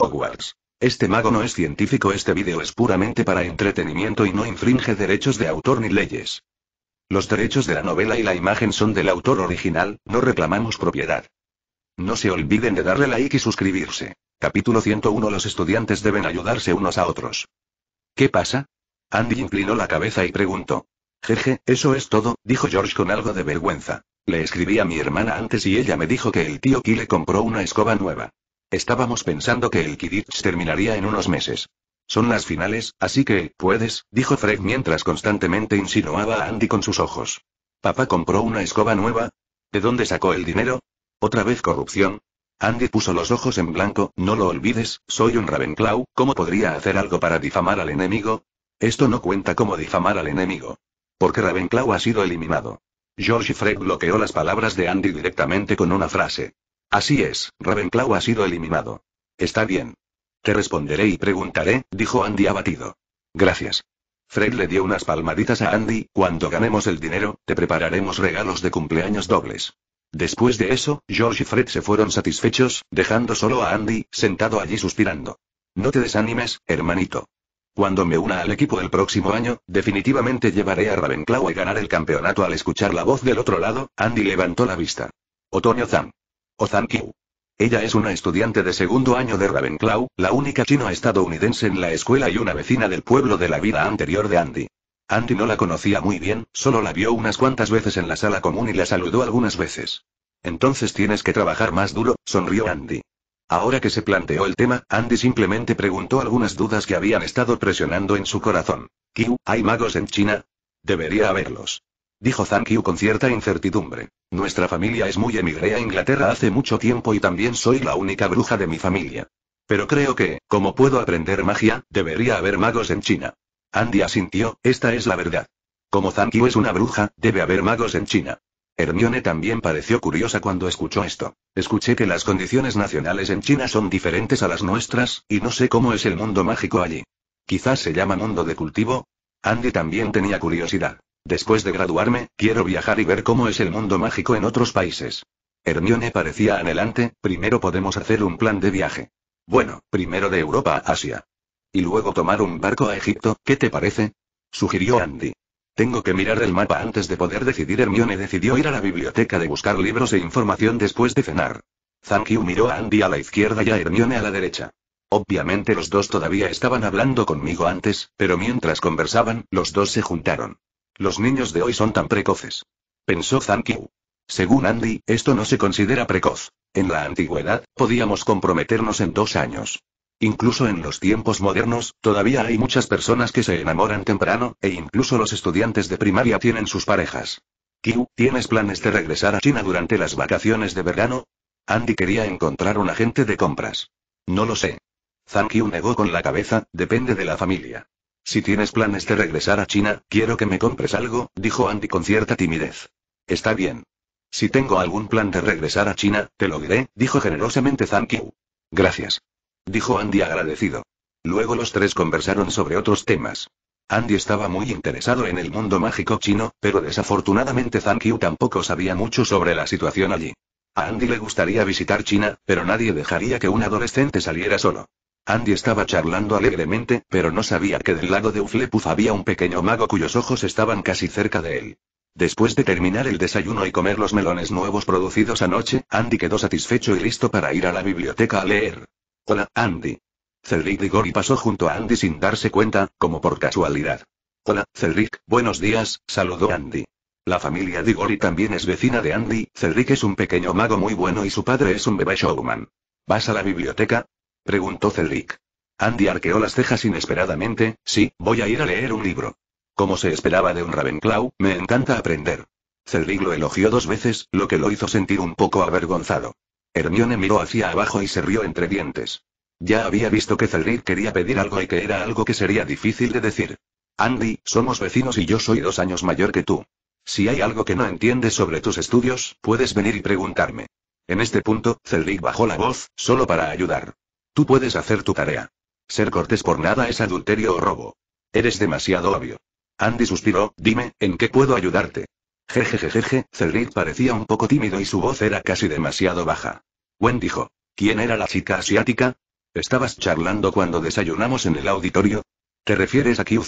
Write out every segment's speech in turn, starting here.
Hogwarts. Este mago no es científico, este vídeo es puramente para entretenimiento y no infringe derechos de autor ni leyes. Los derechos de la novela y la imagen son del autor original, no reclamamos propiedad. No se olviden de darle like y suscribirse. Capítulo 101 Los estudiantes deben ayudarse unos a otros. ¿Qué pasa? Andy inclinó la cabeza y preguntó. Jeje, eso es todo, dijo George con algo de vergüenza. Le escribí a mi hermana antes y ella me dijo que el tío Key compró una escoba nueva. Estábamos pensando que el Quidditch terminaría en unos meses. Son las finales, así que, puedes, dijo Fred mientras constantemente insinuaba a Andy con sus ojos. ¿Papá compró una escoba nueva? ¿De dónde sacó el dinero? ¿Otra vez corrupción? Andy puso los ojos en blanco, no lo olvides, soy un Ravenclaw, ¿cómo podría hacer algo para difamar al enemigo? Esto no cuenta como difamar al enemigo. Porque Ravenclaw ha sido eliminado. George y Fred bloqueó las palabras de Andy directamente con una frase. Así es, Ravenclaw ha sido eliminado. Está bien. Te responderé y preguntaré, dijo Andy abatido. Gracias. Fred le dio unas palmaditas a Andy, cuando ganemos el dinero, te prepararemos regalos de cumpleaños dobles. Después de eso, George y Fred se fueron satisfechos, dejando solo a Andy, sentado allí suspirando. No te desanimes, hermanito. Cuando me una al equipo el próximo año, definitivamente llevaré a Ravenclaw a ganar el campeonato. Al escuchar la voz del otro lado, Andy levantó la vista. Otoño Zam. Kyu. Ella es una estudiante de segundo año de Ravenclaw, la única china estadounidense en la escuela y una vecina del pueblo de la vida anterior de Andy. Andy no la conocía muy bien, solo la vio unas cuantas veces en la sala común y la saludó algunas veces. Entonces tienes que trabajar más duro, sonrió Andy. Ahora que se planteó el tema, Andy simplemente preguntó algunas dudas que habían estado presionando en su corazón. Q, ¿hay magos en China? Debería haberlos. Dijo Zhang con cierta incertidumbre. Nuestra familia es muy emigré a Inglaterra hace mucho tiempo y también soy la única bruja de mi familia. Pero creo que, como puedo aprender magia, debería haber magos en China. Andy asintió, esta es la verdad. Como Zhang es una bruja, debe haber magos en China. Hermione también pareció curiosa cuando escuchó esto. Escuché que las condiciones nacionales en China son diferentes a las nuestras, y no sé cómo es el mundo mágico allí. Quizás se llama mundo de cultivo. Andy también tenía curiosidad. Después de graduarme, quiero viajar y ver cómo es el mundo mágico en otros países. Hermione parecía anhelante, primero podemos hacer un plan de viaje. Bueno, primero de Europa a Asia. Y luego tomar un barco a Egipto, ¿qué te parece? Sugirió Andy. Tengo que mirar el mapa antes de poder decidir. Hermione decidió ir a la biblioteca de buscar libros e información después de cenar. you miró a Andy a la izquierda y a Hermione a la derecha. Obviamente los dos todavía estaban hablando conmigo antes, pero mientras conversaban, los dos se juntaron. Los niños de hoy son tan precoces. Pensó Qiu. Según Andy, esto no se considera precoz. En la antigüedad, podíamos comprometernos en dos años. Incluso en los tiempos modernos, todavía hay muchas personas que se enamoran temprano, e incluso los estudiantes de primaria tienen sus parejas. Q, ¿tienes planes de regresar a China durante las vacaciones de verano? Andy quería encontrar un agente de compras. No lo sé. Zhang Qiu negó con la cabeza, depende de la familia. Si tienes planes de regresar a China, quiero que me compres algo, dijo Andy con cierta timidez. Está bien. Si tengo algún plan de regresar a China, te lo diré, dijo generosamente Zhang Qiu. Gracias. Dijo Andy agradecido. Luego los tres conversaron sobre otros temas. Andy estaba muy interesado en el mundo mágico chino, pero desafortunadamente Zhang Qiu tampoco sabía mucho sobre la situación allí. A Andy le gustaría visitar China, pero nadie dejaría que un adolescente saliera solo. Andy estaba charlando alegremente, pero no sabía que del lado de Uflepuf había un pequeño mago cuyos ojos estaban casi cerca de él. Después de terminar el desayuno y comer los melones nuevos producidos anoche, Andy quedó satisfecho y listo para ir a la biblioteca a leer. Hola, Andy. Cedric Diggory pasó junto a Andy sin darse cuenta, como por casualidad. Hola, Cedric, buenos días, saludó Andy. La familia Diggory también es vecina de Andy, Cedric es un pequeño mago muy bueno y su padre es un bebé showman. ¿Vas a la biblioteca? Preguntó Cedric. Andy arqueó las cejas inesperadamente, sí, voy a ir a leer un libro. Como se esperaba de un Ravenclaw, me encanta aprender. Cedric lo elogió dos veces, lo que lo hizo sentir un poco avergonzado. Hermione miró hacia abajo y se rió entre dientes. Ya había visto que Cedric quería pedir algo y que era algo que sería difícil de decir. Andy, somos vecinos y yo soy dos años mayor que tú. Si hay algo que no entiendes sobre tus estudios, puedes venir y preguntarme. En este punto, Cedric bajó la voz, solo para ayudar. Tú puedes hacer tu tarea. Ser cortés por nada es adulterio o robo. Eres demasiado obvio. Andy suspiró, dime, ¿en qué puedo ayudarte? Jejejejeje, Cedric parecía un poco tímido y su voz era casi demasiado baja. Gwen dijo. ¿Quién era la chica asiática? ¿Estabas charlando cuando desayunamos en el auditorio? ¿Te refieres a Qiu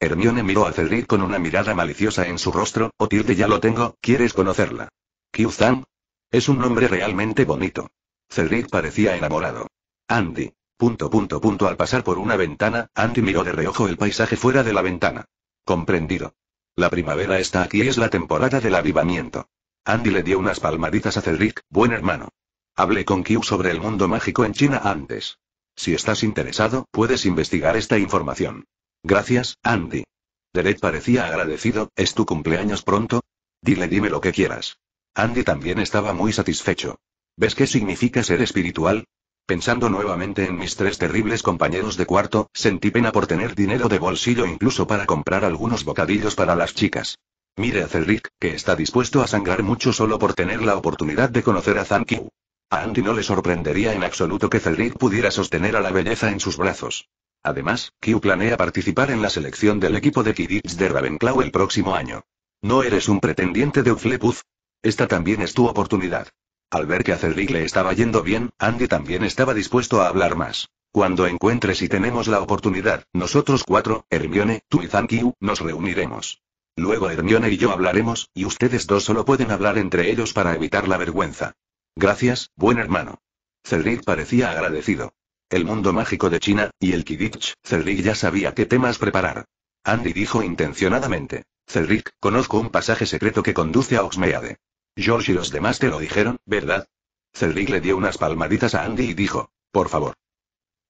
Hermione miró a Cedric con una mirada maliciosa en su rostro, o ya lo tengo, ¿quieres conocerla? Qiu Zhang Es un nombre realmente bonito. Cedric parecía enamorado. Andy. Punto punto punto al pasar por una ventana, Andy miró de reojo el paisaje fuera de la ventana. Comprendido. La primavera está aquí y es la temporada del avivamiento. Andy le dio unas palmaditas a Cedric, buen hermano. Hablé con Q sobre el mundo mágico en China antes. Si estás interesado, puedes investigar esta información. Gracias, Andy. Derek parecía agradecido, ¿es tu cumpleaños pronto? Dile dime lo que quieras. Andy también estaba muy satisfecho. ¿Ves qué significa ser espiritual? Pensando nuevamente en mis tres terribles compañeros de cuarto, sentí pena por tener dinero de bolsillo incluso para comprar algunos bocadillos para las chicas. Mire a Cedric, que está dispuesto a sangrar mucho solo por tener la oportunidad de conocer a Zankiu. A Andy no le sorprendería en absoluto que Cedric pudiera sostener a la belleza en sus brazos. Además, Q planea participar en la selección del equipo de Kidditch de Ravenclaw el próximo año. ¿No eres un pretendiente de Uflepuz? Esta también es tu oportunidad. Al ver que a Cedric le estaba yendo bien, Andy también estaba dispuesto a hablar más. Cuando encuentres y tenemos la oportunidad, nosotros cuatro, Hermione, tú y Zankyu, nos reuniremos. Luego Hermione y yo hablaremos, y ustedes dos solo pueden hablar entre ellos para evitar la vergüenza. Gracias, buen hermano. Cedric parecía agradecido. El mundo mágico de China, y el Kidich, Cedric ya sabía qué temas preparar. Andy dijo intencionadamente. Cedric, conozco un pasaje secreto que conduce a Oxmeade. George y los demás te lo dijeron, ¿verdad? Cedric le dio unas palmaditas a Andy y dijo, por favor.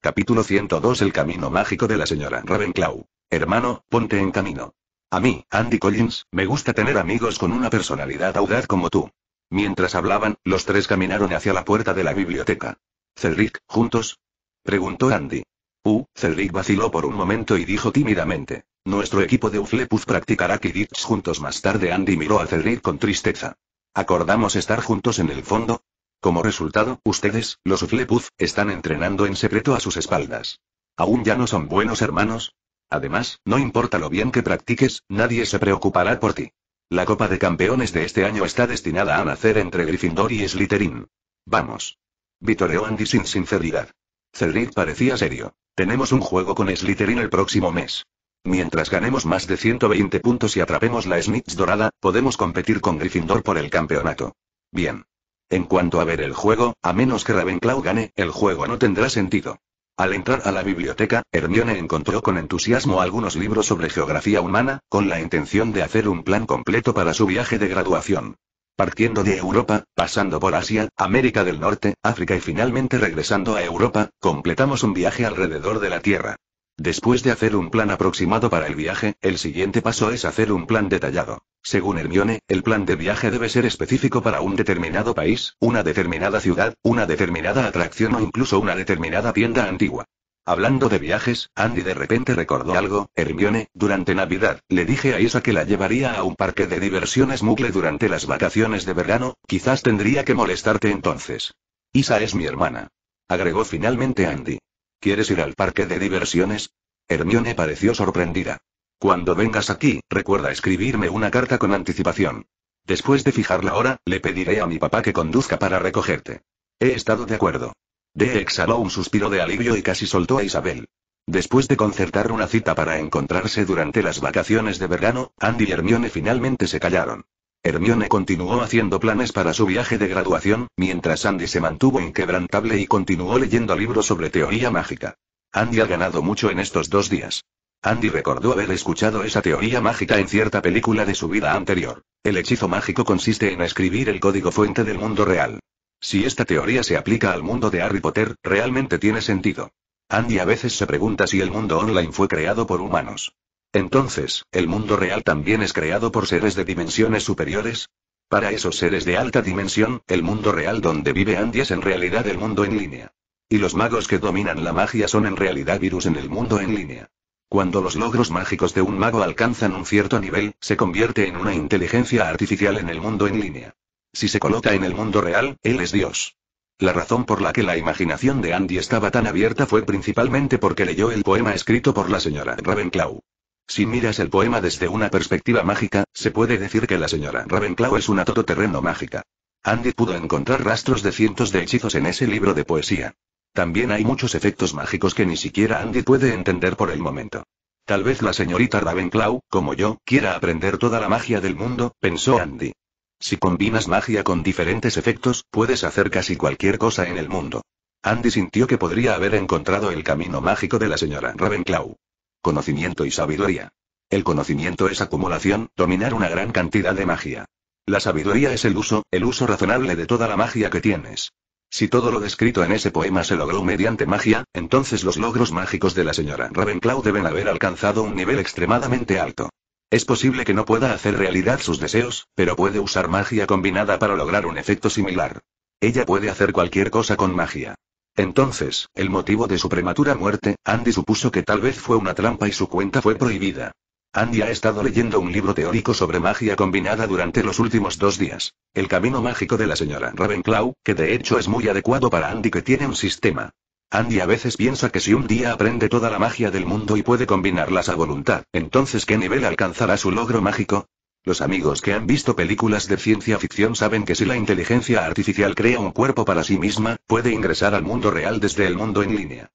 Capítulo 102 El camino mágico de la señora Ravenclaw. Hermano, ponte en camino. A mí, Andy Collins, me gusta tener amigos con una personalidad audaz como tú. Mientras hablaban, los tres caminaron hacia la puerta de la biblioteca. Cedric, ¿juntos? Preguntó Andy. Uh, Cedric vaciló por un momento y dijo tímidamente. Nuestro equipo de Uflepus practicará Quidditch juntos más tarde. Andy miró a Cedric con tristeza. Acordamos estar juntos en el fondo. Como resultado, ustedes, los Uflepuz, están entrenando en secreto a sus espaldas. ¿Aún ya no son buenos hermanos? Además, no importa lo bien que practiques, nadie se preocupará por ti. La Copa de Campeones de este año está destinada a nacer entre Gryffindor y Slytherin. Vamos. Vitoreó Andy sin sinceridad. Cedric parecía serio. Tenemos un juego con Slytherin el próximo mes. Mientras ganemos más de 120 puntos y atrapemos la Snitch dorada, podemos competir con Gryffindor por el campeonato. Bien. En cuanto a ver el juego, a menos que Ravenclaw gane, el juego no tendrá sentido. Al entrar a la biblioteca, Hermione encontró con entusiasmo algunos libros sobre geografía humana, con la intención de hacer un plan completo para su viaje de graduación. Partiendo de Europa, pasando por Asia, América del Norte, África y finalmente regresando a Europa, completamos un viaje alrededor de la Tierra. Después de hacer un plan aproximado para el viaje, el siguiente paso es hacer un plan detallado. Según Hermione, el plan de viaje debe ser específico para un determinado país, una determinada ciudad, una determinada atracción o incluso una determinada tienda antigua. Hablando de viajes, Andy de repente recordó algo, Hermione, durante Navidad, le dije a Isa que la llevaría a un parque de diversiones Muggle durante las vacaciones de verano, quizás tendría que molestarte entonces. Isa es mi hermana. Agregó finalmente Andy. ¿Quieres ir al parque de diversiones? Hermione pareció sorprendida. Cuando vengas aquí, recuerda escribirme una carta con anticipación. Después de fijar la hora, le pediré a mi papá que conduzca para recogerte. He estado de acuerdo. De exhaló un suspiro de alivio y casi soltó a Isabel. Después de concertar una cita para encontrarse durante las vacaciones de verano, Andy y Hermione finalmente se callaron. Hermione continuó haciendo planes para su viaje de graduación, mientras Andy se mantuvo inquebrantable y continuó leyendo libros sobre teoría mágica. Andy ha ganado mucho en estos dos días. Andy recordó haber escuchado esa teoría mágica en cierta película de su vida anterior. El hechizo mágico consiste en escribir el código fuente del mundo real. Si esta teoría se aplica al mundo de Harry Potter, realmente tiene sentido. Andy a veces se pregunta si el mundo online fue creado por humanos. Entonces, ¿el mundo real también es creado por seres de dimensiones superiores? Para esos seres de alta dimensión, el mundo real donde vive Andy es en realidad el mundo en línea. Y los magos que dominan la magia son en realidad virus en el mundo en línea. Cuando los logros mágicos de un mago alcanzan un cierto nivel, se convierte en una inteligencia artificial en el mundo en línea. Si se coloca en el mundo real, él es Dios. La razón por la que la imaginación de Andy estaba tan abierta fue principalmente porque leyó el poema escrito por la señora Ravenclaw. Si miras el poema desde una perspectiva mágica, se puede decir que la señora Ravenclaw es una todoterreno mágica. Andy pudo encontrar rastros de cientos de hechizos en ese libro de poesía. También hay muchos efectos mágicos que ni siquiera Andy puede entender por el momento. Tal vez la señorita Ravenclaw, como yo, quiera aprender toda la magia del mundo, pensó Andy. Si combinas magia con diferentes efectos, puedes hacer casi cualquier cosa en el mundo. Andy sintió que podría haber encontrado el camino mágico de la señora Ravenclaw. Conocimiento y sabiduría. El conocimiento es acumulación, dominar una gran cantidad de magia. La sabiduría es el uso, el uso razonable de toda la magia que tienes. Si todo lo descrito en ese poema se logró mediante magia, entonces los logros mágicos de la señora Ravenclaw deben haber alcanzado un nivel extremadamente alto. Es posible que no pueda hacer realidad sus deseos, pero puede usar magia combinada para lograr un efecto similar. Ella puede hacer cualquier cosa con magia. Entonces, el motivo de su prematura muerte, Andy supuso que tal vez fue una trampa y su cuenta fue prohibida. Andy ha estado leyendo un libro teórico sobre magia combinada durante los últimos dos días. El camino mágico de la señora Ravenclaw, que de hecho es muy adecuado para Andy que tiene un sistema. Andy a veces piensa que si un día aprende toda la magia del mundo y puede combinarlas a voluntad, entonces ¿qué nivel alcanzará su logro mágico? Los amigos que han visto películas de ciencia ficción saben que si la inteligencia artificial crea un cuerpo para sí misma, puede ingresar al mundo real desde el mundo en línea.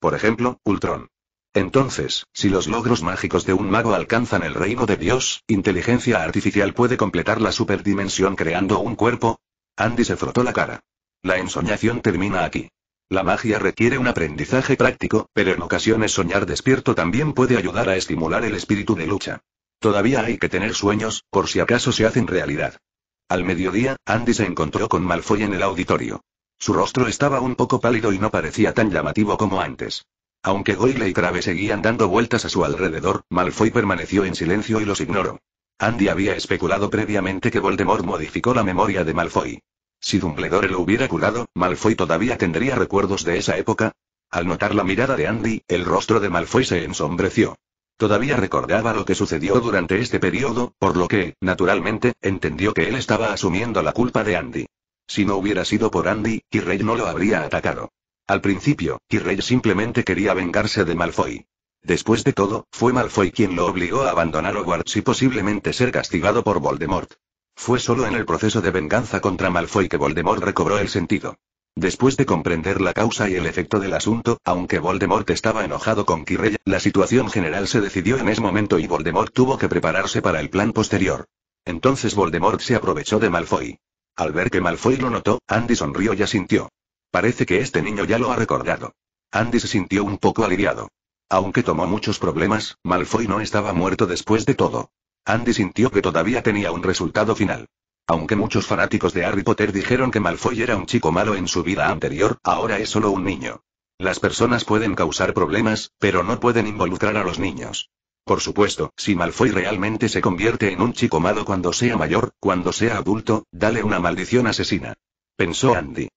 Por ejemplo, Ultron. Entonces, si los logros mágicos de un mago alcanzan el reino de Dios, inteligencia artificial puede completar la superdimensión creando un cuerpo. Andy se frotó la cara. La ensoñación termina aquí. La magia requiere un aprendizaje práctico, pero en ocasiones soñar despierto también puede ayudar a estimular el espíritu de lucha. Todavía hay que tener sueños, por si acaso se hacen realidad. Al mediodía, Andy se encontró con Malfoy en el auditorio. Su rostro estaba un poco pálido y no parecía tan llamativo como antes. Aunque Goyle y Trave seguían dando vueltas a su alrededor, Malfoy permaneció en silencio y los ignoró. Andy había especulado previamente que Voldemort modificó la memoria de Malfoy. Si Dumbledore lo hubiera curado, Malfoy todavía tendría recuerdos de esa época. Al notar la mirada de Andy, el rostro de Malfoy se ensombreció. Todavía recordaba lo que sucedió durante este periodo, por lo que, naturalmente, entendió que él estaba asumiendo la culpa de Andy. Si no hubiera sido por Andy, Kirrey no lo habría atacado. Al principio, Kirrey simplemente quería vengarse de Malfoy. Después de todo, fue Malfoy quien lo obligó a abandonar Hogwarts y posiblemente ser castigado por Voldemort. Fue solo en el proceso de venganza contra Malfoy que Voldemort recobró el sentido. Después de comprender la causa y el efecto del asunto, aunque Voldemort estaba enojado con Quirrell, la situación general se decidió en ese momento y Voldemort tuvo que prepararse para el plan posterior. Entonces Voldemort se aprovechó de Malfoy. Al ver que Malfoy lo notó, Andy sonrió y asintió. Parece que este niño ya lo ha recordado. Andy se sintió un poco aliviado. Aunque tomó muchos problemas, Malfoy no estaba muerto después de todo. Andy sintió que todavía tenía un resultado final. Aunque muchos fanáticos de Harry Potter dijeron que Malfoy era un chico malo en su vida anterior, ahora es solo un niño. Las personas pueden causar problemas, pero no pueden involucrar a los niños. Por supuesto, si Malfoy realmente se convierte en un chico malo cuando sea mayor, cuando sea adulto, dale una maldición asesina. Pensó Andy.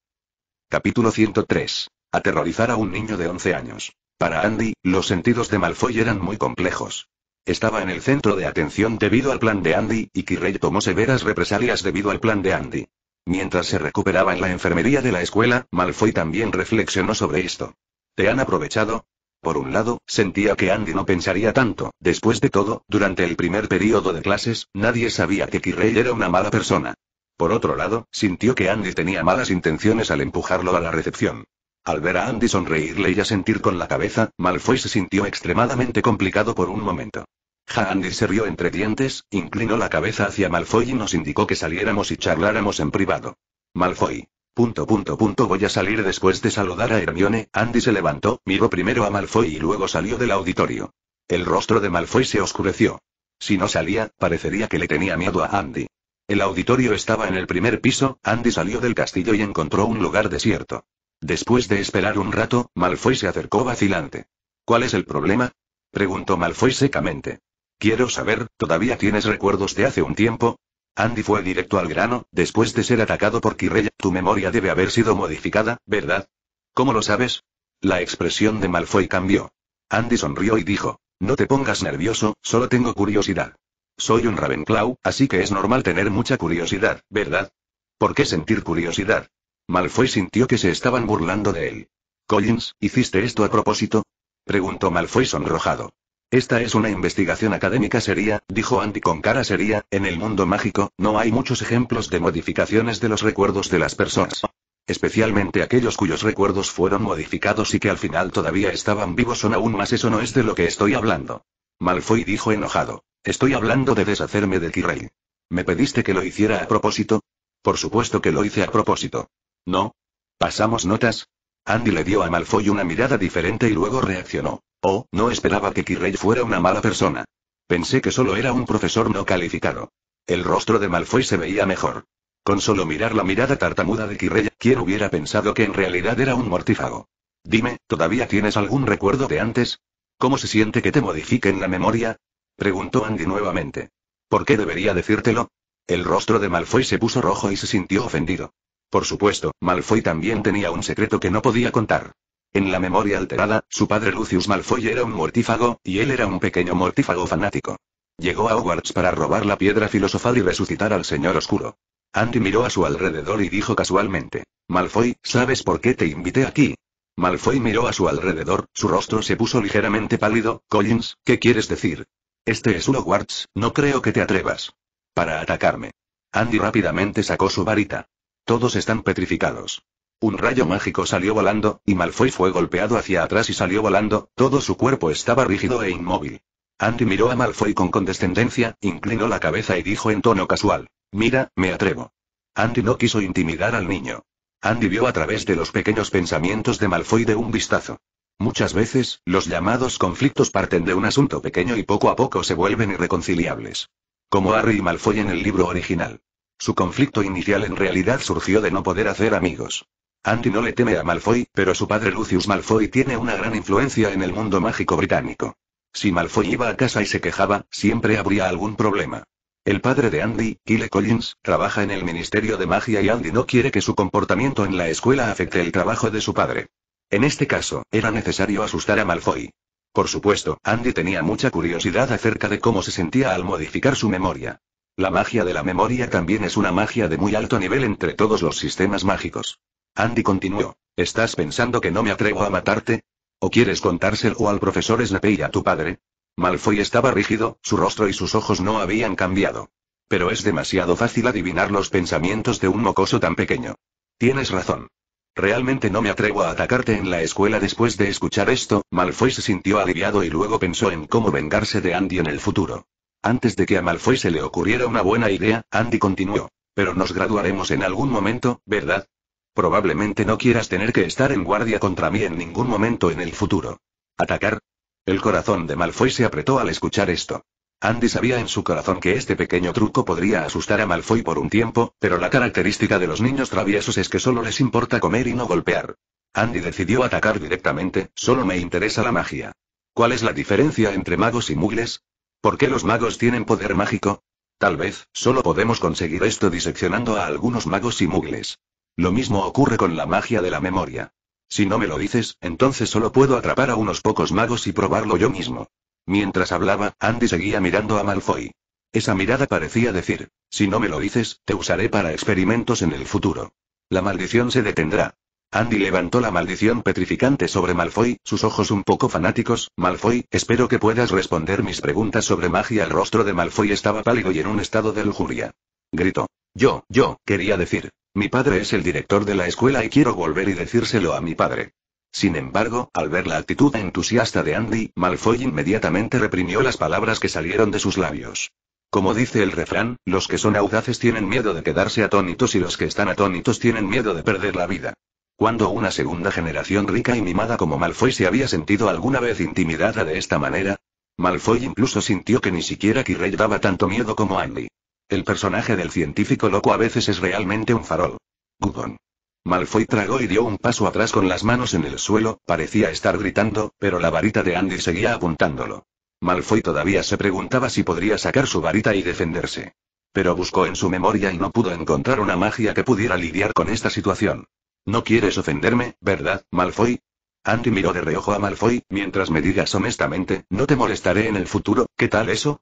Capítulo 103. Aterrorizar a un niño de 11 años. Para Andy, los sentidos de Malfoy eran muy complejos. Estaba en el centro de atención debido al plan de Andy, y Kirrey tomó severas represalias debido al plan de Andy. Mientras se recuperaba en la enfermería de la escuela, Malfoy también reflexionó sobre esto. ¿Te han aprovechado? Por un lado, sentía que Andy no pensaría tanto, después de todo, durante el primer periodo de clases, nadie sabía que Kirrey era una mala persona. Por otro lado, sintió que Andy tenía malas intenciones al empujarlo a la recepción. Al ver a Andy sonreírle y sentir con la cabeza, Malfoy se sintió extremadamente complicado por un momento. Ja Andy se rió entre dientes, inclinó la cabeza hacia Malfoy y nos indicó que saliéramos y charláramos en privado. Malfoy. Punto punto punto voy a salir después de saludar a Hermione, Andy se levantó, miró primero a Malfoy y luego salió del auditorio. El rostro de Malfoy se oscureció. Si no salía, parecería que le tenía miedo a Andy. El auditorio estaba en el primer piso, Andy salió del castillo y encontró un lugar desierto. Después de esperar un rato, Malfoy se acercó vacilante. ¿Cuál es el problema? preguntó Malfoy secamente. Quiero saber, ¿todavía tienes recuerdos de hace un tiempo? Andy fue directo al grano, después de ser atacado por Quirrell, Tu memoria debe haber sido modificada, ¿verdad? ¿Cómo lo sabes? La expresión de Malfoy cambió. Andy sonrió y dijo, no te pongas nervioso, solo tengo curiosidad. Soy un Ravenclaw, así que es normal tener mucha curiosidad, ¿verdad? ¿Por qué sentir curiosidad? Malfoy sintió que se estaban burlando de él. Collins, ¿hiciste esto a propósito? preguntó Malfoy sonrojado. Esta es una investigación académica seria, dijo Andy con cara seria, en el mundo mágico, no hay muchos ejemplos de modificaciones de los recuerdos de las personas. Especialmente aquellos cuyos recuerdos fueron modificados y que al final todavía estaban vivos son aún más eso no es de lo que estoy hablando. Malfoy dijo enojado. Estoy hablando de deshacerme de Kirrell. ¿Me pediste que lo hiciera a propósito? Por supuesto que lo hice a propósito. No. ¿Pasamos notas? Andy le dio a Malfoy una mirada diferente y luego reaccionó. Oh, no esperaba que Kirrey fuera una mala persona. Pensé que solo era un profesor no calificado. El rostro de Malfoy se veía mejor. Con solo mirar la mirada tartamuda de Kirrey, ¿quién hubiera pensado que en realidad era un mortífago. Dime, ¿todavía tienes algún recuerdo de antes? ¿Cómo se siente que te modifiquen la memoria? Preguntó Andy nuevamente. ¿Por qué debería decírtelo? El rostro de Malfoy se puso rojo y se sintió ofendido. Por supuesto, Malfoy también tenía un secreto que no podía contar. En la memoria alterada, su padre Lucius Malfoy era un mortífago, y él era un pequeño mortífago fanático. Llegó a Hogwarts para robar la piedra filosofal y resucitar al Señor Oscuro. Andy miró a su alrededor y dijo casualmente, Malfoy, ¿sabes por qué te invité aquí? Malfoy miró a su alrededor, su rostro se puso ligeramente pálido, Collins, ¿qué quieres decir? Este es Hogwarts, no creo que te atrevas. Para atacarme. Andy rápidamente sacó su varita. Todos están petrificados. Un rayo mágico salió volando, y Malfoy fue golpeado hacia atrás y salió volando, todo su cuerpo estaba rígido e inmóvil. Andy miró a Malfoy con condescendencia, inclinó la cabeza y dijo en tono casual. Mira, me atrevo. Andy no quiso intimidar al niño. Andy vio a través de los pequeños pensamientos de Malfoy de un vistazo. Muchas veces, los llamados conflictos parten de un asunto pequeño y poco a poco se vuelven irreconciliables. Como Harry y Malfoy en el libro original. Su conflicto inicial en realidad surgió de no poder hacer amigos. Andy no le teme a Malfoy, pero su padre Lucius Malfoy tiene una gran influencia en el mundo mágico británico. Si Malfoy iba a casa y se quejaba, siempre habría algún problema. El padre de Andy, Kyle Collins, trabaja en el Ministerio de Magia y Andy no quiere que su comportamiento en la escuela afecte el trabajo de su padre. En este caso, era necesario asustar a Malfoy. Por supuesto, Andy tenía mucha curiosidad acerca de cómo se sentía al modificar su memoria. La magia de la memoria también es una magia de muy alto nivel entre todos los sistemas mágicos. Andy continuó. ¿Estás pensando que no me atrevo a matarte? ¿O quieres contárselo al profesor Snape y a tu padre? Malfoy estaba rígido, su rostro y sus ojos no habían cambiado. Pero es demasiado fácil adivinar los pensamientos de un mocoso tan pequeño. Tienes razón. Realmente no me atrevo a atacarte en la escuela después de escuchar esto, Malfoy se sintió aliviado y luego pensó en cómo vengarse de Andy en el futuro. Antes de que a Malfoy se le ocurriera una buena idea, Andy continuó. Pero nos graduaremos en algún momento, ¿verdad? Probablemente no quieras tener que estar en guardia contra mí en ningún momento en el futuro. ¿Atacar? El corazón de Malfoy se apretó al escuchar esto. Andy sabía en su corazón que este pequeño truco podría asustar a Malfoy por un tiempo, pero la característica de los niños traviesos es que solo les importa comer y no golpear. Andy decidió atacar directamente, solo me interesa la magia. ¿Cuál es la diferencia entre magos y mugles? ¿Por qué los magos tienen poder mágico? Tal vez, solo podemos conseguir esto diseccionando a algunos magos y mugles. Lo mismo ocurre con la magia de la memoria. Si no me lo dices, entonces solo puedo atrapar a unos pocos magos y probarlo yo mismo. Mientras hablaba, Andy seguía mirando a Malfoy. Esa mirada parecía decir, si no me lo dices, te usaré para experimentos en el futuro. La maldición se detendrá. Andy levantó la maldición petrificante sobre Malfoy, sus ojos un poco fanáticos. Malfoy, espero que puedas responder mis preguntas sobre magia. El rostro de Malfoy estaba pálido y en un estado de lujuria. Gritó. Yo, yo, quería decir. Mi padre es el director de la escuela y quiero volver y decírselo a mi padre. Sin embargo, al ver la actitud entusiasta de Andy, Malfoy inmediatamente reprimió las palabras que salieron de sus labios. Como dice el refrán, los que son audaces tienen miedo de quedarse atónitos y los que están atónitos tienen miedo de perder la vida. Cuando una segunda generación rica y mimada como Malfoy se había sentido alguna vez intimidada de esta manera? Malfoy incluso sintió que ni siquiera Kirrey daba tanto miedo como Andy. El personaje del científico loco a veces es realmente un farol. Gudon. Malfoy tragó y dio un paso atrás con las manos en el suelo, parecía estar gritando, pero la varita de Andy seguía apuntándolo. Malfoy todavía se preguntaba si podría sacar su varita y defenderse. Pero buscó en su memoria y no pudo encontrar una magia que pudiera lidiar con esta situación. No quieres ofenderme, ¿verdad, Malfoy? Andy miró de reojo a Malfoy, mientras me digas honestamente, no te molestaré en el futuro, ¿qué tal eso?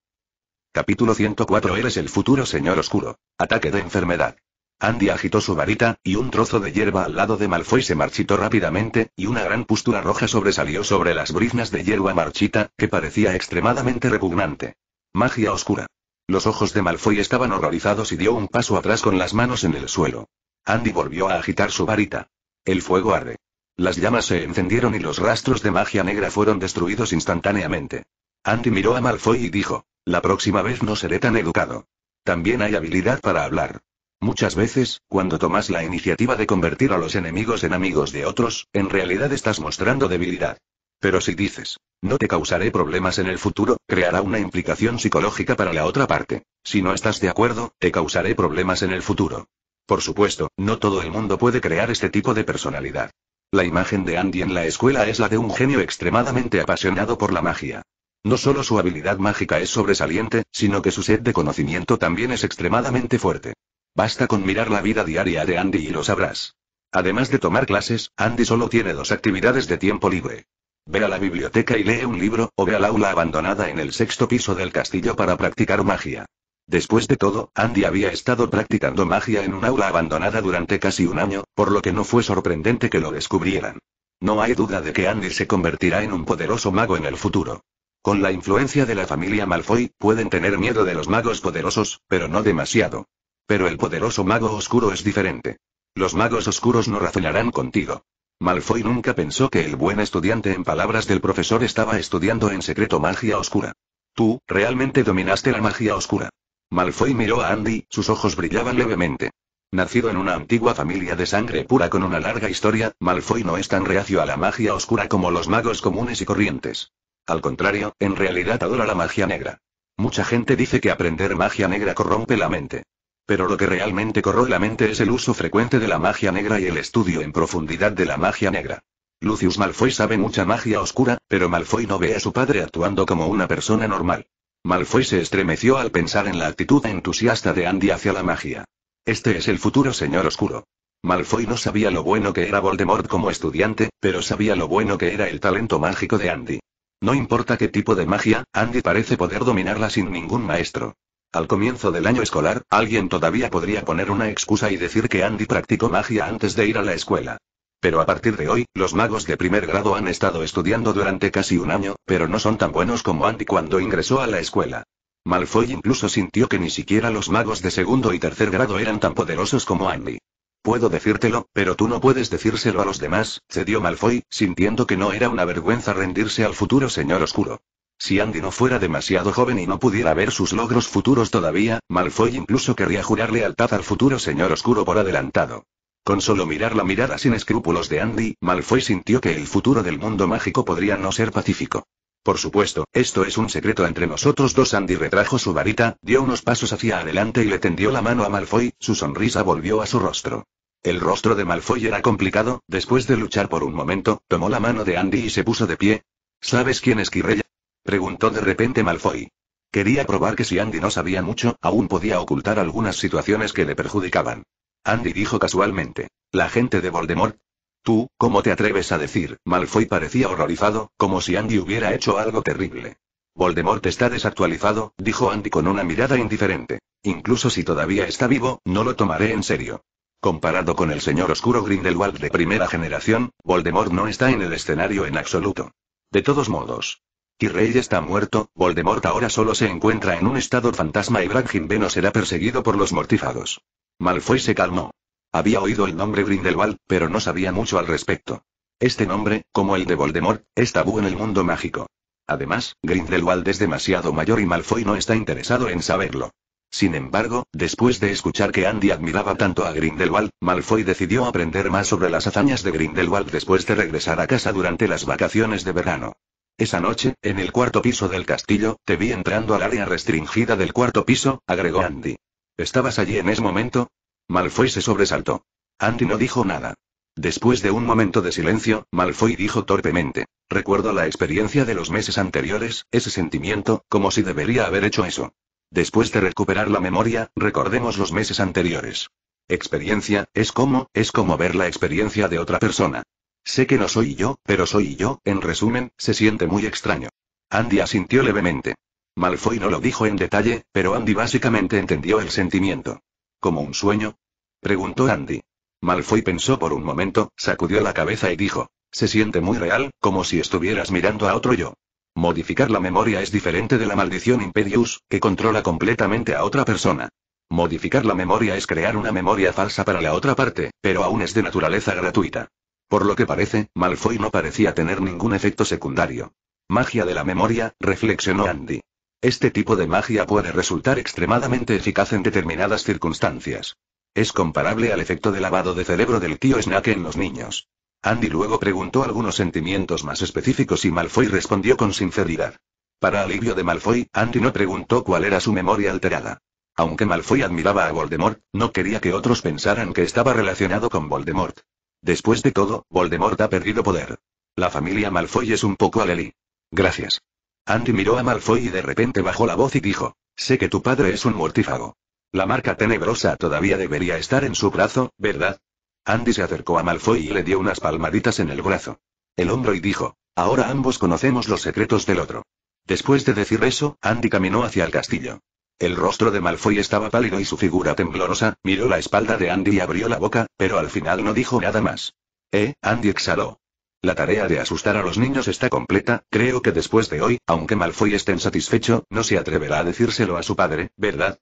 Capítulo 104 Eres el futuro señor oscuro. Ataque de enfermedad. Andy agitó su varita, y un trozo de hierba al lado de Malfoy se marchitó rápidamente, y una gran pústula roja sobresalió sobre las briznas de hierba marchita, que parecía extremadamente repugnante. Magia oscura. Los ojos de Malfoy estaban horrorizados y dio un paso atrás con las manos en el suelo. Andy volvió a agitar su varita. El fuego arde. Las llamas se encendieron y los rastros de magia negra fueron destruidos instantáneamente. Andy miró a Malfoy y dijo, la próxima vez no seré tan educado. También hay habilidad para hablar. Muchas veces, cuando tomas la iniciativa de convertir a los enemigos en amigos de otros, en realidad estás mostrando debilidad. Pero si dices, no te causaré problemas en el futuro, creará una implicación psicológica para la otra parte. Si no estás de acuerdo, te causaré problemas en el futuro. Por supuesto, no todo el mundo puede crear este tipo de personalidad. La imagen de Andy en la escuela es la de un genio extremadamente apasionado por la magia. No solo su habilidad mágica es sobresaliente, sino que su sed de conocimiento también es extremadamente fuerte. Basta con mirar la vida diaria de Andy y lo sabrás. Además de tomar clases, Andy solo tiene dos actividades de tiempo libre. Ve a la biblioteca y lee un libro, o ve al aula abandonada en el sexto piso del castillo para practicar magia. Después de todo, Andy había estado practicando magia en un aula abandonada durante casi un año, por lo que no fue sorprendente que lo descubrieran. No hay duda de que Andy se convertirá en un poderoso mago en el futuro. Con la influencia de la familia Malfoy, pueden tener miedo de los magos poderosos, pero no demasiado. Pero el poderoso mago oscuro es diferente. Los magos oscuros no razonarán contigo. Malfoy nunca pensó que el buen estudiante en palabras del profesor estaba estudiando en secreto magia oscura. Tú, realmente dominaste la magia oscura. Malfoy miró a Andy, sus ojos brillaban levemente. Nacido en una antigua familia de sangre pura con una larga historia, Malfoy no es tan reacio a la magia oscura como los magos comunes y corrientes. Al contrario, en realidad adora la magia negra. Mucha gente dice que aprender magia negra corrompe la mente. Pero lo que realmente corroe la mente es el uso frecuente de la magia negra y el estudio en profundidad de la magia negra. Lucius Malfoy sabe mucha magia oscura, pero Malfoy no ve a su padre actuando como una persona normal. Malfoy se estremeció al pensar en la actitud entusiasta de Andy hacia la magia. Este es el futuro señor oscuro. Malfoy no sabía lo bueno que era Voldemort como estudiante, pero sabía lo bueno que era el talento mágico de Andy. No importa qué tipo de magia, Andy parece poder dominarla sin ningún maestro. Al comienzo del año escolar, alguien todavía podría poner una excusa y decir que Andy practicó magia antes de ir a la escuela. Pero a partir de hoy, los magos de primer grado han estado estudiando durante casi un año, pero no son tan buenos como Andy cuando ingresó a la escuela. Malfoy incluso sintió que ni siquiera los magos de segundo y tercer grado eran tan poderosos como Andy. Puedo decírtelo, pero tú no puedes decírselo a los demás, cedió Malfoy, sintiendo que no era una vergüenza rendirse al futuro señor oscuro. Si Andy no fuera demasiado joven y no pudiera ver sus logros futuros todavía, Malfoy incluso querría jurar lealtad al futuro señor oscuro por adelantado. Con solo mirar la mirada sin escrúpulos de Andy, Malfoy sintió que el futuro del mundo mágico podría no ser pacífico. Por supuesto, esto es un secreto entre nosotros dos. Andy retrajo su varita, dio unos pasos hacia adelante y le tendió la mano a Malfoy, su sonrisa volvió a su rostro. El rostro de Malfoy era complicado, después de luchar por un momento, tomó la mano de Andy y se puso de pie. ¿Sabes quién es Quirrell? Preguntó de repente Malfoy. Quería probar que si Andy no sabía mucho, aún podía ocultar algunas situaciones que le perjudicaban. Andy dijo casualmente. La gente de Voldemort. Tú, ¿cómo te atreves a decir? Malfoy parecía horrorizado, como si Andy hubiera hecho algo terrible. Voldemort está desactualizado, dijo Andy con una mirada indiferente. Incluso si todavía está vivo, no lo tomaré en serio. Comparado con el señor oscuro Grindelwald de primera generación, Voldemort no está en el escenario en absoluto. De todos modos, y Rey está muerto, Voldemort ahora solo se encuentra en un estado fantasma y Braggin no será perseguido por los mortífagos. Malfoy se calmó. Había oído el nombre Grindelwald, pero no sabía mucho al respecto. Este nombre, como el de Voldemort, es tabú en el mundo mágico. Además, Grindelwald es demasiado mayor y Malfoy no está interesado en saberlo. Sin embargo, después de escuchar que Andy admiraba tanto a Grindelwald, Malfoy decidió aprender más sobre las hazañas de Grindelwald después de regresar a casa durante las vacaciones de verano. Esa noche, en el cuarto piso del castillo, te vi entrando al área restringida del cuarto piso, agregó Andy. ¿Estabas allí en ese momento? Malfoy se sobresaltó. Andy no dijo nada. Después de un momento de silencio, Malfoy dijo torpemente. Recuerdo la experiencia de los meses anteriores, ese sentimiento, como si debería haber hecho eso. Después de recuperar la memoria, recordemos los meses anteriores. Experiencia, es como, es como ver la experiencia de otra persona. Sé que no soy yo, pero soy yo, en resumen, se siente muy extraño. Andy asintió levemente. Malfoy no lo dijo en detalle, pero Andy básicamente entendió el sentimiento. ¿Como un sueño? preguntó Andy. Malfoy pensó por un momento, sacudió la cabeza y dijo, se siente muy real, como si estuvieras mirando a otro yo. Modificar la memoria es diferente de la maldición Imperius, que controla completamente a otra persona. Modificar la memoria es crear una memoria falsa para la otra parte, pero aún es de naturaleza gratuita. Por lo que parece, Malfoy no parecía tener ningún efecto secundario. Magia de la memoria, reflexionó Andy. Este tipo de magia puede resultar extremadamente eficaz en determinadas circunstancias. Es comparable al efecto de lavado de cerebro del tío Snack en los niños. Andy luego preguntó algunos sentimientos más específicos y Malfoy respondió con sinceridad. Para alivio de Malfoy, Andy no preguntó cuál era su memoria alterada. Aunque Malfoy admiraba a Voldemort, no quería que otros pensaran que estaba relacionado con Voldemort. Después de todo, Voldemort ha perdido poder. La familia Malfoy es un poco alelí. Gracias. Andy miró a Malfoy y de repente bajó la voz y dijo, sé que tu padre es un mortífago. La marca tenebrosa todavía debería estar en su brazo, ¿verdad? Andy se acercó a Malfoy y le dio unas palmaditas en el brazo. El hombro y dijo, ahora ambos conocemos los secretos del otro. Después de decir eso, Andy caminó hacia el castillo. El rostro de Malfoy estaba pálido y su figura temblorosa, miró la espalda de Andy y abrió la boca, pero al final no dijo nada más. Eh, Andy exhaló. La tarea de asustar a los niños está completa, creo que después de hoy, aunque Malfoy esté insatisfecho, no se atreverá a decírselo a su padre, ¿verdad?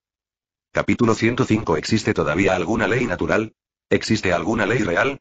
Capítulo 105 ¿Existe todavía alguna ley natural? ¿Existe alguna ley real?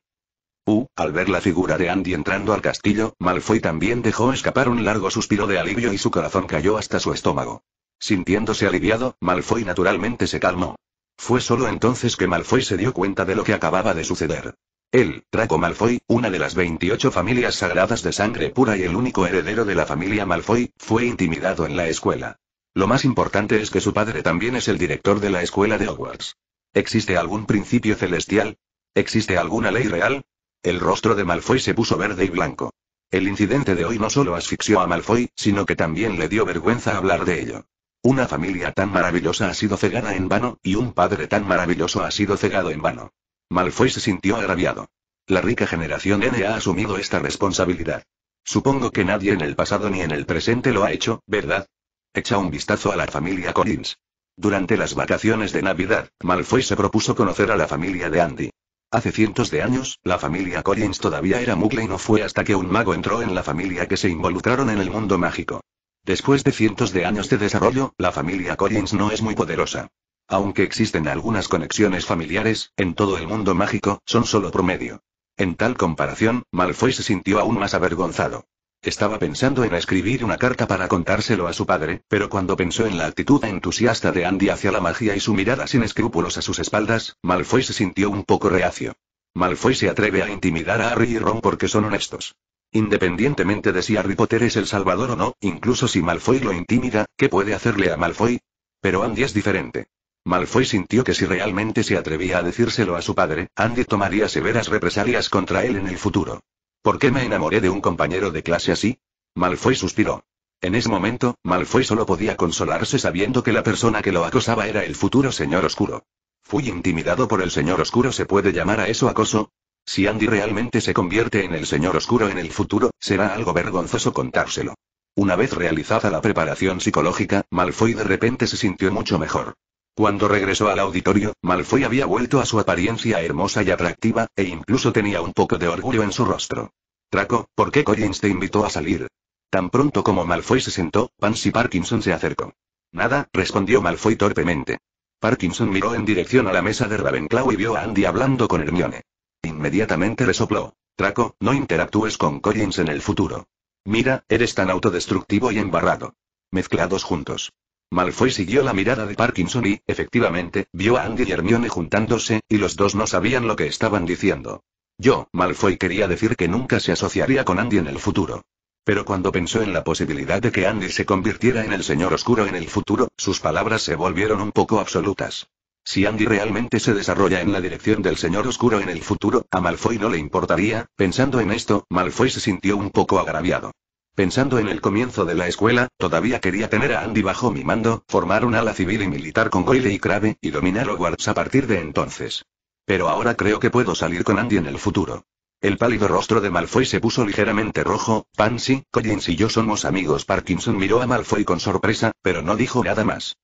Uh, al ver la figura de Andy entrando al castillo, Malfoy también dejó escapar un largo suspiro de alivio y su corazón cayó hasta su estómago. Sintiéndose aliviado, Malfoy naturalmente se calmó. Fue solo entonces que Malfoy se dio cuenta de lo que acababa de suceder. Él, Draco Malfoy, una de las 28 familias sagradas de sangre pura y el único heredero de la familia Malfoy, fue intimidado en la escuela. Lo más importante es que su padre también es el director de la escuela de Hogwarts. ¿Existe algún principio celestial? ¿Existe alguna ley real? El rostro de Malfoy se puso verde y blanco. El incidente de hoy no solo asfixió a Malfoy, sino que también le dio vergüenza hablar de ello. Una familia tan maravillosa ha sido cegada en vano, y un padre tan maravilloso ha sido cegado en vano. Malfoy se sintió agraviado. La rica generación N ha asumido esta responsabilidad. Supongo que nadie en el pasado ni en el presente lo ha hecho, ¿verdad? Echa un vistazo a la familia Collins. Durante las vacaciones de Navidad, Malfoy se propuso conocer a la familia de Andy. Hace cientos de años, la familia Collins todavía era mugla y no fue hasta que un mago entró en la familia que se involucraron en el mundo mágico. Después de cientos de años de desarrollo, la familia Collins no es muy poderosa. Aunque existen algunas conexiones familiares, en todo el mundo mágico, son solo promedio. En tal comparación, Malfoy se sintió aún más avergonzado. Estaba pensando en escribir una carta para contárselo a su padre, pero cuando pensó en la actitud entusiasta de Andy hacia la magia y su mirada sin escrúpulos a sus espaldas, Malfoy se sintió un poco reacio. Malfoy se atreve a intimidar a Harry y Ron porque son honestos. Independientemente de si Harry Potter es el salvador o no, incluso si Malfoy lo intimida, ¿qué puede hacerle a Malfoy? Pero Andy es diferente. Malfoy sintió que si realmente se atrevía a decírselo a su padre, Andy tomaría severas represalias contra él en el futuro. ¿Por qué me enamoré de un compañero de clase así? Malfoy suspiró. En ese momento, Malfoy solo podía consolarse sabiendo que la persona que lo acosaba era el futuro señor oscuro. Fui intimidado por el señor oscuro. ¿Se puede llamar a eso acoso? Si Andy realmente se convierte en el Señor Oscuro en el futuro, será algo vergonzoso contárselo. Una vez realizada la preparación psicológica, Malfoy de repente se sintió mucho mejor. Cuando regresó al auditorio, Malfoy había vuelto a su apariencia hermosa y atractiva, e incluso tenía un poco de orgullo en su rostro. Traco, ¿por qué Collins te invitó a salir? Tan pronto como Malfoy se sentó, Pansy Parkinson se acercó. Nada, respondió Malfoy torpemente. Parkinson miró en dirección a la mesa de Ravenclaw y vio a Andy hablando con Hermione. Inmediatamente resopló. Traco, no interactúes con Collins en el futuro. Mira, eres tan autodestructivo y embarrado. Mezclados juntos. Malfoy siguió la mirada de Parkinson y, efectivamente, vio a Andy y Hermione juntándose, y los dos no sabían lo que estaban diciendo. Yo, Malfoy quería decir que nunca se asociaría con Andy en el futuro. Pero cuando pensó en la posibilidad de que Andy se convirtiera en el Señor Oscuro en el futuro, sus palabras se volvieron un poco absolutas. Si Andy realmente se desarrolla en la dirección del Señor Oscuro en el futuro, a Malfoy no le importaría, pensando en esto, Malfoy se sintió un poco agraviado. Pensando en el comienzo de la escuela, todavía quería tener a Andy bajo mi mando, formar un ala civil y militar con Goyle y Crave, y dominar Hogwarts a partir de entonces. Pero ahora creo que puedo salir con Andy en el futuro. El pálido rostro de Malfoy se puso ligeramente rojo, Pansy, Collins y yo somos amigos. Parkinson miró a Malfoy con sorpresa, pero no dijo nada más.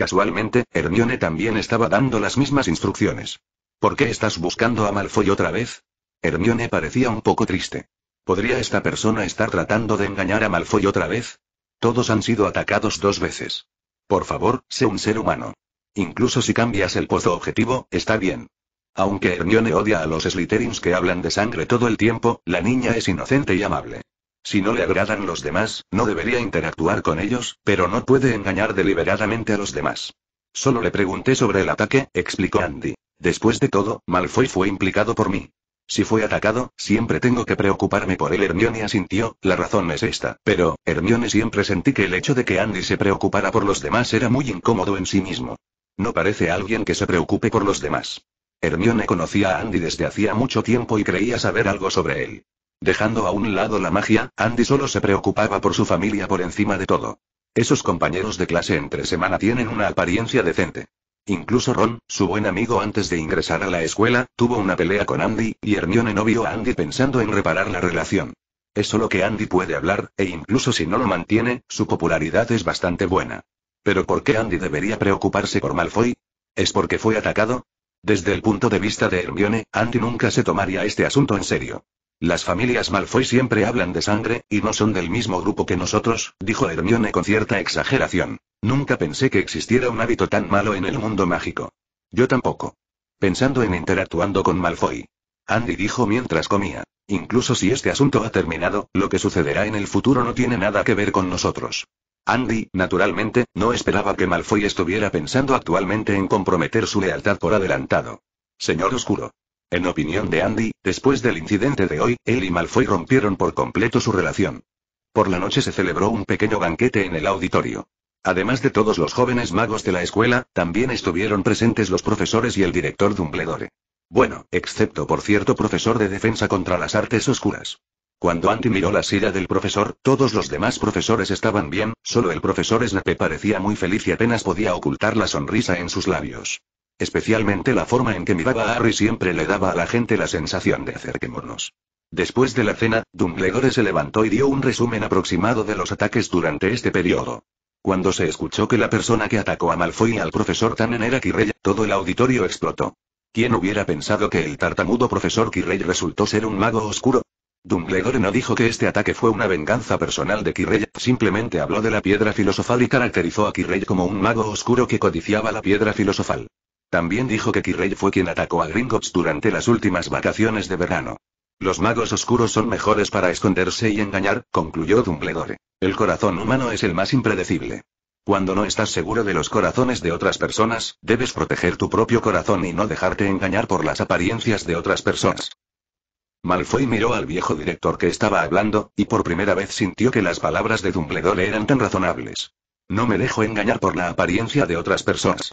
Casualmente, Hermione también estaba dando las mismas instrucciones. ¿Por qué estás buscando a Malfoy otra vez? Hermione parecía un poco triste. ¿Podría esta persona estar tratando de engañar a Malfoy otra vez? Todos han sido atacados dos veces. Por favor, sé un ser humano. Incluso si cambias el pozo objetivo, está bien. Aunque Hermione odia a los Slytherins que hablan de sangre todo el tiempo, la niña es inocente y amable. Si no le agradan los demás, no debería interactuar con ellos, pero no puede engañar deliberadamente a los demás. Solo le pregunté sobre el ataque, explicó Andy. Después de todo, Malfoy fue implicado por mí. Si fue atacado, siempre tengo que preocuparme por él. Hermione asintió, la razón es esta. Pero, Hermione siempre sentí que el hecho de que Andy se preocupara por los demás era muy incómodo en sí mismo. No parece alguien que se preocupe por los demás. Hermione conocía a Andy desde hacía mucho tiempo y creía saber algo sobre él. Dejando a un lado la magia, Andy solo se preocupaba por su familia por encima de todo. Esos compañeros de clase entre semana tienen una apariencia decente. Incluso Ron, su buen amigo antes de ingresar a la escuela, tuvo una pelea con Andy, y Hermione no vio a Andy pensando en reparar la relación. Es solo que Andy puede hablar, e incluso si no lo mantiene, su popularidad es bastante buena. Pero ¿por qué Andy debería preocuparse por Malfoy? ¿Es porque fue atacado? Desde el punto de vista de Hermione, Andy nunca se tomaría este asunto en serio. Las familias Malfoy siempre hablan de sangre, y no son del mismo grupo que nosotros, dijo Hermione con cierta exageración. Nunca pensé que existiera un hábito tan malo en el mundo mágico. Yo tampoco. Pensando en interactuando con Malfoy. Andy dijo mientras comía. Incluso si este asunto ha terminado, lo que sucederá en el futuro no tiene nada que ver con nosotros. Andy, naturalmente, no esperaba que Malfoy estuviera pensando actualmente en comprometer su lealtad por adelantado. Señor Oscuro. En opinión de Andy, después del incidente de hoy, él y Malfoy rompieron por completo su relación. Por la noche se celebró un pequeño banquete en el auditorio. Además de todos los jóvenes magos de la escuela, también estuvieron presentes los profesores y el director Dumbledore. Bueno, excepto por cierto profesor de defensa contra las artes oscuras. Cuando Andy miró la silla del profesor, todos los demás profesores estaban bien, solo el profesor Snape parecía muy feliz y apenas podía ocultar la sonrisa en sus labios. Especialmente la forma en que miraba a Harry siempre le daba a la gente la sensación de hacer temornos. Después de la cena, Dumbledore se levantó y dio un resumen aproximado de los ataques durante este periodo. Cuando se escuchó que la persona que atacó a Malfoy y al profesor Tannen era Quirrell, todo el auditorio explotó. ¿Quién hubiera pensado que el tartamudo profesor Kirrey resultó ser un mago oscuro? Dumbledore no dijo que este ataque fue una venganza personal de Quirrell, simplemente habló de la piedra filosofal y caracterizó a Kirrey como un mago oscuro que codiciaba la piedra filosofal. También dijo que Quirrell fue quien atacó a Gringotts durante las últimas vacaciones de verano. Los magos oscuros son mejores para esconderse y engañar, concluyó Dumbledore. El corazón humano es el más impredecible. Cuando no estás seguro de los corazones de otras personas, debes proteger tu propio corazón y no dejarte engañar por las apariencias de otras personas. Malfoy miró al viejo director que estaba hablando, y por primera vez sintió que las palabras de Dumbledore eran tan razonables. No me dejo engañar por la apariencia de otras personas.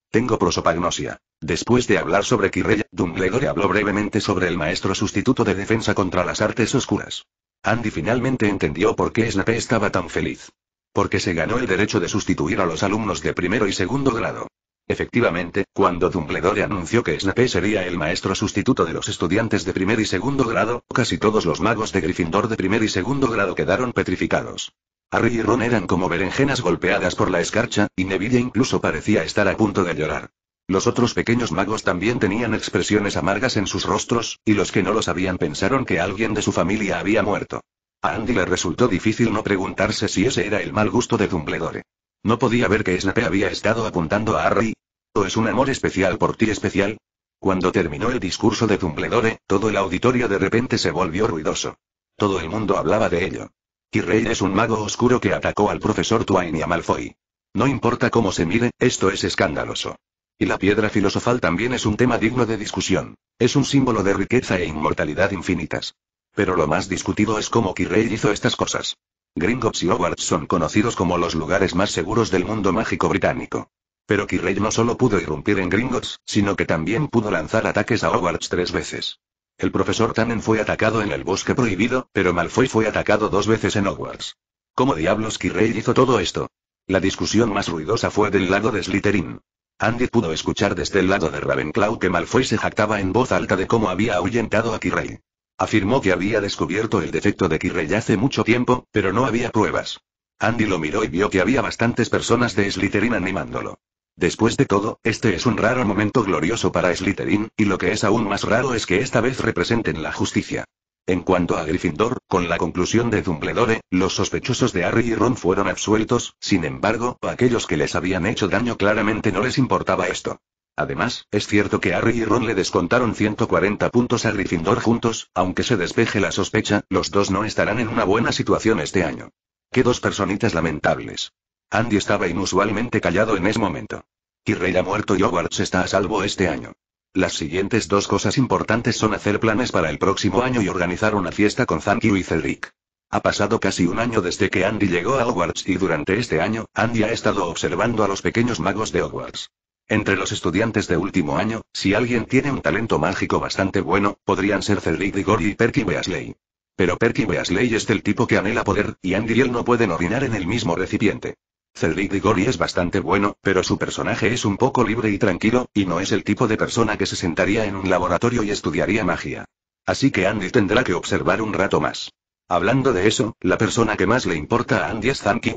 Tengo prosopagnosia. Después de hablar sobre Kirreya, Dumbledore habló brevemente sobre el maestro sustituto de defensa contra las artes oscuras. Andy finalmente entendió por qué Snape estaba tan feliz. Porque se ganó el derecho de sustituir a los alumnos de primero y segundo grado. Efectivamente, cuando Dumbledore anunció que Snape sería el maestro sustituto de los estudiantes de primer y segundo grado, casi todos los magos de Gryffindor de primer y segundo grado quedaron petrificados. Harry y Ron eran como berenjenas golpeadas por la escarcha, y Neville incluso parecía estar a punto de llorar. Los otros pequeños magos también tenían expresiones amargas en sus rostros, y los que no lo sabían pensaron que alguien de su familia había muerto. A Andy le resultó difícil no preguntarse si ese era el mal gusto de Dumbledore. No podía ver que Snape había estado apuntando a Harry. ¿O es un amor especial por ti especial? Cuando terminó el discurso de Dumbledore, todo el auditorio de repente se volvió ruidoso. Todo el mundo hablaba de ello. Kirrey es un mago oscuro que atacó al profesor Twain y a Malfoy. No importa cómo se mire, esto es escandaloso. Y la piedra filosofal también es un tema digno de discusión. Es un símbolo de riqueza e inmortalidad infinitas. Pero lo más discutido es cómo Kirrey hizo estas cosas. Gringotts y Hogwarts son conocidos como los lugares más seguros del mundo mágico británico. Pero Kirrey no solo pudo irrumpir en Gringotts, sino que también pudo lanzar ataques a Hogwarts tres veces. El profesor Tannen fue atacado en el bosque prohibido, pero Malfoy fue atacado dos veces en Hogwarts. ¿Cómo diablos Kirrey hizo todo esto? La discusión más ruidosa fue del lado de Slytherin. Andy pudo escuchar desde el lado de Ravenclaw que Malfoy se jactaba en voz alta de cómo había ahuyentado a Kirrey. Afirmó que había descubierto el defecto de Kirrey hace mucho tiempo, pero no había pruebas. Andy lo miró y vio que había bastantes personas de Slytherin animándolo. Después de todo, este es un raro momento glorioso para Slytherin, y lo que es aún más raro es que esta vez representen la justicia. En cuanto a Gryffindor, con la conclusión de Dumbledore, los sospechosos de Harry y Ron fueron absueltos, sin embargo, aquellos que les habían hecho daño claramente no les importaba esto. Además, es cierto que Harry y Ron le descontaron 140 puntos a Gryffindor juntos, aunque se despeje la sospecha, los dos no estarán en una buena situación este año. Qué dos personitas lamentables. Andy estaba inusualmente callado en ese momento. Kirrey ha muerto y Hogwarts está a salvo este año. Las siguientes dos cosas importantes son hacer planes para el próximo año y organizar una fiesta con Zankiu y Cedric. Ha pasado casi un año desde que Andy llegó a Hogwarts y durante este año, Andy ha estado observando a los pequeños magos de Hogwarts. Entre los estudiantes de último año, si alguien tiene un talento mágico bastante bueno, podrían ser Cedric Diggory y Perky Weasley. Pero Perky Weasley es del tipo que anhela poder, y Andy y él no pueden orinar en el mismo recipiente. Cedric Diggory es bastante bueno, pero su personaje es un poco libre y tranquilo, y no es el tipo de persona que se sentaría en un laboratorio y estudiaría magia. Así que Andy tendrá que observar un rato más. Hablando de eso, la persona que más le importa a Andy es Thank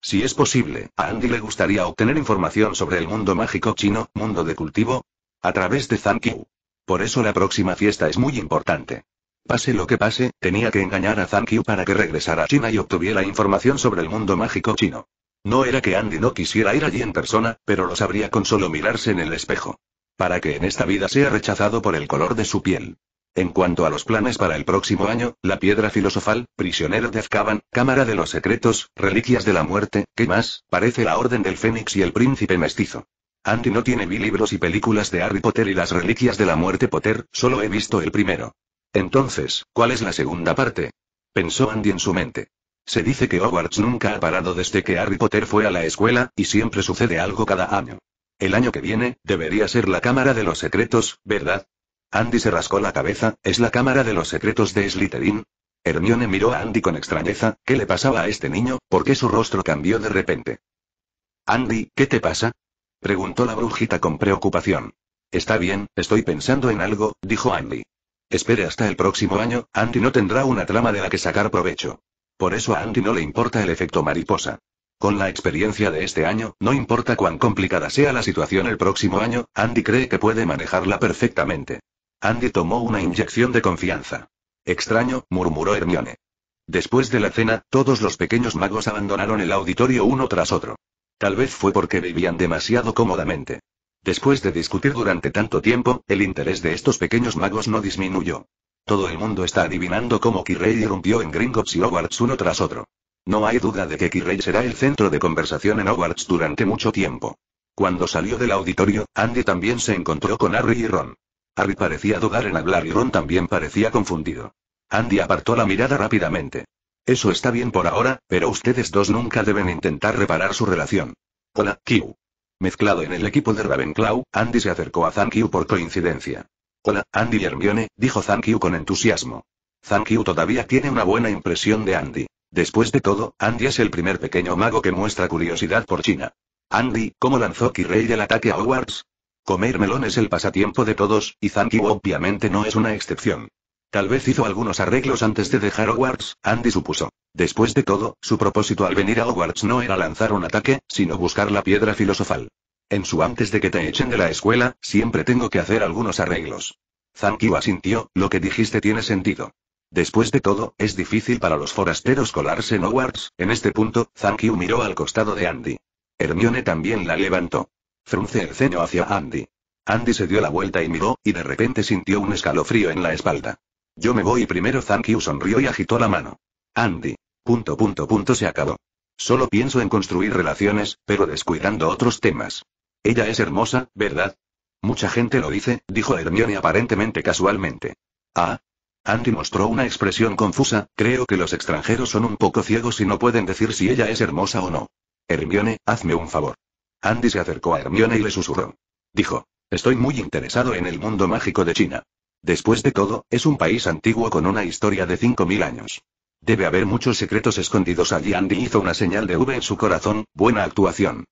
Si es posible, a Andy le gustaría obtener información sobre el mundo mágico chino, mundo de cultivo, a través de Thank Por eso la próxima fiesta es muy importante. Pase lo que pase, tenía que engañar a Thank para que regresara a China y obtuviera información sobre el mundo mágico chino. No era que Andy no quisiera ir allí en persona, pero lo sabría con solo mirarse en el espejo. Para que en esta vida sea rechazado por el color de su piel. En cuanto a los planes para el próximo año, la piedra filosofal, prisionero de Azkaban, cámara de los secretos, reliquias de la muerte, ¿qué más? Parece la orden del Fénix y el príncipe mestizo. Andy no tiene vi libros y películas de Harry Potter y las reliquias de la muerte Potter, solo he visto el primero. Entonces, ¿cuál es la segunda parte? Pensó Andy en su mente. Se dice que Hogwarts nunca ha parado desde que Harry Potter fue a la escuela, y siempre sucede algo cada año. El año que viene, debería ser la Cámara de los Secretos, ¿verdad? Andy se rascó la cabeza, ¿es la Cámara de los Secretos de Slytherin? Hermione miró a Andy con extrañeza, ¿qué le pasaba a este niño? ¿Por qué su rostro cambió de repente? Andy, ¿qué te pasa? preguntó la brujita con preocupación. Está bien, estoy pensando en algo, dijo Andy. Espere hasta el próximo año, Andy no tendrá una trama de la que sacar provecho. Por eso a Andy no le importa el efecto mariposa. Con la experiencia de este año, no importa cuán complicada sea la situación el próximo año, Andy cree que puede manejarla perfectamente. Andy tomó una inyección de confianza. Extraño, murmuró Hermione. Después de la cena, todos los pequeños magos abandonaron el auditorio uno tras otro. Tal vez fue porque vivían demasiado cómodamente. Después de discutir durante tanto tiempo, el interés de estos pequeños magos no disminuyó. Todo el mundo está adivinando cómo Kirei irrumpió en Gringotts y Hogwarts uno tras otro. No hay duda de que Kirei será el centro de conversación en Hogwarts durante mucho tiempo. Cuando salió del auditorio, Andy también se encontró con Harry y Ron. Harry parecía dudar en hablar y Ron también parecía confundido. Andy apartó la mirada rápidamente. Eso está bien por ahora, pero ustedes dos nunca deben intentar reparar su relación. Hola, Q. Mezclado en el equipo de Ravenclaw, Andy se acercó a Thank por coincidencia. Hola, Andy Hermione, dijo Thank con entusiasmo. Thank todavía tiene una buena impresión de Andy. Después de todo, Andy es el primer pequeño mago que muestra curiosidad por China. Andy, ¿cómo lanzó Kirei el ataque a Hogwarts? Comer melón es el pasatiempo de todos, y Thank obviamente no es una excepción. Tal vez hizo algunos arreglos antes de dejar Hogwarts, Andy supuso. Después de todo, su propósito al venir a Hogwarts no era lanzar un ataque, sino buscar la piedra filosofal. En su antes de que te echen de la escuela, siempre tengo que hacer algunos arreglos. Zankyu asintió, lo que dijiste tiene sentido. Después de todo, es difícil para los forasteros colarse en Hogwarts, en este punto, Zankiu miró al costado de Andy. Hermione también la levantó. Frunce el ceño hacia Andy. Andy se dio la vuelta y miró, y de repente sintió un escalofrío en la espalda. Yo me voy primero Zankyu sonrió y agitó la mano. Andy. Punto punto punto se acabó. Solo pienso en construir relaciones, pero descuidando otros temas. Ella es hermosa, ¿verdad? Mucha gente lo dice, dijo Hermione aparentemente casualmente. Ah. Andy mostró una expresión confusa, creo que los extranjeros son un poco ciegos y no pueden decir si ella es hermosa o no. Hermione, hazme un favor. Andy se acercó a Hermione y le susurró. Dijo, estoy muy interesado en el mundo mágico de China. Después de todo, es un país antiguo con una historia de 5.000 años. Debe haber muchos secretos escondidos allí. Andy hizo una señal de V en su corazón, buena actuación.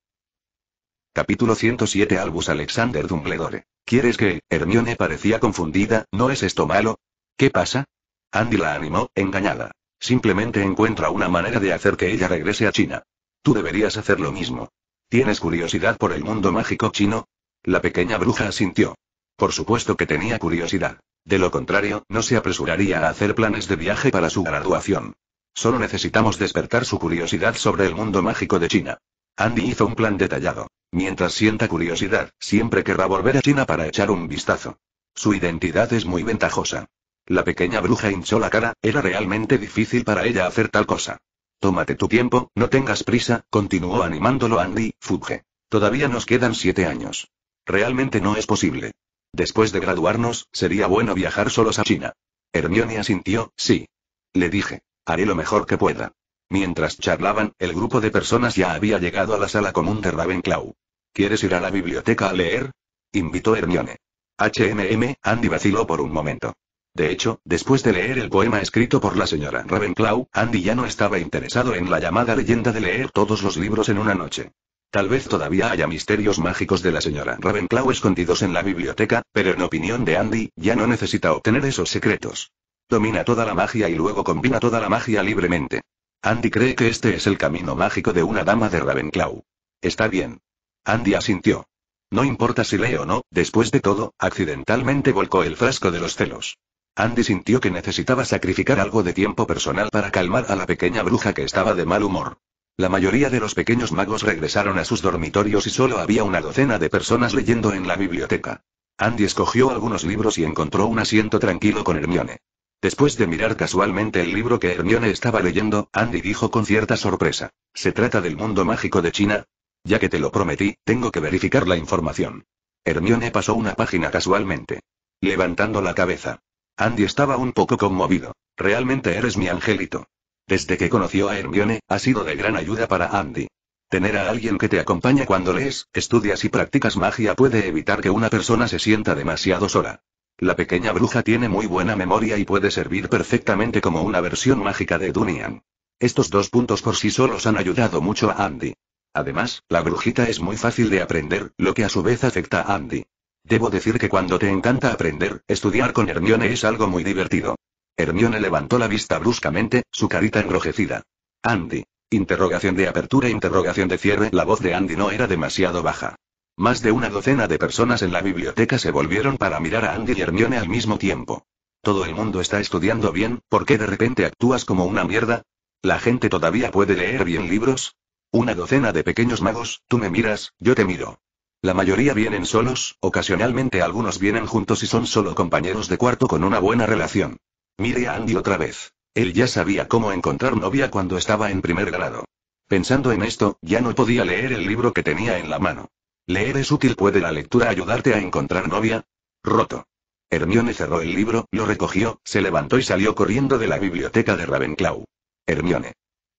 Capítulo 107 Albus Alexander Dumbledore. ¿Quieres que? Hermione parecía confundida, ¿no es esto malo? ¿Qué pasa? Andy la animó, engañada. Simplemente encuentra una manera de hacer que ella regrese a China. Tú deberías hacer lo mismo. ¿Tienes curiosidad por el mundo mágico chino? La pequeña bruja asintió. Por supuesto que tenía curiosidad. De lo contrario, no se apresuraría a hacer planes de viaje para su graduación. Solo necesitamos despertar su curiosidad sobre el mundo mágico de China. Andy hizo un plan detallado. Mientras sienta curiosidad, siempre querrá volver a China para echar un vistazo. Su identidad es muy ventajosa. La pequeña bruja hinchó la cara, era realmente difícil para ella hacer tal cosa. Tómate tu tiempo, no tengas prisa, continuó animándolo Andy, Fuge. Todavía nos quedan siete años. Realmente no es posible. Después de graduarnos, sería bueno viajar solos a China. Hermione asintió, sí. Le dije. Haré lo mejor que pueda. Mientras charlaban, el grupo de personas ya había llegado a la sala común de Ravenclaw. ¿Quieres ir a la biblioteca a leer? invitó Hermione. HMM, Andy vaciló por un momento. De hecho, después de leer el poema escrito por la señora Ravenclaw, Andy ya no estaba interesado en la llamada leyenda de leer todos los libros en una noche. Tal vez todavía haya misterios mágicos de la señora Ravenclaw escondidos en la biblioteca, pero en opinión de Andy, ya no necesita obtener esos secretos. Domina toda la magia y luego combina toda la magia libremente. Andy cree que este es el camino mágico de una dama de Ravenclaw. Está bien. Andy asintió. No importa si lee o no, después de todo, accidentalmente volcó el frasco de los celos. Andy sintió que necesitaba sacrificar algo de tiempo personal para calmar a la pequeña bruja que estaba de mal humor. La mayoría de los pequeños magos regresaron a sus dormitorios y solo había una docena de personas leyendo en la biblioteca. Andy escogió algunos libros y encontró un asiento tranquilo con Hermione. Después de mirar casualmente el libro que Hermione estaba leyendo, Andy dijo con cierta sorpresa. ¿Se trata del mundo mágico de China? Ya que te lo prometí, tengo que verificar la información. Hermione pasó una página casualmente. Levantando la cabeza. Andy estaba un poco conmovido. Realmente eres mi angelito. Desde que conoció a Hermione, ha sido de gran ayuda para Andy. Tener a alguien que te acompaña cuando lees, estudias y practicas magia puede evitar que una persona se sienta demasiado sola. La pequeña bruja tiene muy buena memoria y puede servir perfectamente como una versión mágica de Dunian. Estos dos puntos por sí solos han ayudado mucho a Andy. Además, la brujita es muy fácil de aprender, lo que a su vez afecta a Andy. Debo decir que cuando te encanta aprender, estudiar con Hermione es algo muy divertido. Hermione levantó la vista bruscamente, su carita enrojecida. Andy. Interrogación de apertura, interrogación de cierre. La voz de Andy no era demasiado baja. Más de una docena de personas en la biblioteca se volvieron para mirar a Andy y Hermione al mismo tiempo. Todo el mundo está estudiando bien, ¿por qué de repente actúas como una mierda? ¿La gente todavía puede leer bien libros? Una docena de pequeños magos, tú me miras, yo te miro. La mayoría vienen solos, ocasionalmente algunos vienen juntos y son solo compañeros de cuarto con una buena relación. Mire a Andy otra vez. Él ya sabía cómo encontrar novia cuando estaba en primer grado. Pensando en esto, ya no podía leer el libro que tenía en la mano. Leer es útil, puede la lectura ayudarte a encontrar novia. Roto. Hermione cerró el libro, lo recogió, se levantó y salió corriendo de la biblioteca de Ravenclaw. Hermione.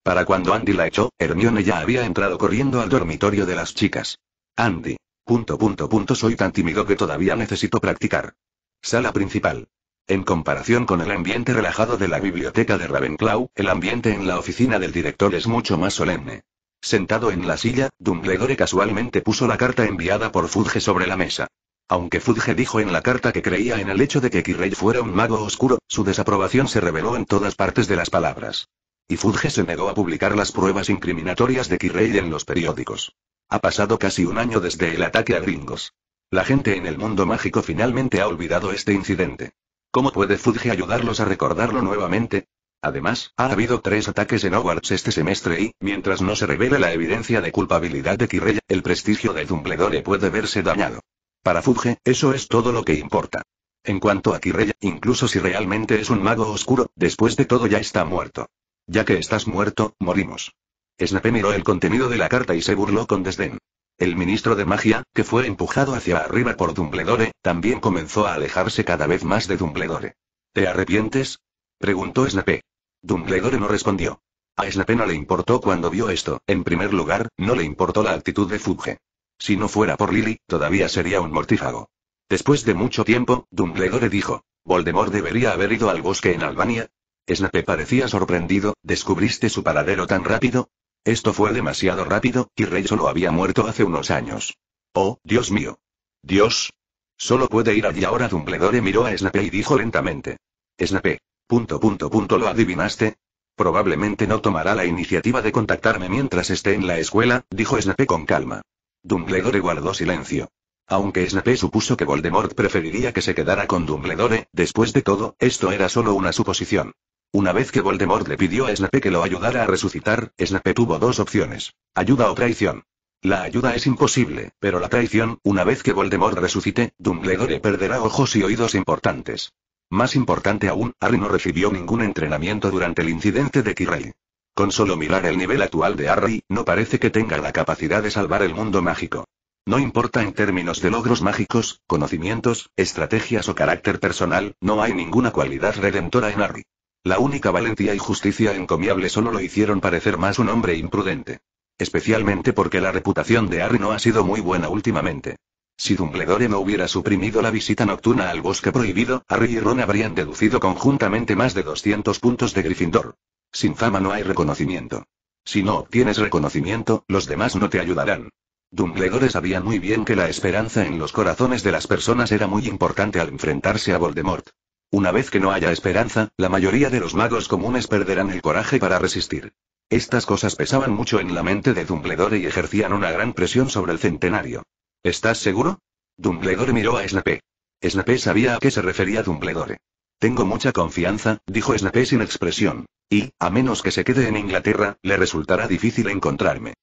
Para cuando Andy la echó, Hermione ya había entrado corriendo al dormitorio de las chicas. Andy. Punto punto punto soy tan tímido que todavía necesito practicar. Sala principal. En comparación con el ambiente relajado de la biblioteca de Ravenclaw, el ambiente en la oficina del director es mucho más solemne. Sentado en la silla, Dumbledore casualmente puso la carta enviada por Fudge sobre la mesa. Aunque Fudge dijo en la carta que creía en el hecho de que Kirrey fuera un mago oscuro, su desaprobación se reveló en todas partes de las palabras. Y Fudge se negó a publicar las pruebas incriminatorias de Kirrey en los periódicos. Ha pasado casi un año desde el ataque a gringos. La gente en el mundo mágico finalmente ha olvidado este incidente. ¿Cómo puede Fudge ayudarlos a recordarlo nuevamente? Además, ha habido tres ataques en Hogwarts este semestre y, mientras no se revele la evidencia de culpabilidad de Quirrell, el prestigio de Dumbledore puede verse dañado. Para Fudge, eso es todo lo que importa. En cuanto a Quirrell, incluso si realmente es un mago oscuro, después de todo ya está muerto. Ya que estás muerto, morimos. Snape miró el contenido de la carta y se burló con desdén. El ministro de magia, que fue empujado hacia arriba por Dumbledore, también comenzó a alejarse cada vez más de Dumbledore. ¿Te arrepientes? Preguntó Snape. Dumbledore no respondió. A Snape no le importó cuando vio esto, en primer lugar, no le importó la actitud de Fudge. Si no fuera por Lily, todavía sería un mortífago. Después de mucho tiempo, Dumbledore dijo, Voldemort debería haber ido al bosque en Albania. Snape parecía sorprendido, ¿descubriste su paradero tan rápido? Esto fue demasiado rápido, y Rey solo había muerto hace unos años. Oh, Dios mío. Dios. Solo puede ir allí ahora Dumbledore miró a Snape y dijo lentamente. Snape. Punto punto punto lo adivinaste. Probablemente no tomará la iniciativa de contactarme mientras esté en la escuela, dijo Snape con calma. Dumbledore guardó silencio. Aunque Snape supuso que Voldemort preferiría que se quedara con Dumbledore, después de todo, esto era solo una suposición. Una vez que Voldemort le pidió a Snape que lo ayudara a resucitar, Snape tuvo dos opciones. Ayuda o traición. La ayuda es imposible, pero la traición, una vez que Voldemort resucite, Dumbledore perderá ojos y oídos importantes. Más importante aún, Harry no recibió ningún entrenamiento durante el incidente de Kirrell. Con solo mirar el nivel actual de Harry, no parece que tenga la capacidad de salvar el mundo mágico. No importa en términos de logros mágicos, conocimientos, estrategias o carácter personal, no hay ninguna cualidad redentora en Harry. La única valentía y justicia encomiable solo lo hicieron parecer más un hombre imprudente. Especialmente porque la reputación de Harry no ha sido muy buena últimamente. Si Dumbledore no hubiera suprimido la visita nocturna al bosque prohibido, Harry y Ron habrían deducido conjuntamente más de 200 puntos de Gryffindor. Sin fama no hay reconocimiento. Si no obtienes reconocimiento, los demás no te ayudarán. Dumbledore sabía muy bien que la esperanza en los corazones de las personas era muy importante al enfrentarse a Voldemort. Una vez que no haya esperanza, la mayoría de los magos comunes perderán el coraje para resistir. Estas cosas pesaban mucho en la mente de Dumbledore y ejercían una gran presión sobre el centenario. ¿Estás seguro? Dumbledore miró a Snape. Snape sabía a qué se refería Dumbledore. Tengo mucha confianza, dijo Snape sin expresión. Y, a menos que se quede en Inglaterra, le resultará difícil encontrarme.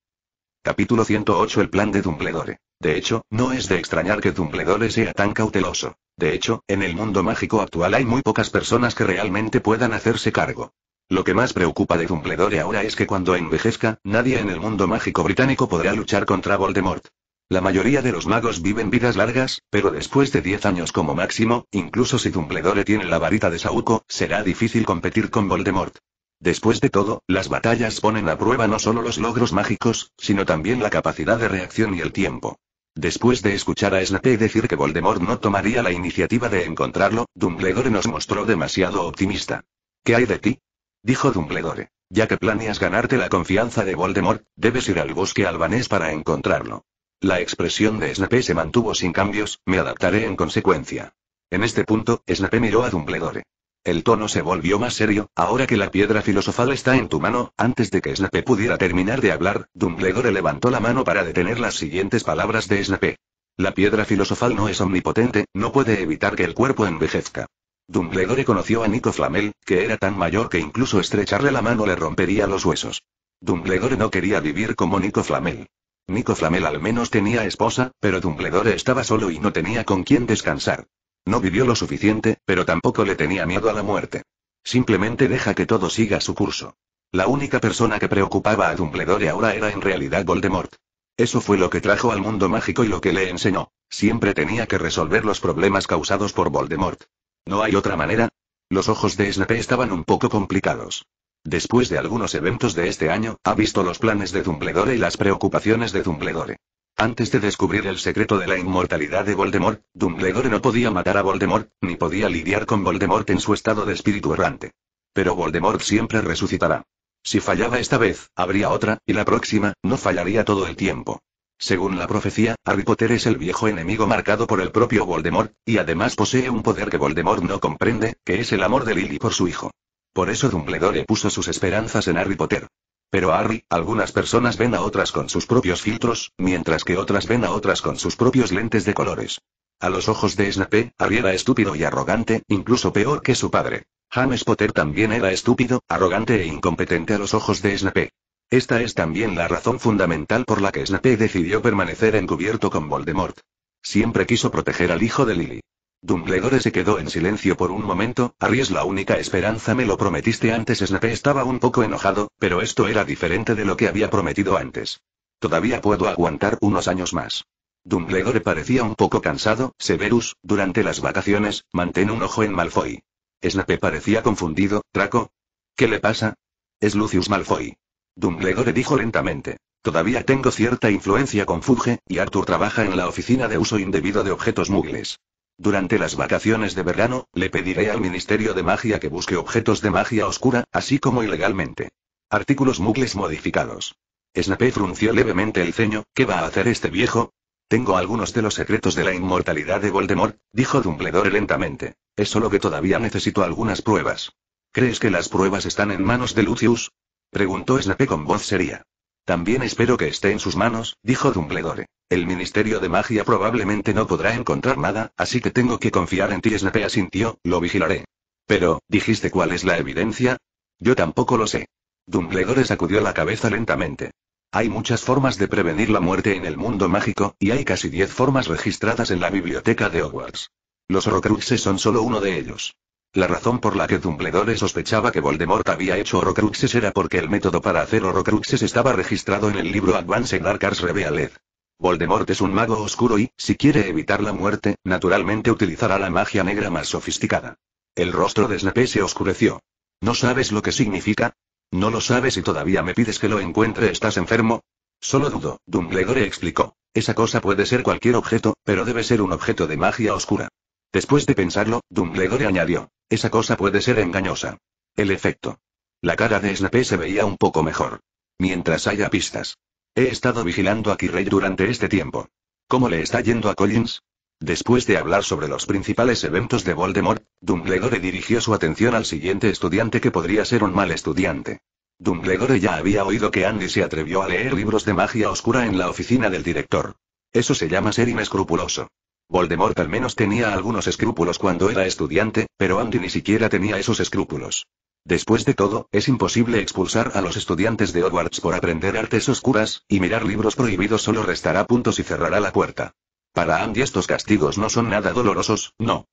Capítulo 108 El plan de Dumbledore. De hecho, no es de extrañar que Dumbledore sea tan cauteloso. De hecho, en el mundo mágico actual hay muy pocas personas que realmente puedan hacerse cargo. Lo que más preocupa de Dumbledore ahora es que cuando envejezca, nadie en el mundo mágico británico podrá luchar contra Voldemort. La mayoría de los magos viven vidas largas, pero después de 10 años como máximo, incluso si Dumbledore tiene la varita de Sauco, será difícil competir con Voldemort. Después de todo, las batallas ponen a prueba no solo los logros mágicos, sino también la capacidad de reacción y el tiempo. Después de escuchar a Snape decir que Voldemort no tomaría la iniciativa de encontrarlo, Dumbledore nos mostró demasiado optimista. ¿Qué hay de ti? Dijo Dumbledore. Ya que planeas ganarte la confianza de Voldemort, debes ir al bosque albanés para encontrarlo. La expresión de Snape se mantuvo sin cambios, me adaptaré en consecuencia. En este punto, Snape miró a Dumbledore. El tono se volvió más serio, ahora que la piedra filosofal está en tu mano, antes de que Snape pudiera terminar de hablar, Dumbledore levantó la mano para detener las siguientes palabras de Snape. La piedra filosofal no es omnipotente, no puede evitar que el cuerpo envejezca. Dumbledore conoció a Nico Flamel, que era tan mayor que incluso estrecharle la mano le rompería los huesos. Dumbledore no quería vivir como Nico Flamel. Nico Flamel al menos tenía esposa, pero Dumbledore estaba solo y no tenía con quién descansar. No vivió lo suficiente, pero tampoco le tenía miedo a la muerte. Simplemente deja que todo siga su curso. La única persona que preocupaba a Dumbledore ahora era en realidad Voldemort. Eso fue lo que trajo al mundo mágico y lo que le enseñó. Siempre tenía que resolver los problemas causados por Voldemort. ¿No hay otra manera? Los ojos de Snape estaban un poco complicados. Después de algunos eventos de este año, ha visto los planes de Dumbledore y las preocupaciones de Dumbledore. Antes de descubrir el secreto de la inmortalidad de Voldemort, Dumbledore no podía matar a Voldemort, ni podía lidiar con Voldemort en su estado de espíritu errante. Pero Voldemort siempre resucitará. Si fallaba esta vez, habría otra, y la próxima, no fallaría todo el tiempo. Según la profecía, Harry Potter es el viejo enemigo marcado por el propio Voldemort, y además posee un poder que Voldemort no comprende, que es el amor de Lily por su hijo. Por eso Dumbledore puso sus esperanzas en Harry Potter. Pero Harry, algunas personas ven a otras con sus propios filtros, mientras que otras ven a otras con sus propios lentes de colores. A los ojos de Snape, Harry era estúpido y arrogante, incluso peor que su padre. James Potter también era estúpido, arrogante e incompetente a los ojos de Snape. Esta es también la razón fundamental por la que Snape decidió permanecer encubierto con Voldemort. Siempre quiso proteger al hijo de Lily. Dumbledore se quedó en silencio por un momento, Harry la única esperanza me lo prometiste antes Snape estaba un poco enojado, pero esto era diferente de lo que había prometido antes. Todavía puedo aguantar unos años más. Dumbledore parecía un poco cansado, Severus, durante las vacaciones, mantén un ojo en Malfoy. Snape parecía confundido, Traco. ¿Qué le pasa? Es Lucius Malfoy. Dumbledore dijo lentamente. Todavía tengo cierta influencia con Fuge, y Arthur trabaja en la oficina de uso indebido de objetos mugles. Durante las vacaciones de verano, le pediré al Ministerio de Magia que busque objetos de magia oscura, así como ilegalmente. Artículos muggles modificados. Snape frunció levemente el ceño, ¿qué va a hacer este viejo? Tengo algunos de los secretos de la inmortalidad de Voldemort, dijo Dumbledore lentamente. Es solo que todavía necesito algunas pruebas. ¿Crees que las pruebas están en manos de Lucius? Preguntó Snape con voz seria. También espero que esté en sus manos, dijo Dumbledore. El Ministerio de Magia probablemente no podrá encontrar nada, así que tengo que confiar en ti. Snape asintió, lo vigilaré. Pero, ¿dijiste cuál es la evidencia? Yo tampoco lo sé. Dumbledore sacudió la cabeza lentamente. Hay muchas formas de prevenir la muerte en el mundo mágico, y hay casi diez formas registradas en la biblioteca de Hogwarts. Los Horrocruxes son solo uno de ellos. La razón por la que Dumbledore sospechaba que Voldemort había hecho Horrocruxes era porque el método para hacer Horrocruxes estaba registrado en el libro Advanced Dark Arts Revealed. Voldemort es un mago oscuro y, si quiere evitar la muerte, naturalmente utilizará la magia negra más sofisticada. El rostro de Snape se oscureció. ¿No sabes lo que significa? ¿No lo sabes y todavía me pides que lo encuentre? ¿Estás enfermo? Solo dudo, Dumbledore explicó. Esa cosa puede ser cualquier objeto, pero debe ser un objeto de magia oscura. Después de pensarlo, Dumbledore añadió. Esa cosa puede ser engañosa. El efecto. La cara de Snape se veía un poco mejor. Mientras haya pistas. He estado vigilando a Kirrey durante este tiempo. ¿Cómo le está yendo a Collins? Después de hablar sobre los principales eventos de Voldemort, Dumbledore dirigió su atención al siguiente estudiante que podría ser un mal estudiante. Dumbledore ya había oído que Andy se atrevió a leer libros de magia oscura en la oficina del director. Eso se llama ser inescrupuloso. Voldemort al menos tenía algunos escrúpulos cuando era estudiante, pero Andy ni siquiera tenía esos escrúpulos. Después de todo, es imposible expulsar a los estudiantes de Hogwarts por aprender artes oscuras, y mirar libros prohibidos solo restará puntos y cerrará la puerta. Para Andy estos castigos no son nada dolorosos, no.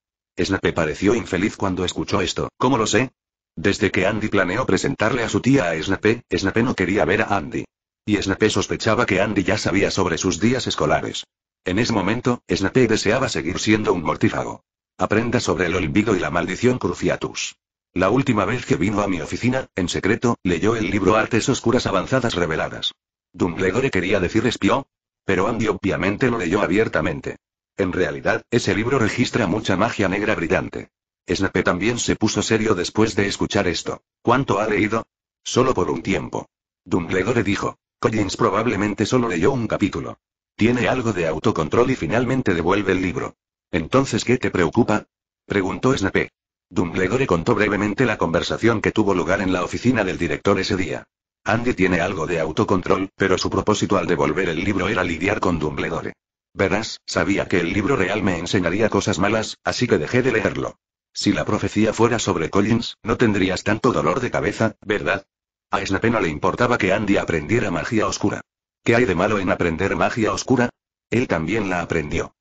Snape pareció infeliz cuando escuchó esto, ¿cómo lo sé? Desde que Andy planeó presentarle a su tía a Snape, Snape no quería ver a Andy. Y Snape sospechaba que Andy ya sabía sobre sus días escolares. En ese momento, Snape deseaba seguir siendo un mortífago. Aprenda sobre el olvido y la maldición cruciatus. La última vez que vino a mi oficina, en secreto, leyó el libro Artes Oscuras Avanzadas Reveladas. Dumbledore quería decir espió, pero Andy obviamente lo leyó abiertamente. En realidad, ese libro registra mucha magia negra brillante. Snape también se puso serio después de escuchar esto. ¿Cuánto ha leído? Solo por un tiempo. Dumbledore dijo. Collins probablemente solo leyó un capítulo. Tiene algo de autocontrol y finalmente devuelve el libro. ¿Entonces qué te preocupa? preguntó Snape. Dumbledore contó brevemente la conversación que tuvo lugar en la oficina del director ese día. Andy tiene algo de autocontrol, pero su propósito al devolver el libro era lidiar con Dumbledore. Verás, sabía que el libro real me enseñaría cosas malas, así que dejé de leerlo. Si la profecía fuera sobre Collins, no tendrías tanto dolor de cabeza, ¿verdad? A Snape no le importaba que Andy aprendiera magia oscura. ¿Qué hay de malo en aprender magia oscura? Él también la aprendió.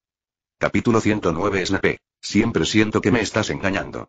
Capítulo 109 Snape. Siempre siento que me estás engañando.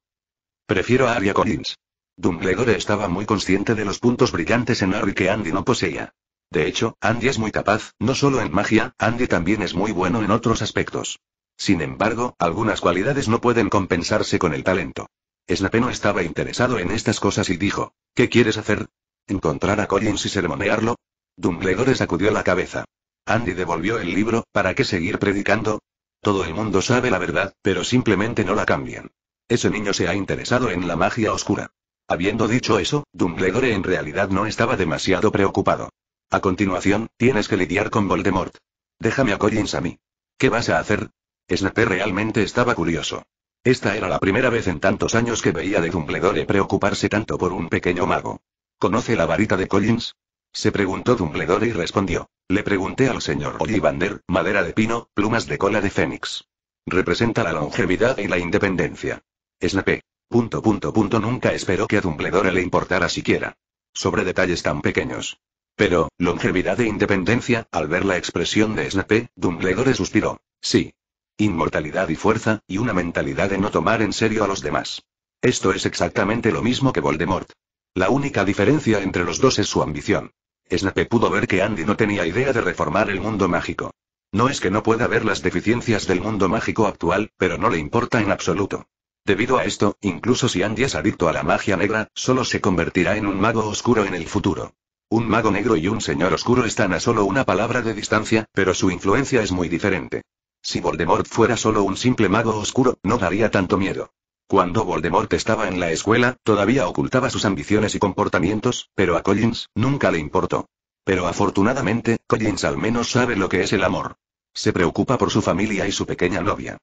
Prefiero a Arya Collins. Dumbledore estaba muy consciente de los puntos brillantes en Harry que Andy no poseía. De hecho, Andy es muy capaz, no solo en magia, Andy también es muy bueno en otros aspectos. Sin embargo, algunas cualidades no pueden compensarse con el talento. Snape no estaba interesado en estas cosas y dijo, ¿qué quieres hacer? ¿Encontrar a Collins y sermonearlo? Dumbledore sacudió la cabeza. Andy devolvió el libro, ¿para qué seguir predicando? Todo el mundo sabe la verdad, pero simplemente no la cambian. Ese niño se ha interesado en la magia oscura. Habiendo dicho eso, Dumbledore en realidad no estaba demasiado preocupado. A continuación, tienes que lidiar con Voldemort. Déjame a Collins a mí. ¿Qué vas a hacer? Snape realmente estaba curioso. Esta era la primera vez en tantos años que veía de Dumbledore preocuparse tanto por un pequeño mago. ¿Conoce la varita de Collins? Se preguntó Dumbledore y respondió. Le pregunté al señor Ollivander, madera de pino, plumas de cola de fénix. Representa la longevidad y la independencia. Snape. Punto punto punto nunca esperó que a Dumbledore le importara siquiera. Sobre detalles tan pequeños. Pero, longevidad e independencia, al ver la expresión de Snape, Dumbledore suspiró. Sí. Inmortalidad y fuerza, y una mentalidad de no tomar en serio a los demás. Esto es exactamente lo mismo que Voldemort. La única diferencia entre los dos es su ambición. Snape pudo ver que Andy no tenía idea de reformar el mundo mágico. No es que no pueda ver las deficiencias del mundo mágico actual, pero no le importa en absoluto. Debido a esto, incluso si Andy es adicto a la magia negra, solo se convertirá en un mago oscuro en el futuro. Un mago negro y un señor oscuro están a solo una palabra de distancia, pero su influencia es muy diferente. Si Voldemort fuera solo un simple mago oscuro, no daría tanto miedo. Cuando Voldemort estaba en la escuela, todavía ocultaba sus ambiciones y comportamientos, pero a Collins, nunca le importó. Pero afortunadamente, Collins al menos sabe lo que es el amor. Se preocupa por su familia y su pequeña novia.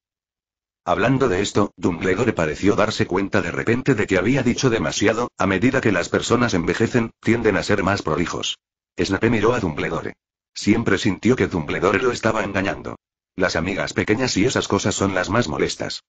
Hablando de esto, Dumbledore pareció darse cuenta de repente de que había dicho demasiado, a medida que las personas envejecen, tienden a ser más prolijos. Snape miró a Dumbledore. Siempre sintió que Dumbledore lo estaba engañando. Las amigas pequeñas y esas cosas son las más molestas.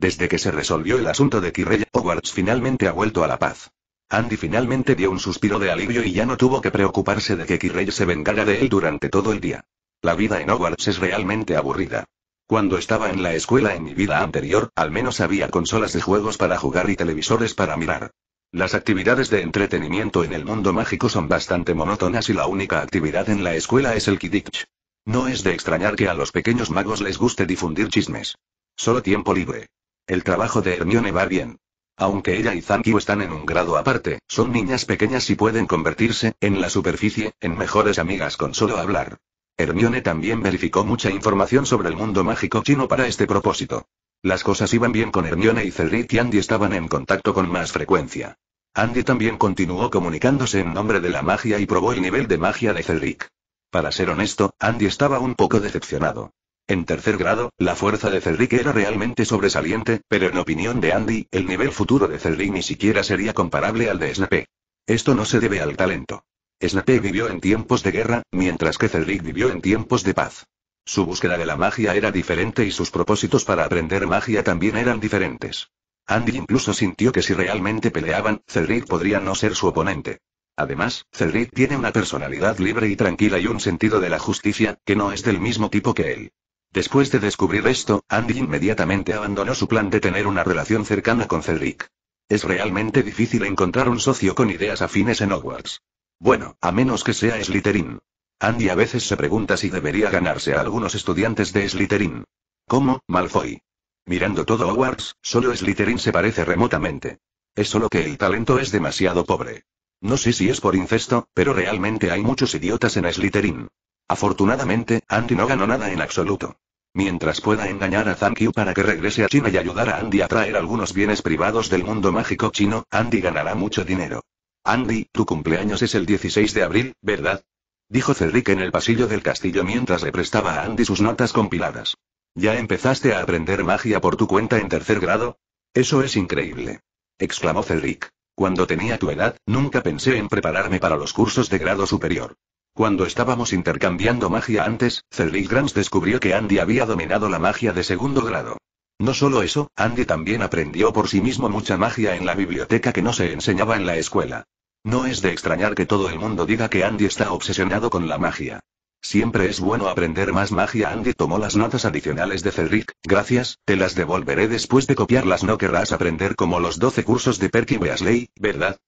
Desde que se resolvió el asunto de Kirrell, Hogwarts finalmente ha vuelto a la paz. Andy finalmente dio un suspiro de alivio y ya no tuvo que preocuparse de que Quirrell se vengara de él durante todo el día. La vida en Hogwarts es realmente aburrida. Cuando estaba en la escuela en mi vida anterior, al menos había consolas de juegos para jugar y televisores para mirar. Las actividades de entretenimiento en el mundo mágico son bastante monótonas y la única actividad en la escuela es el Kidditch. No es de extrañar que a los pequeños magos les guste difundir chismes. Solo tiempo libre. El trabajo de Hermione va bien. Aunque ella y Zankyu están en un grado aparte, son niñas pequeñas y pueden convertirse, en la superficie, en mejores amigas con solo hablar. Hermione también verificó mucha información sobre el mundo mágico chino para este propósito. Las cosas iban bien con Hermione y Cedric y Andy estaban en contacto con más frecuencia. Andy también continuó comunicándose en nombre de la magia y probó el nivel de magia de Cedric. Para ser honesto, Andy estaba un poco decepcionado. En tercer grado, la fuerza de Cedric era realmente sobresaliente, pero en opinión de Andy, el nivel futuro de Cedric ni siquiera sería comparable al de Snape. Esto no se debe al talento. Snape vivió en tiempos de guerra, mientras que Cedric vivió en tiempos de paz. Su búsqueda de la magia era diferente y sus propósitos para aprender magia también eran diferentes. Andy incluso sintió que si realmente peleaban, Cedric podría no ser su oponente. Además, Cedric tiene una personalidad libre y tranquila y un sentido de la justicia, que no es del mismo tipo que él. Después de descubrir esto, Andy inmediatamente abandonó su plan de tener una relación cercana con Cedric. Es realmente difícil encontrar un socio con ideas afines en Hogwarts. Bueno, a menos que sea Slytherin. Andy a veces se pregunta si debería ganarse a algunos estudiantes de Slytherin. ¿Cómo, Malfoy? Mirando todo Hogwarts, solo Slytherin se parece remotamente. Es solo que el talento es demasiado pobre. No sé si es por incesto, pero realmente hay muchos idiotas en Slytherin. Afortunadamente, Andy no ganó nada en absoluto. Mientras pueda engañar a Zhang para que regrese a China y ayudar a Andy a traer algunos bienes privados del mundo mágico chino, Andy ganará mucho dinero. Andy, tu cumpleaños es el 16 de abril, ¿verdad? Dijo Cedric en el pasillo del castillo mientras le prestaba a Andy sus notas compiladas. ¿Ya empezaste a aprender magia por tu cuenta en tercer grado? Eso es increíble. Exclamó Cedric. Cuando tenía tu edad, nunca pensé en prepararme para los cursos de grado superior. Cuando estábamos intercambiando magia antes, Cedric Grams descubrió que Andy había dominado la magia de segundo grado. No solo eso, Andy también aprendió por sí mismo mucha magia en la biblioteca que no se enseñaba en la escuela. No es de extrañar que todo el mundo diga que Andy está obsesionado con la magia. Siempre es bueno aprender más magia. Andy tomó las notas adicionales de Cedric. Gracias, te las devolveré después de copiarlas. No querrás aprender como los 12 cursos de Perky Weasley, ¿verdad?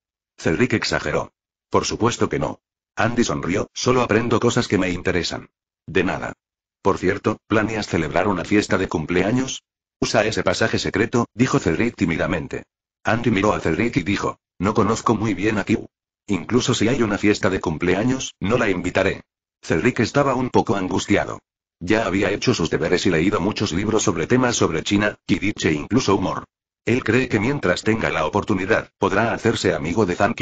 Cedric exageró. Por supuesto que no. Andy sonrió, solo aprendo cosas que me interesan. De nada. Por cierto, ¿planeas celebrar una fiesta de cumpleaños? Usa ese pasaje secreto, dijo Cedric tímidamente. Andy miró a Cedric y dijo, no conozco muy bien a Q. Incluso si hay una fiesta de cumpleaños, no la invitaré. Cedric estaba un poco angustiado. Ya había hecho sus deberes y leído muchos libros sobre temas sobre China, Kidich e incluso humor. Él cree que mientras tenga la oportunidad, podrá hacerse amigo de Zhang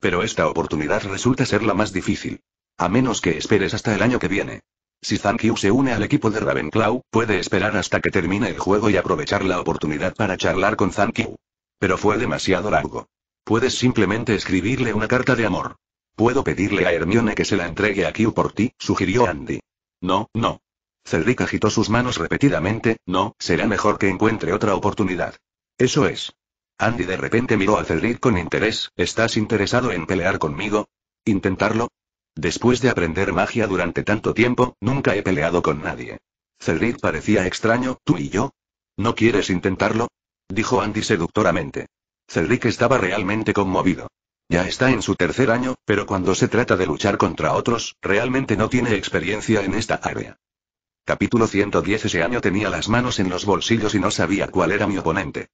pero esta oportunidad resulta ser la más difícil. A menos que esperes hasta el año que viene. Si Zankyu se une al equipo de Ravenclaw, puede esperar hasta que termine el juego y aprovechar la oportunidad para charlar con Zankyu. Pero fue demasiado largo. Puedes simplemente escribirle una carta de amor. Puedo pedirle a Hermione que se la entregue a Q por ti, sugirió Andy. No, no. Cedric agitó sus manos repetidamente, no, será mejor que encuentre otra oportunidad. Eso es. Andy de repente miró a Cedric con interés, ¿estás interesado en pelear conmigo? ¿Intentarlo? Después de aprender magia durante tanto tiempo, nunca he peleado con nadie. Cedric parecía extraño, ¿tú y yo? ¿No quieres intentarlo? Dijo Andy seductoramente. Cedric estaba realmente conmovido. Ya está en su tercer año, pero cuando se trata de luchar contra otros, realmente no tiene experiencia en esta área. Capítulo 110 Ese año tenía las manos en los bolsillos y no sabía cuál era mi oponente.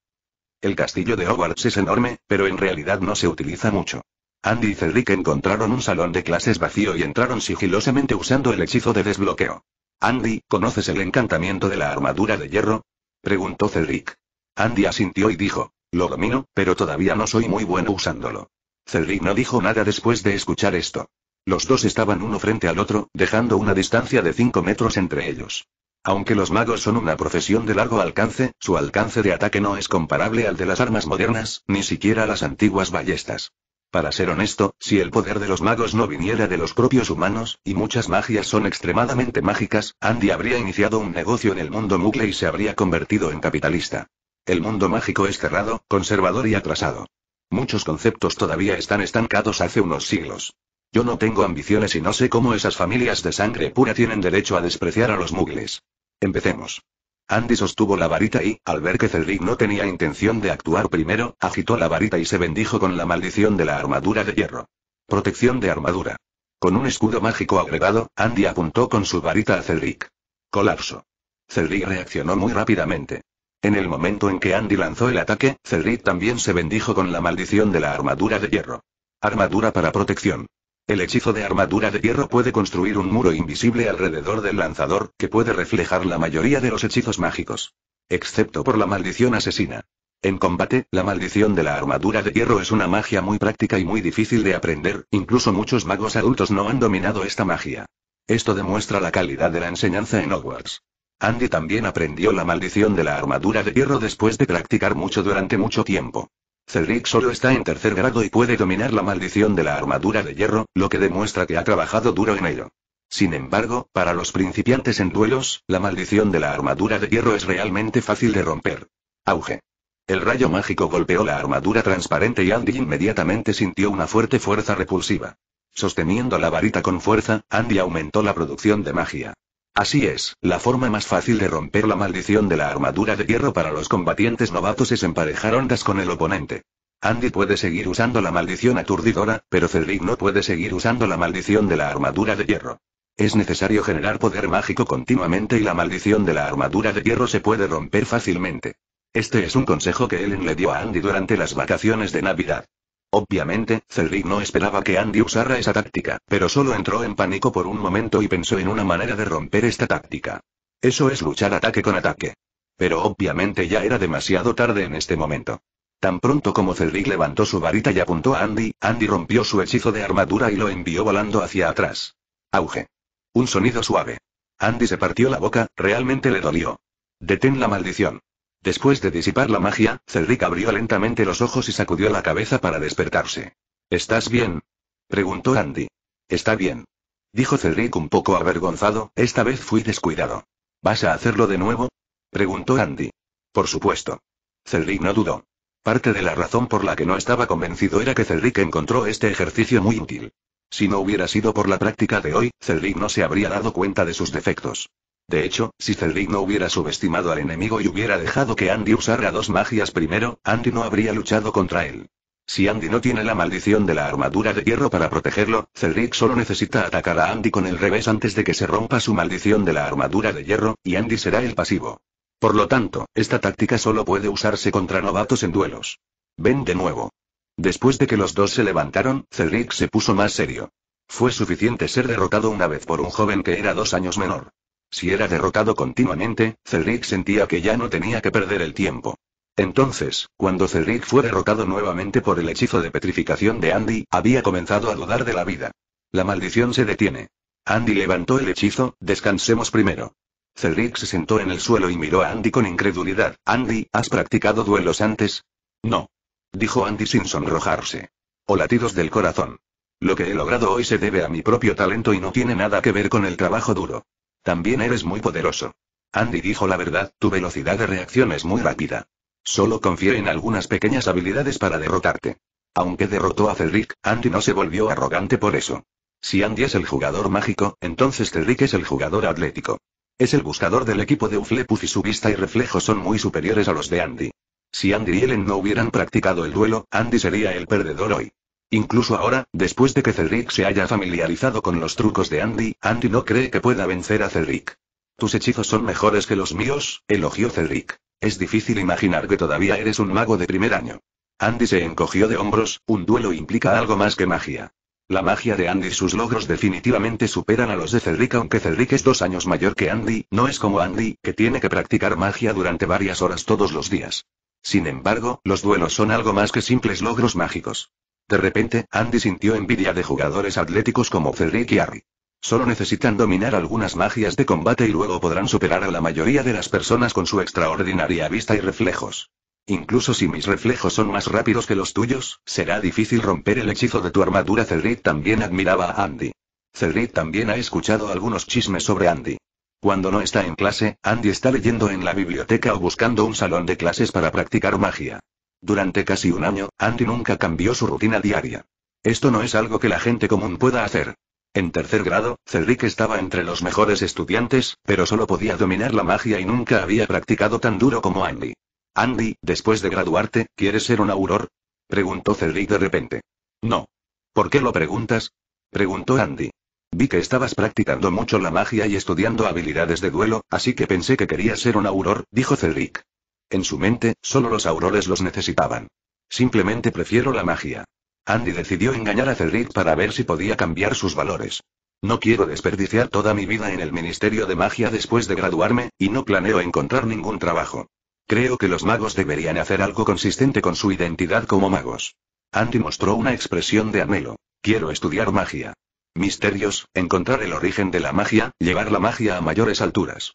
El castillo de Hogwarts es enorme, pero en realidad no se utiliza mucho. Andy y Cedric encontraron un salón de clases vacío y entraron sigilosamente usando el hechizo de desbloqueo. Andy, ¿conoces el encantamiento de la armadura de hierro? preguntó Cedric. Andy asintió y dijo, lo domino, pero todavía no soy muy bueno usándolo. Cedric no dijo nada después de escuchar esto. Los dos estaban uno frente al otro, dejando una distancia de 5 metros entre ellos. Aunque los magos son una profesión de largo alcance, su alcance de ataque no es comparable al de las armas modernas, ni siquiera a las antiguas ballestas. Para ser honesto, si el poder de los magos no viniera de los propios humanos, y muchas magias son extremadamente mágicas, Andy habría iniciado un negocio en el mundo mugle y se habría convertido en capitalista. El mundo mágico es cerrado, conservador y atrasado. Muchos conceptos todavía están estancados hace unos siglos. Yo no tengo ambiciones y no sé cómo esas familias de sangre pura tienen derecho a despreciar a los mugles. Empecemos. Andy sostuvo la varita y, al ver que Cedric no tenía intención de actuar primero, agitó la varita y se bendijo con la maldición de la armadura de hierro. Protección de armadura. Con un escudo mágico agregado, Andy apuntó con su varita a Cedric. Colapso. Cedric reaccionó muy rápidamente. En el momento en que Andy lanzó el ataque, Cedric también se bendijo con la maldición de la armadura de hierro. Armadura para protección. El hechizo de armadura de hierro puede construir un muro invisible alrededor del lanzador, que puede reflejar la mayoría de los hechizos mágicos. Excepto por la maldición asesina. En combate, la maldición de la armadura de hierro es una magia muy práctica y muy difícil de aprender, incluso muchos magos adultos no han dominado esta magia. Esto demuestra la calidad de la enseñanza en Hogwarts. Andy también aprendió la maldición de la armadura de hierro después de practicar mucho durante mucho tiempo. Cedric solo está en tercer grado y puede dominar la maldición de la armadura de hierro, lo que demuestra que ha trabajado duro en ello. Sin embargo, para los principiantes en duelos, la maldición de la armadura de hierro es realmente fácil de romper. Auge. El rayo mágico golpeó la armadura transparente y Andy inmediatamente sintió una fuerte fuerza repulsiva. Sosteniendo la varita con fuerza, Andy aumentó la producción de magia. Así es, la forma más fácil de romper la maldición de la armadura de hierro para los combatientes novatos es emparejar ondas con el oponente. Andy puede seguir usando la maldición aturdidora, pero Cedric no puede seguir usando la maldición de la armadura de hierro. Es necesario generar poder mágico continuamente y la maldición de la armadura de hierro se puede romper fácilmente. Este es un consejo que Ellen le dio a Andy durante las vacaciones de Navidad. Obviamente, Cedric no esperaba que Andy usara esa táctica, pero solo entró en pánico por un momento y pensó en una manera de romper esta táctica. Eso es luchar ataque con ataque. Pero obviamente ya era demasiado tarde en este momento. Tan pronto como Cedric levantó su varita y apuntó a Andy, Andy rompió su hechizo de armadura y lo envió volando hacia atrás. Auge. Un sonido suave. Andy se partió la boca, realmente le dolió. Detén la maldición. Después de disipar la magia, Cedric abrió lentamente los ojos y sacudió la cabeza para despertarse. ¿Estás bien? preguntó Andy. Está bien. Dijo Cedric un poco avergonzado, esta vez fui descuidado. ¿Vas a hacerlo de nuevo? preguntó Andy. Por supuesto. Cedric no dudó. Parte de la razón por la que no estaba convencido era que Cedric encontró este ejercicio muy útil. Si no hubiera sido por la práctica de hoy, Cedric no se habría dado cuenta de sus defectos. De hecho, si Cedric no hubiera subestimado al enemigo y hubiera dejado que Andy usara dos magias primero, Andy no habría luchado contra él. Si Andy no tiene la maldición de la armadura de hierro para protegerlo, Cedric solo necesita atacar a Andy con el revés antes de que se rompa su maldición de la armadura de hierro, y Andy será el pasivo. Por lo tanto, esta táctica solo puede usarse contra novatos en duelos. Ven de nuevo. Después de que los dos se levantaron, Cedric se puso más serio. Fue suficiente ser derrotado una vez por un joven que era dos años menor. Si era derrotado continuamente, Cedric sentía que ya no tenía que perder el tiempo. Entonces, cuando Cedric fue derrotado nuevamente por el hechizo de petrificación de Andy, había comenzado a dudar de la vida. La maldición se detiene. Andy levantó el hechizo, descansemos primero. Cedric se sentó en el suelo y miró a Andy con incredulidad. Andy, ¿has practicado duelos antes? No. Dijo Andy sin sonrojarse. O latidos del corazón. Lo que he logrado hoy se debe a mi propio talento y no tiene nada que ver con el trabajo duro. También eres muy poderoso. Andy dijo la verdad, tu velocidad de reacción es muy rápida. Solo confié en algunas pequeñas habilidades para derrotarte. Aunque derrotó a Cedric, Andy no se volvió arrogante por eso. Si Andy es el jugador mágico, entonces Cedric es el jugador atlético. Es el buscador del equipo de Uflepus y su vista y reflejos son muy superiores a los de Andy. Si Andy y Ellen no hubieran practicado el duelo, Andy sería el perdedor hoy. Incluso ahora, después de que Cedric se haya familiarizado con los trucos de Andy, Andy no cree que pueda vencer a Cedric. Tus hechizos son mejores que los míos, elogió Cedric. Es difícil imaginar que todavía eres un mago de primer año. Andy se encogió de hombros, un duelo implica algo más que magia. La magia de Andy y sus logros definitivamente superan a los de Cedric aunque Cedric es dos años mayor que Andy, no es como Andy, que tiene que practicar magia durante varias horas todos los días. Sin embargo, los duelos son algo más que simples logros mágicos. De repente, Andy sintió envidia de jugadores atléticos como Cedric y Harry. Solo necesitan dominar algunas magias de combate y luego podrán superar a la mayoría de las personas con su extraordinaria vista y reflejos. Incluso si mis reflejos son más rápidos que los tuyos, será difícil romper el hechizo de tu armadura. Cedric también admiraba a Andy. Cedric también ha escuchado algunos chismes sobre Andy. Cuando no está en clase, Andy está leyendo en la biblioteca o buscando un salón de clases para practicar magia. Durante casi un año, Andy nunca cambió su rutina diaria. Esto no es algo que la gente común pueda hacer. En tercer grado, Cedric estaba entre los mejores estudiantes, pero solo podía dominar la magia y nunca había practicado tan duro como Andy. Andy, después de graduarte, ¿quieres ser un auror? Preguntó Cedric de repente. No. ¿Por qué lo preguntas? Preguntó Andy. Vi que estabas practicando mucho la magia y estudiando habilidades de duelo, así que pensé que querías ser un auror, dijo Cedric. En su mente, solo los aurores los necesitaban. Simplemente prefiero la magia. Andy decidió engañar a Cedric para ver si podía cambiar sus valores. No quiero desperdiciar toda mi vida en el Ministerio de Magia después de graduarme, y no planeo encontrar ningún trabajo. Creo que los magos deberían hacer algo consistente con su identidad como magos. Andy mostró una expresión de anhelo. Quiero estudiar magia. Misterios, encontrar el origen de la magia, llevar la magia a mayores alturas.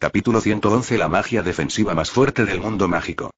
Capítulo 111 La magia defensiva más fuerte del mundo mágico.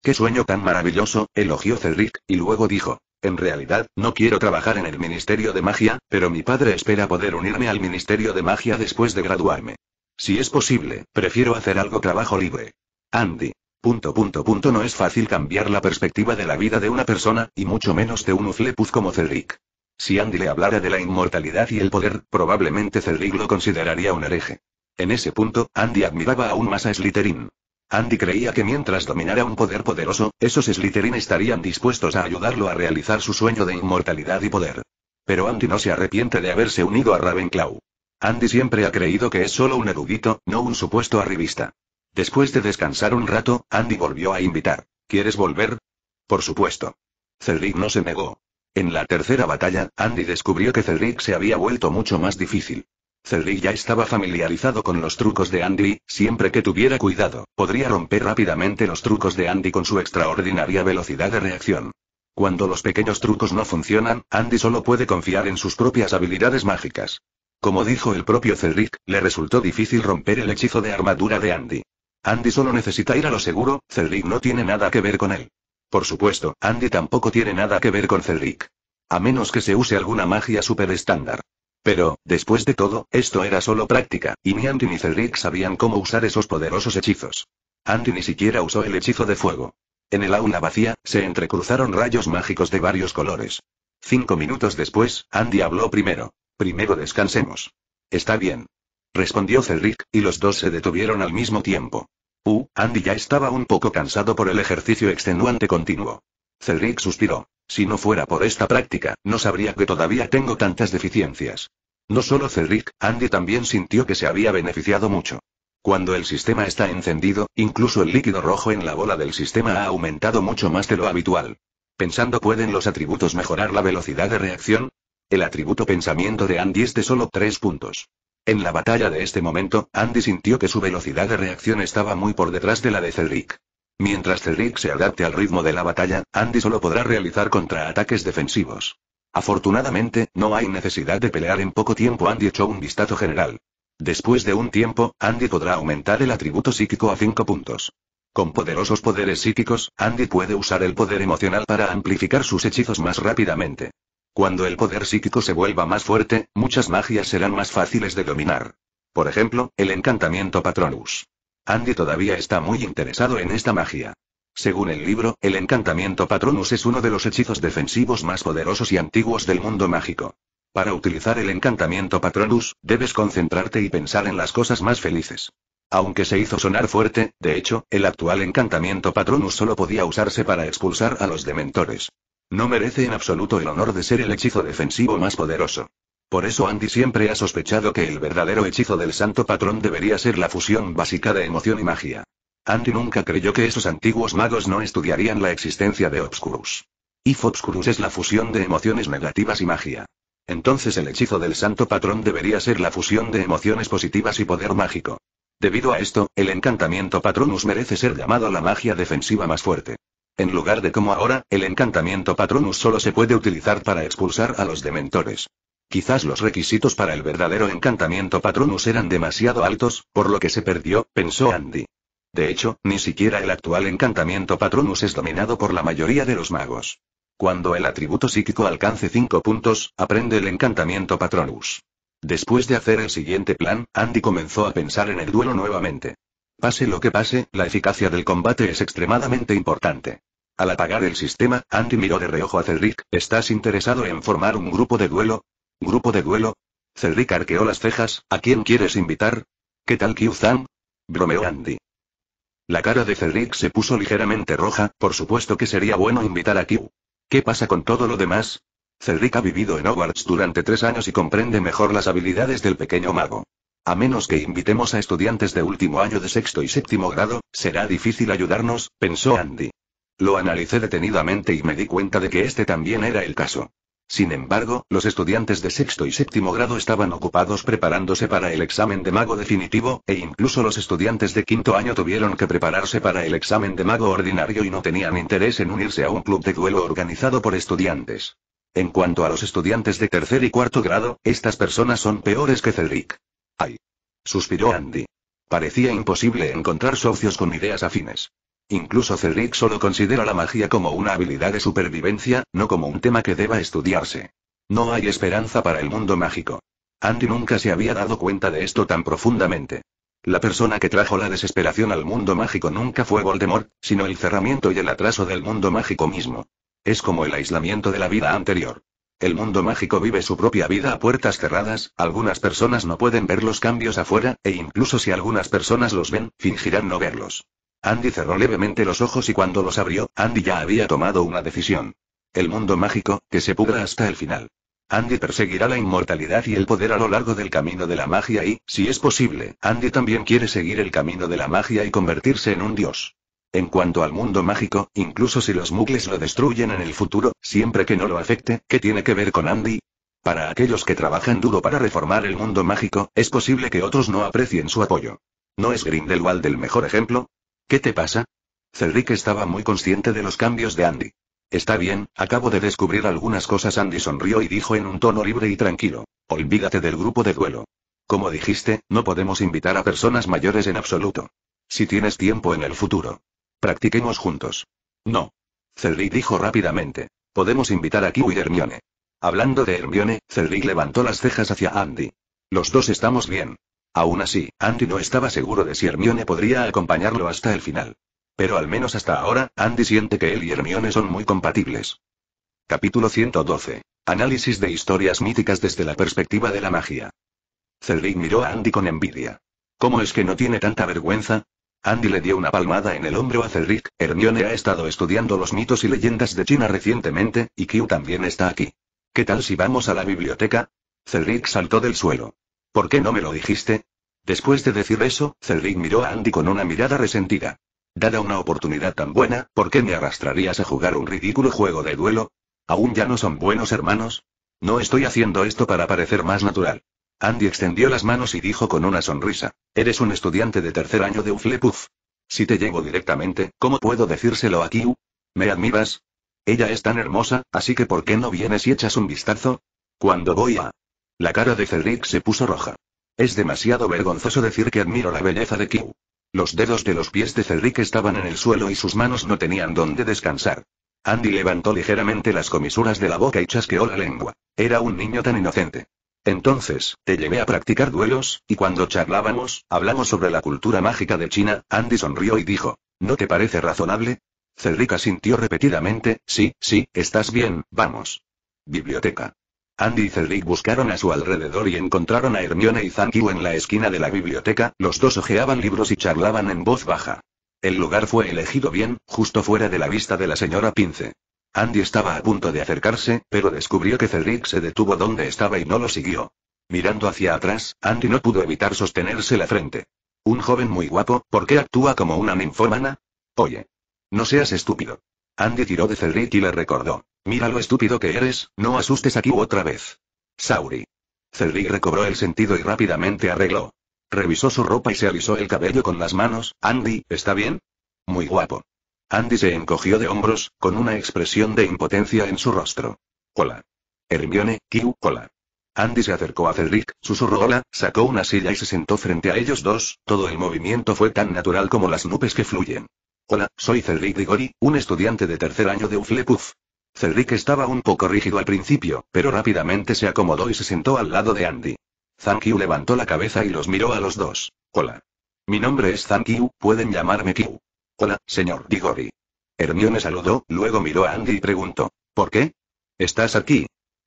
Qué sueño tan maravilloso, elogió Cedric, y luego dijo. En realidad, no quiero trabajar en el Ministerio de Magia, pero mi padre espera poder unirme al Ministerio de Magia después de graduarme. Si es posible, prefiero hacer algo trabajo libre. Andy. no es fácil cambiar la perspectiva de la vida de una persona, y mucho menos de un uflepuz como Cedric. Si Andy le hablara de la inmortalidad y el poder, probablemente Cedric lo consideraría un hereje. En ese punto, Andy admiraba aún más a Slytherin. Andy creía que mientras dominara un poder poderoso, esos Slytherin estarían dispuestos a ayudarlo a realizar su sueño de inmortalidad y poder. Pero Andy no se arrepiente de haberse unido a Ravenclaw. Andy siempre ha creído que es solo un erudito, no un supuesto arribista. Después de descansar un rato, Andy volvió a invitar. ¿Quieres volver? Por supuesto. Cedric no se negó. En la tercera batalla, Andy descubrió que Cedric se había vuelto mucho más difícil. Cedric ya estaba familiarizado con los trucos de Andy, siempre que tuviera cuidado, podría romper rápidamente los trucos de Andy con su extraordinaria velocidad de reacción. Cuando los pequeños trucos no funcionan, Andy solo puede confiar en sus propias habilidades mágicas. Como dijo el propio Cedric, le resultó difícil romper el hechizo de armadura de Andy. Andy solo necesita ir a lo seguro, Cedric no tiene nada que ver con él. Por supuesto, Andy tampoco tiene nada que ver con Cedric. A menos que se use alguna magia super estándar. Pero, después de todo, esto era solo práctica, y ni Andy ni Cedric sabían cómo usar esos poderosos hechizos. Andy ni siquiera usó el hechizo de fuego. En el aula vacía, se entrecruzaron rayos mágicos de varios colores. Cinco minutos después, Andy habló primero. Primero descansemos. Está bien. Respondió Cedric, y los dos se detuvieron al mismo tiempo. Uh, Andy ya estaba un poco cansado por el ejercicio extenuante continuo. Cedric suspiró. Si no fuera por esta práctica, no sabría que todavía tengo tantas deficiencias. No solo Cedric, Andy también sintió que se había beneficiado mucho. Cuando el sistema está encendido, incluso el líquido rojo en la bola del sistema ha aumentado mucho más de lo habitual. Pensando pueden los atributos mejorar la velocidad de reacción? El atributo pensamiento de Andy es de solo tres puntos. En la batalla de este momento, Andy sintió que su velocidad de reacción estaba muy por detrás de la de Cedric. Mientras Cedric se adapte al ritmo de la batalla, Andy solo podrá realizar contraataques defensivos. Afortunadamente, no hay necesidad de pelear en poco tiempo. Andy echó un vistazo general. Después de un tiempo, Andy podrá aumentar el atributo psíquico a 5 puntos. Con poderosos poderes psíquicos, Andy puede usar el poder emocional para amplificar sus hechizos más rápidamente. Cuando el poder psíquico se vuelva más fuerte, muchas magias serán más fáciles de dominar. Por ejemplo, el encantamiento Patronus. Andy todavía está muy interesado en esta magia. Según el libro, el encantamiento Patronus es uno de los hechizos defensivos más poderosos y antiguos del mundo mágico. Para utilizar el encantamiento Patronus, debes concentrarte y pensar en las cosas más felices. Aunque se hizo sonar fuerte, de hecho, el actual encantamiento Patronus solo podía usarse para expulsar a los dementores. No merece en absoluto el honor de ser el hechizo defensivo más poderoso. Por eso Andy siempre ha sospechado que el verdadero hechizo del santo patrón debería ser la fusión básica de emoción y magia. Andy nunca creyó que esos antiguos magos no estudiarían la existencia de Obscurus. If Obscurus es la fusión de emociones negativas y magia. Entonces el hechizo del santo patrón debería ser la fusión de emociones positivas y poder mágico. Debido a esto, el encantamiento patronus merece ser llamado la magia defensiva más fuerte. En lugar de como ahora, el encantamiento patronus solo se puede utilizar para expulsar a los dementores. Quizás los requisitos para el verdadero encantamiento patronus eran demasiado altos, por lo que se perdió, pensó Andy. De hecho, ni siquiera el actual encantamiento patronus es dominado por la mayoría de los magos. Cuando el atributo psíquico alcance 5 puntos, aprende el encantamiento patronus. Después de hacer el siguiente plan, Andy comenzó a pensar en el duelo nuevamente. Pase lo que pase, la eficacia del combate es extremadamente importante. Al apagar el sistema, Andy miró de reojo a Cedric, ¿estás interesado en formar un grupo de duelo? Grupo de duelo. Cedric arqueó las cejas, ¿a quién quieres invitar? ¿Qué tal q Bromeó Andy. La cara de Cedric se puso ligeramente roja, por supuesto que sería bueno invitar a Q. ¿Qué pasa con todo lo demás? «Cedric ha vivido en Hogwarts durante tres años y comprende mejor las habilidades del pequeño mago. A menos que invitemos a estudiantes de último año de sexto y séptimo grado, será difícil ayudarnos, pensó Andy. Lo analicé detenidamente y me di cuenta de que este también era el caso. Sin embargo, los estudiantes de sexto y séptimo grado estaban ocupados preparándose para el examen de mago definitivo, e incluso los estudiantes de quinto año tuvieron que prepararse para el examen de mago ordinario y no tenían interés en unirse a un club de duelo organizado por estudiantes. En cuanto a los estudiantes de tercer y cuarto grado, estas personas son peores que Cedric. ¡Ay! suspiró Andy. Parecía imposible encontrar socios con ideas afines. Incluso Cedric solo considera la magia como una habilidad de supervivencia, no como un tema que deba estudiarse. No hay esperanza para el mundo mágico. Andy nunca se había dado cuenta de esto tan profundamente. La persona que trajo la desesperación al mundo mágico nunca fue Voldemort, sino el cerramiento y el atraso del mundo mágico mismo. Es como el aislamiento de la vida anterior. El mundo mágico vive su propia vida a puertas cerradas, algunas personas no pueden ver los cambios afuera, e incluso si algunas personas los ven, fingirán no verlos. Andy cerró levemente los ojos y cuando los abrió, Andy ya había tomado una decisión. El mundo mágico, que se pudra hasta el final. Andy perseguirá la inmortalidad y el poder a lo largo del camino de la magia y, si es posible, Andy también quiere seguir el camino de la magia y convertirse en un dios. En cuanto al mundo mágico, incluso si los mugles lo destruyen en el futuro, siempre que no lo afecte, ¿qué tiene que ver con Andy? Para aquellos que trabajan duro para reformar el mundo mágico, es posible que otros no aprecien su apoyo. ¿No es Grindelwald el mejor ejemplo? ¿Qué te pasa? Cedric estaba muy consciente de los cambios de Andy. Está bien, acabo de descubrir algunas cosas. Andy sonrió y dijo en un tono libre y tranquilo. Olvídate del grupo de duelo. Como dijiste, no podemos invitar a personas mayores en absoluto. Si tienes tiempo en el futuro. Practiquemos juntos. No. Cedric dijo rápidamente. Podemos invitar a Kiwi y Hermione. Hablando de Hermione, Cedric levantó las cejas hacia Andy. Los dos estamos bien. Aún así, Andy no estaba seguro de si Hermione podría acompañarlo hasta el final. Pero al menos hasta ahora, Andy siente que él y Hermione son muy compatibles. Capítulo 112. Análisis de historias míticas desde la perspectiva de la magia. Cedric miró a Andy con envidia. ¿Cómo es que no tiene tanta vergüenza? Andy le dio una palmada en el hombro a Cedric. Hermione ha estado estudiando los mitos y leyendas de China recientemente, y Q también está aquí. ¿Qué tal si vamos a la biblioteca? Cedric saltó del suelo. ¿Por qué no me lo dijiste? Después de decir eso, Cedric miró a Andy con una mirada resentida. Dada una oportunidad tan buena, ¿por qué me arrastrarías a jugar un ridículo juego de duelo? ¿Aún ya no son buenos hermanos? No estoy haciendo esto para parecer más natural. Andy extendió las manos y dijo con una sonrisa. Eres un estudiante de tercer año de Uflepuf. Si te llevo directamente, ¿cómo puedo decírselo a ¿Me admiras? Ella es tan hermosa, así que ¿por qué no vienes y echas un vistazo? Cuando voy a... La cara de Cedric se puso roja. Es demasiado vergonzoso decir que admiro la belleza de Kiu. Los dedos de los pies de Cedric estaban en el suelo y sus manos no tenían dónde descansar. Andy levantó ligeramente las comisuras de la boca y chasqueó la lengua. Era un niño tan inocente. Entonces, te llevé a practicar duelos, y cuando charlábamos, hablamos sobre la cultura mágica de China, Andy sonrió y dijo, ¿no te parece razonable? Cedric asintió repetidamente, sí, sí, estás bien, vamos. Biblioteca. Andy y Cedric buscaron a su alrededor y encontraron a Hermione y Zankiu en la esquina de la biblioteca, los dos ojeaban libros y charlaban en voz baja. El lugar fue elegido bien, justo fuera de la vista de la señora Pince. Andy estaba a punto de acercarse, pero descubrió que Cedric se detuvo donde estaba y no lo siguió. Mirando hacia atrás, Andy no pudo evitar sostenerse la frente. Un joven muy guapo, ¿por qué actúa como una ninfómana? Oye. No seas estúpido. Andy tiró de Cedric y le recordó. Mira lo estúpido que eres, no asustes aquí otra vez. Sauri. Cedric recobró el sentido y rápidamente arregló. Revisó su ropa y se alisó el cabello con las manos. Andy, ¿está bien? Muy guapo. Andy se encogió de hombros, con una expresión de impotencia en su rostro. Hola. Hermione, Q, hola. Andy se acercó a Cedric, susurró hola, sacó una silla y se sentó frente a ellos dos, todo el movimiento fue tan natural como las nubes que fluyen. Hola, soy Cedric Digori, un estudiante de tercer año de Uflepuf. Cedric estaba un poco rígido al principio, pero rápidamente se acomodó y se sentó al lado de Andy. Zankiu levantó la cabeza y los miró a los dos. Hola. Mi nombre es Zankiu, pueden llamarme Q. Hola, señor Digori. Hermione saludó, luego miró a Andy y preguntó. ¿Por qué? ¿Estás aquí?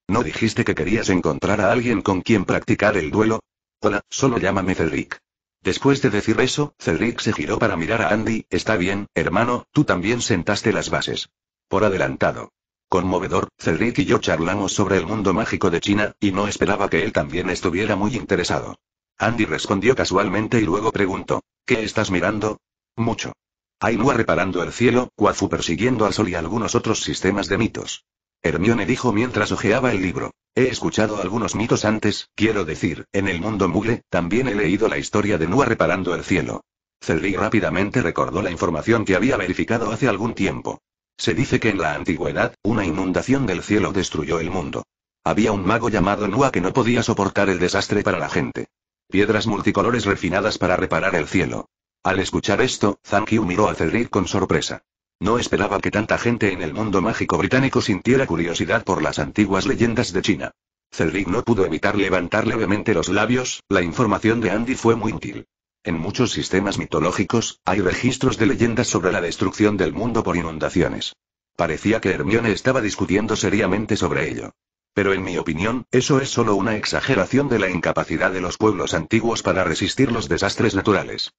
¿No dijiste que querías encontrar a alguien con quien practicar el duelo? Hola, solo llámame Cedric. Después de decir eso, Cedric se giró para mirar a Andy, está bien, hermano, tú también sentaste las bases. Por adelantado. Conmovedor, Cedric y yo charlamos sobre el mundo mágico de China, y no esperaba que él también estuviera muy interesado. Andy respondió casualmente y luego preguntó, ¿qué estás mirando? Mucho. Hay reparando el cielo, Kwafu persiguiendo al sol y algunos otros sistemas de mitos. Hermione dijo mientras hojeaba el libro. He escuchado algunos mitos antes, quiero decir, en el mundo mugle, también he leído la historia de Nua reparando el cielo. Cedric rápidamente recordó la información que había verificado hace algún tiempo. Se dice que en la antigüedad, una inundación del cielo destruyó el mundo. Había un mago llamado Nua que no podía soportar el desastre para la gente. Piedras multicolores refinadas para reparar el cielo. Al escuchar esto, Zankyu miró a Cedric con sorpresa. No esperaba que tanta gente en el mundo mágico británico sintiera curiosidad por las antiguas leyendas de China. Cedric no pudo evitar levantar levemente los labios, la información de Andy fue muy útil. En muchos sistemas mitológicos, hay registros de leyendas sobre la destrucción del mundo por inundaciones. Parecía que Hermione estaba discutiendo seriamente sobre ello. Pero en mi opinión, eso es solo una exageración de la incapacidad de los pueblos antiguos para resistir los desastres naturales.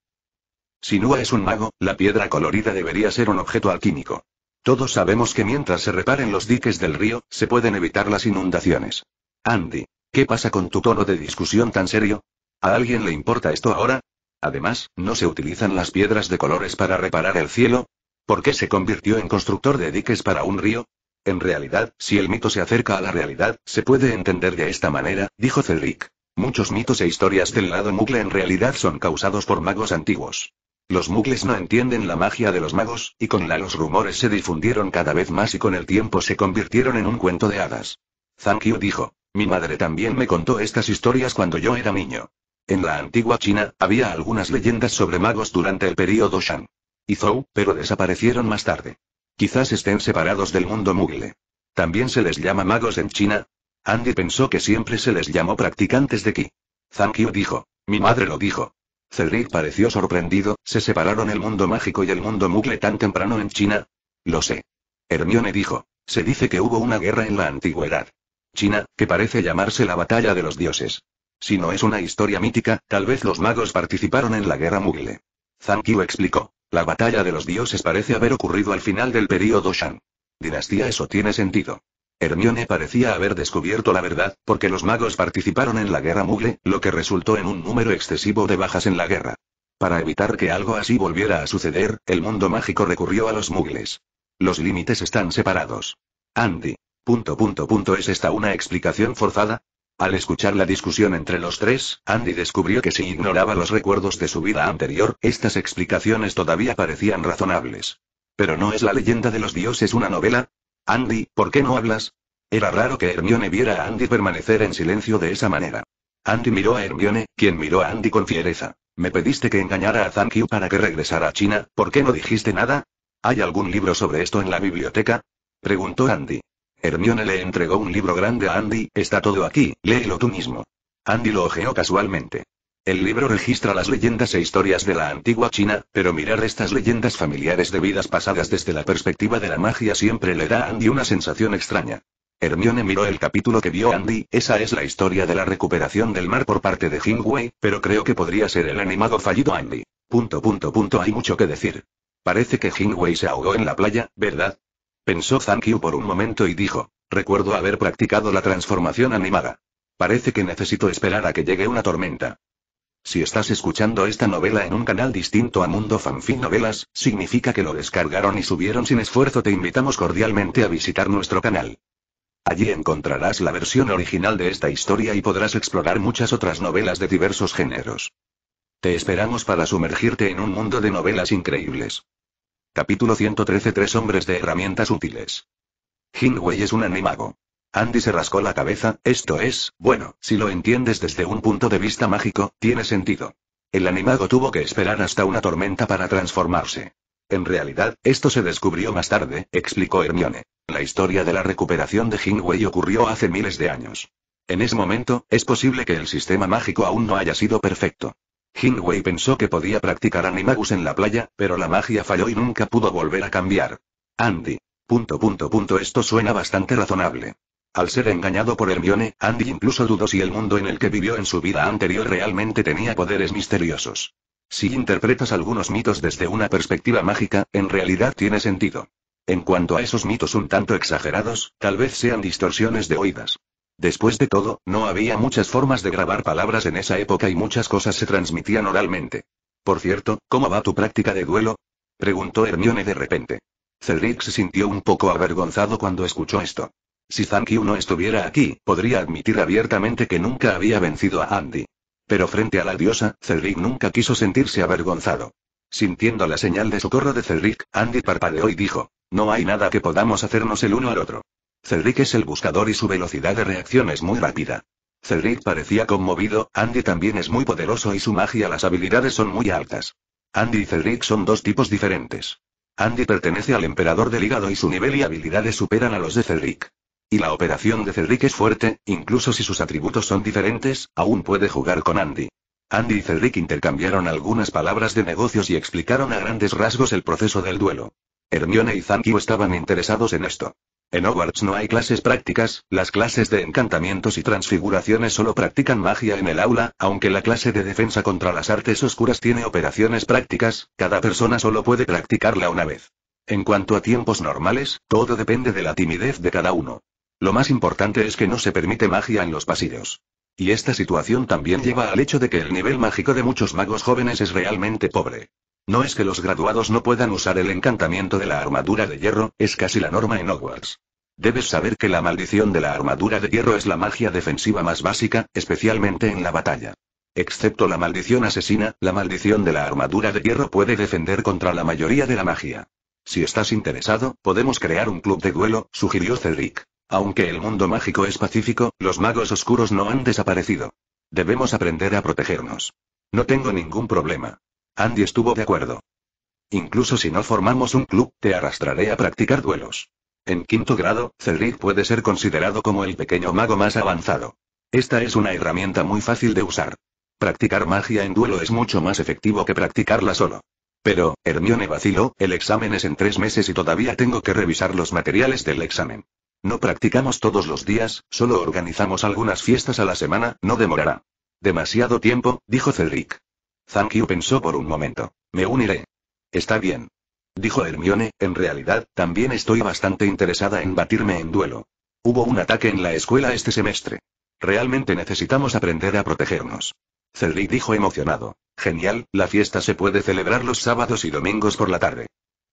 Si Nua es un mago, la piedra colorida debería ser un objeto alquímico. Todos sabemos que mientras se reparen los diques del río, se pueden evitar las inundaciones. Andy, ¿qué pasa con tu tono de discusión tan serio? ¿A alguien le importa esto ahora? Además, ¿no se utilizan las piedras de colores para reparar el cielo? ¿Por qué se convirtió en constructor de diques para un río? En realidad, si el mito se acerca a la realidad, se puede entender de esta manera, dijo Cedric. Muchos mitos e historias del lado mugle en realidad son causados por magos antiguos. Los mugles no entienden la magia de los magos, y con la los rumores se difundieron cada vez más y con el tiempo se convirtieron en un cuento de hadas. Zankio dijo. Mi madre también me contó estas historias cuando yo era niño. En la antigua China, había algunas leyendas sobre magos durante el período Shang. y Zhou, pero desaparecieron más tarde. Quizás estén separados del mundo mugle. ¿También se les llama magos en China? Andy pensó que siempre se les llamó practicantes de Qi. Zhang Qiu dijo. Mi madre lo dijo. Cedric pareció sorprendido, ¿se separaron el mundo mágico y el mundo mugle tan temprano en China? Lo sé. Hermione dijo. Se dice que hubo una guerra en la antigüedad. China, que parece llamarse la batalla de los dioses. Si no es una historia mítica, tal vez los magos participaron en la guerra Mugle. Zankiu explicó. La batalla de los dioses parece haber ocurrido al final del período Shang. Dinastía eso tiene sentido. Hermione parecía haber descubierto la verdad, porque los magos participaron en la guerra Mugle, lo que resultó en un número excesivo de bajas en la guerra. Para evitar que algo así volviera a suceder, el mundo mágico recurrió a los mugles. Los límites están separados. Andy. ¿Es esta una explicación forzada? Al escuchar la discusión entre los tres, Andy descubrió que si ignoraba los recuerdos de su vida anterior, estas explicaciones todavía parecían razonables. Pero no es la leyenda de los dioses una novela? Andy, ¿por qué no hablas? Era raro que Hermione viera a Andy permanecer en silencio de esa manera. Andy miró a Hermione, quien miró a Andy con fiereza. Me pediste que engañara a Zhang para que regresara a China, ¿por qué no dijiste nada? ¿Hay algún libro sobre esto en la biblioteca? Preguntó Andy. Hermione le entregó un libro grande a Andy, está todo aquí, léelo tú mismo. Andy lo ojeó casualmente. El libro registra las leyendas e historias de la antigua China, pero mirar estas leyendas familiares de vidas pasadas desde la perspectiva de la magia siempre le da a Andy una sensación extraña. Hermione miró el capítulo que vio Andy, esa es la historia de la recuperación del mar por parte de Hingway, pero creo que podría ser el animado fallido Andy. Punto punto punto hay mucho que decir. Parece que Hingway se ahogó en la playa, ¿verdad? Pensó Thank por un momento y dijo, recuerdo haber practicado la transformación animada. Parece que necesito esperar a que llegue una tormenta. Si estás escuchando esta novela en un canal distinto a Mundo Fanfic Novelas, significa que lo descargaron y subieron sin esfuerzo. Te invitamos cordialmente a visitar nuestro canal. Allí encontrarás la versión original de esta historia y podrás explorar muchas otras novelas de diversos géneros. Te esperamos para sumergirte en un mundo de novelas increíbles. Capítulo 113 Tres hombres de herramientas útiles. Hingway es un animago. Andy se rascó la cabeza, esto es, bueno, si lo entiendes desde un punto de vista mágico, tiene sentido. El animago tuvo que esperar hasta una tormenta para transformarse. En realidad, esto se descubrió más tarde, explicó Hermione. La historia de la recuperación de Hingway ocurrió hace miles de años. En ese momento, es posible que el sistema mágico aún no haya sido perfecto. Hingway pensó que podía practicar animagus en la playa, pero la magia falló y nunca pudo volver a cambiar. Andy. Punto punto punto esto suena bastante razonable. Al ser engañado por Hermione, Andy incluso dudó si el mundo en el que vivió en su vida anterior realmente tenía poderes misteriosos. Si interpretas algunos mitos desde una perspectiva mágica, en realidad tiene sentido. En cuanto a esos mitos un tanto exagerados, tal vez sean distorsiones de oídas. Después de todo, no había muchas formas de grabar palabras en esa época y muchas cosas se transmitían oralmente. Por cierto, ¿cómo va tu práctica de duelo? preguntó Hermione de repente. Cedric se sintió un poco avergonzado cuando escuchó esto. Si Zankyu no estuviera aquí, podría admitir abiertamente que nunca había vencido a Andy. Pero frente a la diosa, Cedric nunca quiso sentirse avergonzado. Sintiendo la señal de socorro de Cedric, Andy parpadeó y dijo, no hay nada que podamos hacernos el uno al otro. Cedric es el buscador y su velocidad de reacción es muy rápida. Cedric parecía conmovido, Andy también es muy poderoso y su magia las habilidades son muy altas. Andy y Cedric son dos tipos diferentes. Andy pertenece al emperador del hígado y su nivel y habilidades superan a los de Cedric. Y la operación de Cedric es fuerte, incluso si sus atributos son diferentes, aún puede jugar con Andy. Andy y Cedric intercambiaron algunas palabras de negocios y explicaron a grandes rasgos el proceso del duelo. Hermione y Zanquio estaban interesados en esto. En Hogwarts no hay clases prácticas, las clases de encantamientos y transfiguraciones solo practican magia en el aula, aunque la clase de defensa contra las artes oscuras tiene operaciones prácticas, cada persona solo puede practicarla una vez. En cuanto a tiempos normales, todo depende de la timidez de cada uno. Lo más importante es que no se permite magia en los pasillos. Y esta situación también lleva al hecho de que el nivel mágico de muchos magos jóvenes es realmente pobre. No es que los graduados no puedan usar el encantamiento de la armadura de hierro, es casi la norma en Hogwarts. Debes saber que la maldición de la armadura de hierro es la magia defensiva más básica, especialmente en la batalla. Excepto la maldición asesina, la maldición de la armadura de hierro puede defender contra la mayoría de la magia. Si estás interesado, podemos crear un club de duelo, sugirió Cedric. Aunque el mundo mágico es pacífico, los magos oscuros no han desaparecido. Debemos aprender a protegernos. No tengo ningún problema. Andy estuvo de acuerdo. Incluso si no formamos un club, te arrastraré a practicar duelos. En quinto grado, Celric puede ser considerado como el pequeño mago más avanzado. Esta es una herramienta muy fácil de usar. Practicar magia en duelo es mucho más efectivo que practicarla solo. Pero, Hermione vaciló, el examen es en tres meses y todavía tengo que revisar los materiales del examen. No practicamos todos los días, solo organizamos algunas fiestas a la semana, no demorará. Demasiado tiempo, dijo Celric. Zankyu pensó por un momento. Me uniré. Está bien. Dijo Hermione, en realidad, también estoy bastante interesada en batirme en duelo. Hubo un ataque en la escuela este semestre. Realmente necesitamos aprender a protegernos. Cedric dijo emocionado. Genial, la fiesta se puede celebrar los sábados y domingos por la tarde.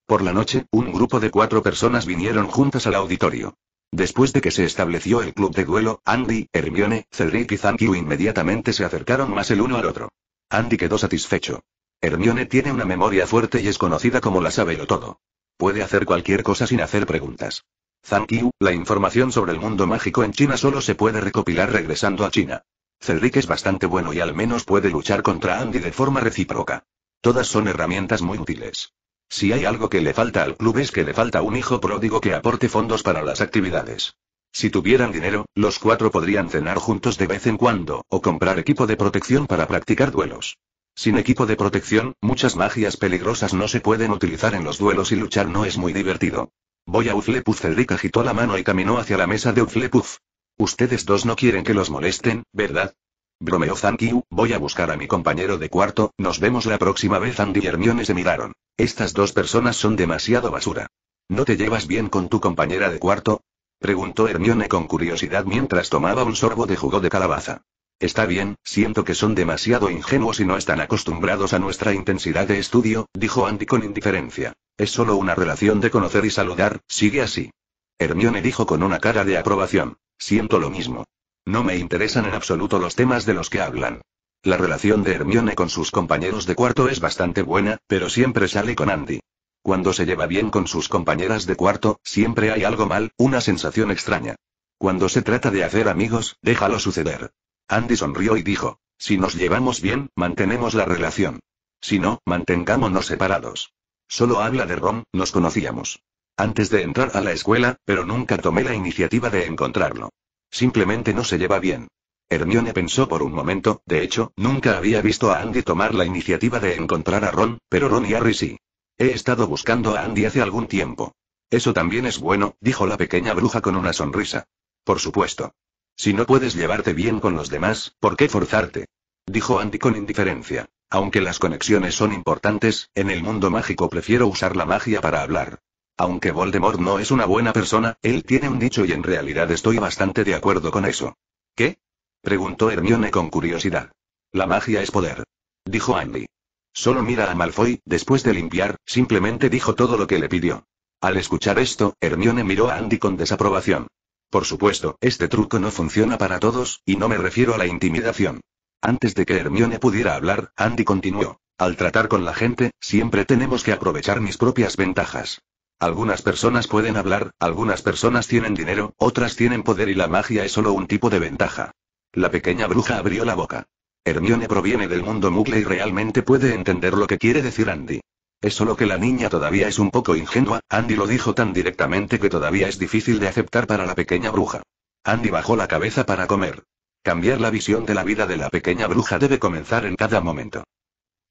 Por la noche, un grupo de cuatro personas vinieron juntas al auditorio. Después de que se estableció el club de duelo, Andy, Hermione, Cedric y Zankyu inmediatamente se acercaron más el uno al otro. Andy quedó satisfecho. Hermione tiene una memoria fuerte y es conocida como la sabe todo. Puede hacer cualquier cosa sin hacer preguntas. Thank la información sobre el mundo mágico en China solo se puede recopilar regresando a China. Cedric es bastante bueno y al menos puede luchar contra Andy de forma recíproca. Todas son herramientas muy útiles. Si hay algo que le falta al club es que le falta un hijo pródigo que aporte fondos para las actividades. Si tuvieran dinero, los cuatro podrían cenar juntos de vez en cuando, o comprar equipo de protección para practicar duelos. Sin equipo de protección, muchas magias peligrosas no se pueden utilizar en los duelos y luchar no es muy divertido. Voy a Uflepuff. Cedric agitó la mano y caminó hacia la mesa de Uflepuff. Ustedes dos no quieren que los molesten, ¿verdad? Bromeó Thank voy a buscar a mi compañero de cuarto, nos vemos la próxima vez. Andy y Hermione se miraron. Estas dos personas son demasiado basura. ¿No te llevas bien con tu compañera de cuarto? Preguntó Hermione con curiosidad mientras tomaba un sorbo de jugo de calabaza. Está bien, siento que son demasiado ingenuos y no están acostumbrados a nuestra intensidad de estudio, dijo Andy con indiferencia. Es solo una relación de conocer y saludar, sigue así. Hermione dijo con una cara de aprobación. Siento lo mismo. No me interesan en absoluto los temas de los que hablan. La relación de Hermione con sus compañeros de cuarto es bastante buena, pero siempre sale con Andy. Cuando se lleva bien con sus compañeras de cuarto, siempre hay algo mal, una sensación extraña. Cuando se trata de hacer amigos, déjalo suceder. Andy sonrió y dijo, si nos llevamos bien, mantenemos la relación. Si no, mantengámonos separados. Solo habla de Ron, nos conocíamos. Antes de entrar a la escuela, pero nunca tomé la iniciativa de encontrarlo. Simplemente no se lleva bien. Hermione pensó por un momento, de hecho, nunca había visto a Andy tomar la iniciativa de encontrar a Ron, pero Ron y Harry sí. He estado buscando a Andy hace algún tiempo. Eso también es bueno, dijo la pequeña bruja con una sonrisa. Por supuesto. Si no puedes llevarte bien con los demás, ¿por qué forzarte? Dijo Andy con indiferencia. Aunque las conexiones son importantes, en el mundo mágico prefiero usar la magia para hablar. Aunque Voldemort no es una buena persona, él tiene un dicho y en realidad estoy bastante de acuerdo con eso. ¿Qué? Preguntó Hermione con curiosidad. La magia es poder. Dijo Andy. Solo mira a Malfoy, después de limpiar, simplemente dijo todo lo que le pidió. Al escuchar esto, Hermione miró a Andy con desaprobación. Por supuesto, este truco no funciona para todos, y no me refiero a la intimidación. Antes de que Hermione pudiera hablar, Andy continuó. Al tratar con la gente, siempre tenemos que aprovechar mis propias ventajas. Algunas personas pueden hablar, algunas personas tienen dinero, otras tienen poder y la magia es solo un tipo de ventaja. La pequeña bruja abrió la boca. Hermione proviene del mundo muggle y realmente puede entender lo que quiere decir Andy. Es solo que la niña todavía es un poco ingenua, Andy lo dijo tan directamente que todavía es difícil de aceptar para la pequeña bruja. Andy bajó la cabeza para comer. Cambiar la visión de la vida de la pequeña bruja debe comenzar en cada momento.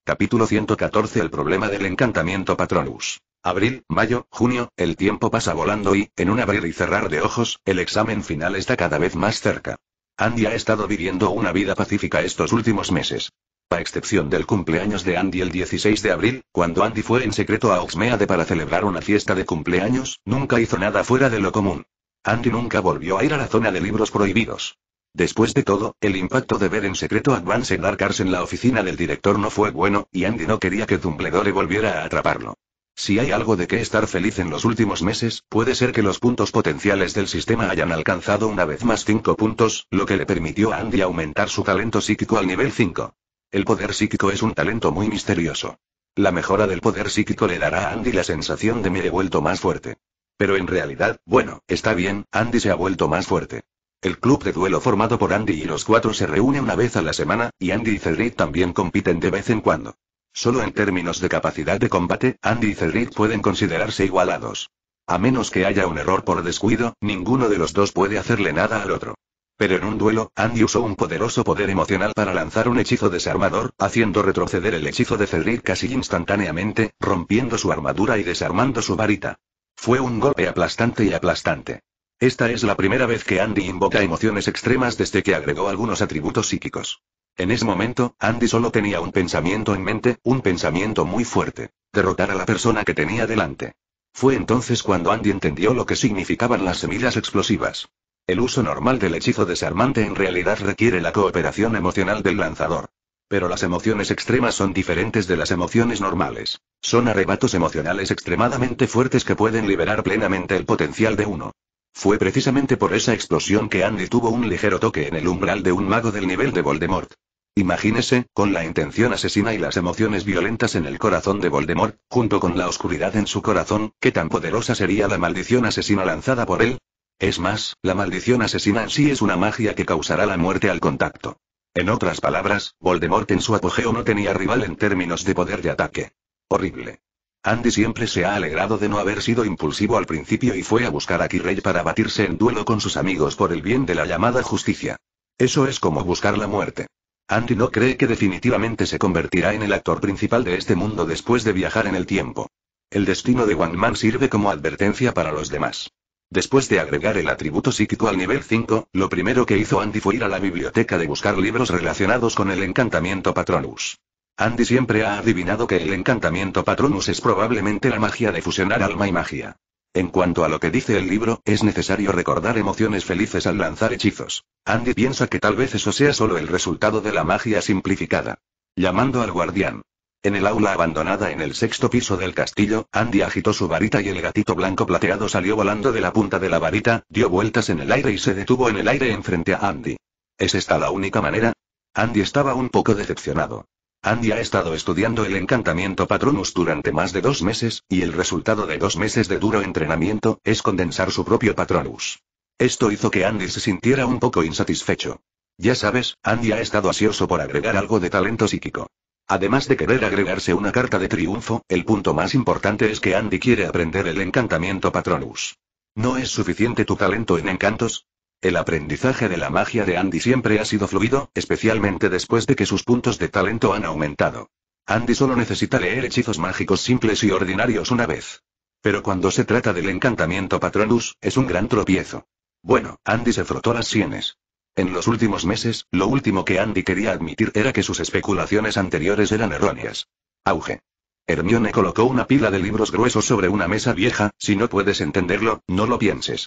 Capítulo 114 El problema del encantamiento Patronus. Abril, mayo, junio, el tiempo pasa volando y, en un abrir y cerrar de ojos, el examen final está cada vez más cerca. Andy ha estado viviendo una vida pacífica estos últimos meses. A excepción del cumpleaños de Andy el 16 de abril, cuando Andy fue en secreto a Oxmeade para celebrar una fiesta de cumpleaños, nunca hizo nada fuera de lo común. Andy nunca volvió a ir a la zona de libros prohibidos. Después de todo, el impacto de ver en secreto a Vance Dark Arts en la oficina del director no fue bueno, y Andy no quería que Dumbledore volviera a atraparlo. Si hay algo de qué estar feliz en los últimos meses, puede ser que los puntos potenciales del sistema hayan alcanzado una vez más 5 puntos, lo que le permitió a Andy aumentar su talento psíquico al nivel 5. El poder psíquico es un talento muy misterioso. La mejora del poder psíquico le dará a Andy la sensación de me he vuelto más fuerte. Pero en realidad, bueno, está bien, Andy se ha vuelto más fuerte. El club de duelo formado por Andy y los cuatro se reúne una vez a la semana, y Andy y Cedric también compiten de vez en cuando. Solo en términos de capacidad de combate, Andy y Cedric pueden considerarse igualados. A menos que haya un error por descuido, ninguno de los dos puede hacerle nada al otro. Pero en un duelo, Andy usó un poderoso poder emocional para lanzar un hechizo desarmador, haciendo retroceder el hechizo de Cedric casi instantáneamente, rompiendo su armadura y desarmando su varita. Fue un golpe aplastante y aplastante. Esta es la primera vez que Andy invoca emociones extremas desde que agregó algunos atributos psíquicos. En ese momento, Andy solo tenía un pensamiento en mente, un pensamiento muy fuerte. Derrotar a la persona que tenía delante. Fue entonces cuando Andy entendió lo que significaban las semillas explosivas. El uso normal del hechizo desarmante en realidad requiere la cooperación emocional del lanzador. Pero las emociones extremas son diferentes de las emociones normales. Son arrebatos emocionales extremadamente fuertes que pueden liberar plenamente el potencial de uno. Fue precisamente por esa explosión que Andy tuvo un ligero toque en el umbral de un mago del nivel de Voldemort. Imagínese, con la intención asesina y las emociones violentas en el corazón de Voldemort, junto con la oscuridad en su corazón, qué tan poderosa sería la maldición asesina lanzada por él. Es más, la maldición asesina en sí es una magia que causará la muerte al contacto. En otras palabras, Voldemort en su apogeo no tenía rival en términos de poder de ataque. Horrible. Andy siempre se ha alegrado de no haber sido impulsivo al principio y fue a buscar a Kirrey para batirse en duelo con sus amigos por el bien de la llamada justicia. Eso es como buscar la muerte. Andy no cree que definitivamente se convertirá en el actor principal de este mundo después de viajar en el tiempo. El destino de One Man sirve como advertencia para los demás. Después de agregar el atributo psíquico al nivel 5, lo primero que hizo Andy fue ir a la biblioteca de buscar libros relacionados con el encantamiento Patronus. Andy siempre ha adivinado que el encantamiento Patronus es probablemente la magia de fusionar alma y magia. En cuanto a lo que dice el libro, es necesario recordar emociones felices al lanzar hechizos. Andy piensa que tal vez eso sea solo el resultado de la magia simplificada. Llamando al guardián. En el aula abandonada en el sexto piso del castillo, Andy agitó su varita y el gatito blanco plateado salió volando de la punta de la varita, dio vueltas en el aire y se detuvo en el aire enfrente a Andy. ¿Es esta la única manera? Andy estaba un poco decepcionado. Andy ha estado estudiando el encantamiento Patronus durante más de dos meses, y el resultado de dos meses de duro entrenamiento es condensar su propio Patronus. Esto hizo que Andy se sintiera un poco insatisfecho. Ya sabes, Andy ha estado ansioso por agregar algo de talento psíquico. Además de querer agregarse una carta de triunfo, el punto más importante es que Andy quiere aprender el encantamiento Patronus. ¿No es suficiente tu talento en encantos? El aprendizaje de la magia de Andy siempre ha sido fluido, especialmente después de que sus puntos de talento han aumentado. Andy solo necesita leer hechizos mágicos simples y ordinarios una vez. Pero cuando se trata del encantamiento Patronus, es un gran tropiezo. Bueno, Andy se frotó las sienes. En los últimos meses, lo último que Andy quería admitir era que sus especulaciones anteriores eran erróneas. Auge. Hermione colocó una pila de libros gruesos sobre una mesa vieja, si no puedes entenderlo, no lo pienses.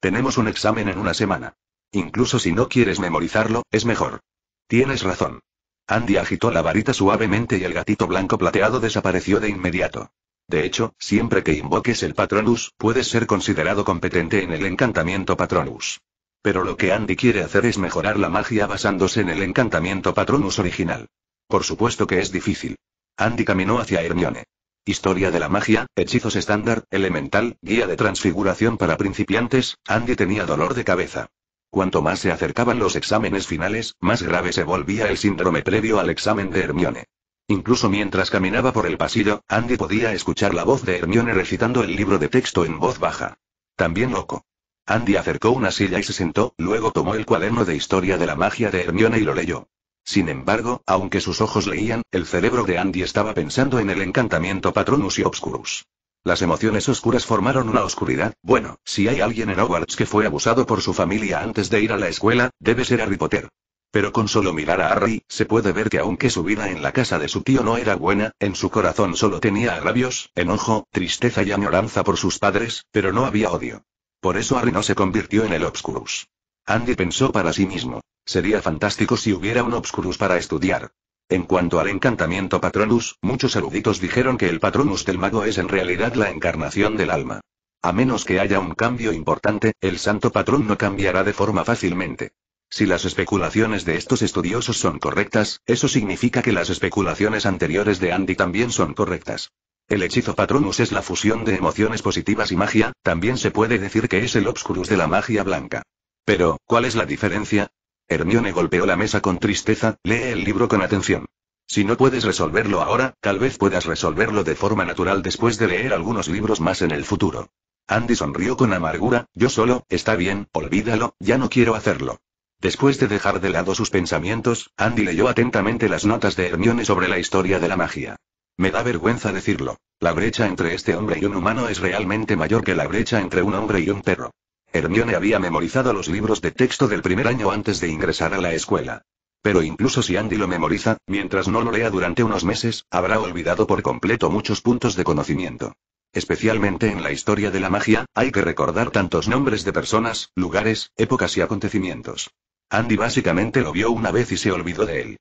Tenemos un examen en una semana. Incluso si no quieres memorizarlo, es mejor. Tienes razón. Andy agitó la varita suavemente y el gatito blanco plateado desapareció de inmediato. De hecho, siempre que invoques el Patronus, puedes ser considerado competente en el encantamiento Patronus. Pero lo que Andy quiere hacer es mejorar la magia basándose en el encantamiento Patronus original. Por supuesto que es difícil. Andy caminó hacia Hermione. Historia de la magia, hechizos estándar, elemental, guía de transfiguración para principiantes, Andy tenía dolor de cabeza. Cuanto más se acercaban los exámenes finales, más grave se volvía el síndrome previo al examen de Hermione. Incluso mientras caminaba por el pasillo, Andy podía escuchar la voz de Hermione recitando el libro de texto en voz baja. También loco. Andy acercó una silla y se sentó, luego tomó el cuaderno de historia de la magia de Hermione y lo leyó. Sin embargo, aunque sus ojos leían, el cerebro de Andy estaba pensando en el encantamiento Patronus y Obscurus. Las emociones oscuras formaron una oscuridad. Bueno, si hay alguien en Hogwarts que fue abusado por su familia antes de ir a la escuela, debe ser Harry Potter. Pero con solo mirar a Harry, se puede ver que aunque su vida en la casa de su tío no era buena, en su corazón solo tenía agravios, enojo, tristeza y añoranza por sus padres, pero no había odio. Por eso Harry no se convirtió en el Obscurus. Andy pensó para sí mismo. Sería fantástico si hubiera un Obscurus para estudiar. En cuanto al encantamiento Patronus, muchos eruditos dijeron que el Patronus del mago es en realidad la encarnación del alma. A menos que haya un cambio importante, el santo patrón no cambiará de forma fácilmente. Si las especulaciones de estos estudiosos son correctas, eso significa que las especulaciones anteriores de Andy también son correctas. El hechizo Patronus es la fusión de emociones positivas y magia, también se puede decir que es el Obscurus de la magia blanca. Pero, ¿cuál es la diferencia? Hermione golpeó la mesa con tristeza, lee el libro con atención. Si no puedes resolverlo ahora, tal vez puedas resolverlo de forma natural después de leer algunos libros más en el futuro. Andy sonrió con amargura, yo solo, está bien, olvídalo, ya no quiero hacerlo. Después de dejar de lado sus pensamientos, Andy leyó atentamente las notas de Hermione sobre la historia de la magia. Me da vergüenza decirlo. La brecha entre este hombre y un humano es realmente mayor que la brecha entre un hombre y un perro. Hermione había memorizado los libros de texto del primer año antes de ingresar a la escuela. Pero incluso si Andy lo memoriza, mientras no lo lea durante unos meses, habrá olvidado por completo muchos puntos de conocimiento. Especialmente en la historia de la magia, hay que recordar tantos nombres de personas, lugares, épocas y acontecimientos. Andy básicamente lo vio una vez y se olvidó de él.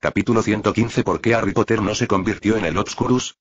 Capítulo 115 ¿Por qué Harry Potter no se convirtió en el Obscurus?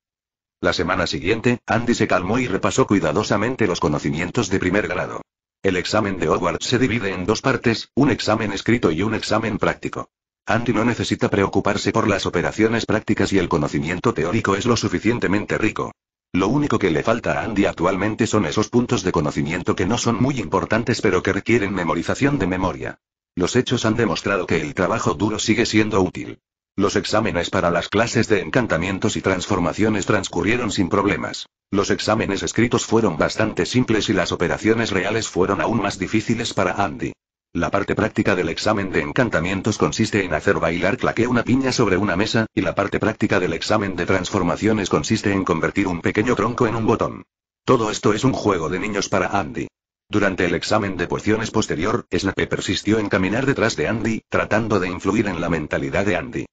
La semana siguiente, Andy se calmó y repasó cuidadosamente los conocimientos de primer grado. El examen de Hogwarts se divide en dos partes, un examen escrito y un examen práctico. Andy no necesita preocuparse por las operaciones prácticas y el conocimiento teórico es lo suficientemente rico. Lo único que le falta a Andy actualmente son esos puntos de conocimiento que no son muy importantes pero que requieren memorización de memoria. Los hechos han demostrado que el trabajo duro sigue siendo útil. Los exámenes para las clases de encantamientos y transformaciones transcurrieron sin problemas. Los exámenes escritos fueron bastante simples y las operaciones reales fueron aún más difíciles para Andy. La parte práctica del examen de encantamientos consiste en hacer bailar claque una piña sobre una mesa, y la parte práctica del examen de transformaciones consiste en convertir un pequeño tronco en un botón. Todo esto es un juego de niños para Andy. Durante el examen de pociones posterior, Snape persistió en caminar detrás de Andy, tratando de influir en la mentalidad de Andy.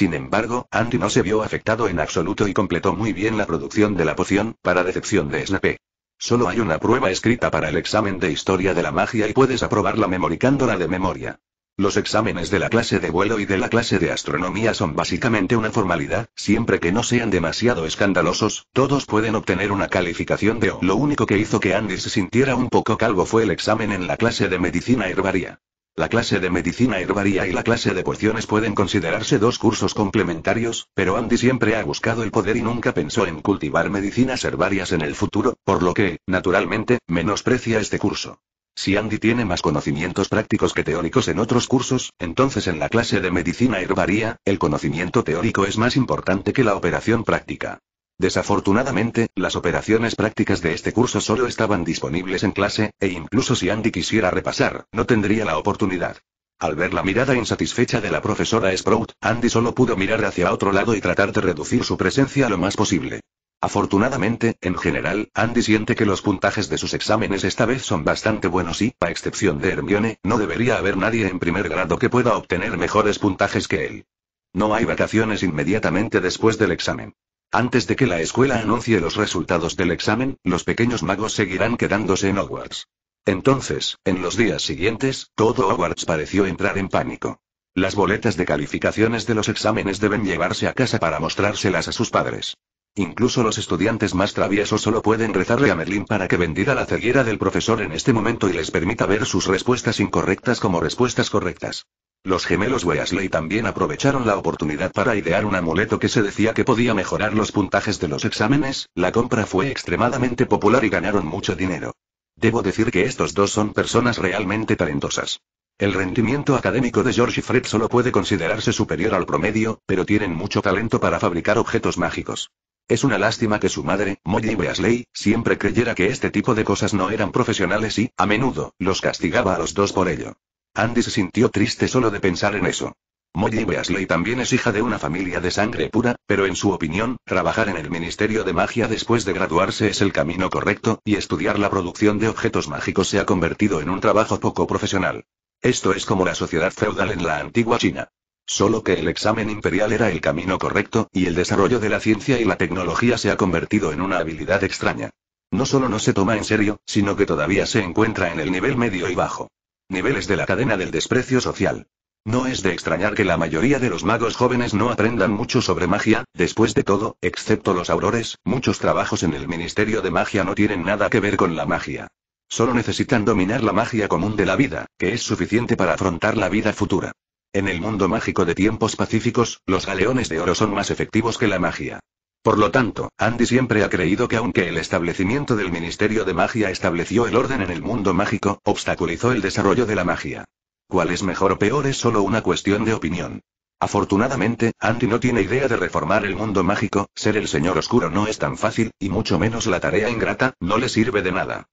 Sin embargo, Andy no se vio afectado en absoluto y completó muy bien la producción de la poción, para decepción de Snape. Solo hay una prueba escrita para el examen de historia de la magia y puedes aprobarla memoricándola de memoria. Los exámenes de la clase de vuelo y de la clase de astronomía son básicamente una formalidad, siempre que no sean demasiado escandalosos, todos pueden obtener una calificación de O. Lo único que hizo que Andy se sintiera un poco calvo fue el examen en la clase de medicina herbaria. La clase de medicina herbaria y la clase de pociones pueden considerarse dos cursos complementarios, pero Andy siempre ha buscado el poder y nunca pensó en cultivar medicinas herbarias en el futuro, por lo que, naturalmente, menosprecia este curso. Si Andy tiene más conocimientos prácticos que teóricos en otros cursos, entonces en la clase de medicina herbaria, el conocimiento teórico es más importante que la operación práctica. Desafortunadamente, las operaciones prácticas de este curso solo estaban disponibles en clase, e incluso si Andy quisiera repasar, no tendría la oportunidad. Al ver la mirada insatisfecha de la profesora Sprout, Andy solo pudo mirar hacia otro lado y tratar de reducir su presencia lo más posible. Afortunadamente, en general, Andy siente que los puntajes de sus exámenes esta vez son bastante buenos y, a excepción de Hermione, no debería haber nadie en primer grado que pueda obtener mejores puntajes que él. No hay vacaciones inmediatamente después del examen. Antes de que la escuela anuncie los resultados del examen, los pequeños magos seguirán quedándose en Hogwarts. Entonces, en los días siguientes, todo Hogwarts pareció entrar en pánico. Las boletas de calificaciones de los exámenes deben llevarse a casa para mostrárselas a sus padres. Incluso los estudiantes más traviesos solo pueden rezarle a Merlín para que vendida la ceguera del profesor en este momento y les permita ver sus respuestas incorrectas como respuestas correctas. Los gemelos Weasley también aprovecharon la oportunidad para idear un amuleto que se decía que podía mejorar los puntajes de los exámenes, la compra fue extremadamente popular y ganaron mucho dinero. Debo decir que estos dos son personas realmente talentosas. El rendimiento académico de George y Fred solo puede considerarse superior al promedio, pero tienen mucho talento para fabricar objetos mágicos. Es una lástima que su madre, Molly Weasley, siempre creyera que este tipo de cosas no eran profesionales y, a menudo, los castigaba a los dos por ello. Andy se sintió triste solo de pensar en eso. Molly Weasley también es hija de una familia de sangre pura, pero en su opinión, trabajar en el Ministerio de Magia después de graduarse es el camino correcto, y estudiar la producción de objetos mágicos se ha convertido en un trabajo poco profesional. Esto es como la sociedad feudal en la antigua China. Solo que el examen imperial era el camino correcto, y el desarrollo de la ciencia y la tecnología se ha convertido en una habilidad extraña. No solo no se toma en serio, sino que todavía se encuentra en el nivel medio y bajo. Niveles de la cadena del desprecio social. No es de extrañar que la mayoría de los magos jóvenes no aprendan mucho sobre magia, después de todo, excepto los aurores, muchos trabajos en el Ministerio de Magia no tienen nada que ver con la magia. Solo necesitan dominar la magia común de la vida, que es suficiente para afrontar la vida futura. En el mundo mágico de tiempos pacíficos, los galeones de oro son más efectivos que la magia. Por lo tanto, Andy siempre ha creído que aunque el establecimiento del Ministerio de Magia estableció el orden en el mundo mágico, obstaculizó el desarrollo de la magia. ¿Cuál es mejor o peor es solo una cuestión de opinión? Afortunadamente, Andy no tiene idea de reformar el mundo mágico, ser el señor oscuro no es tan fácil, y mucho menos la tarea ingrata, no le sirve de nada.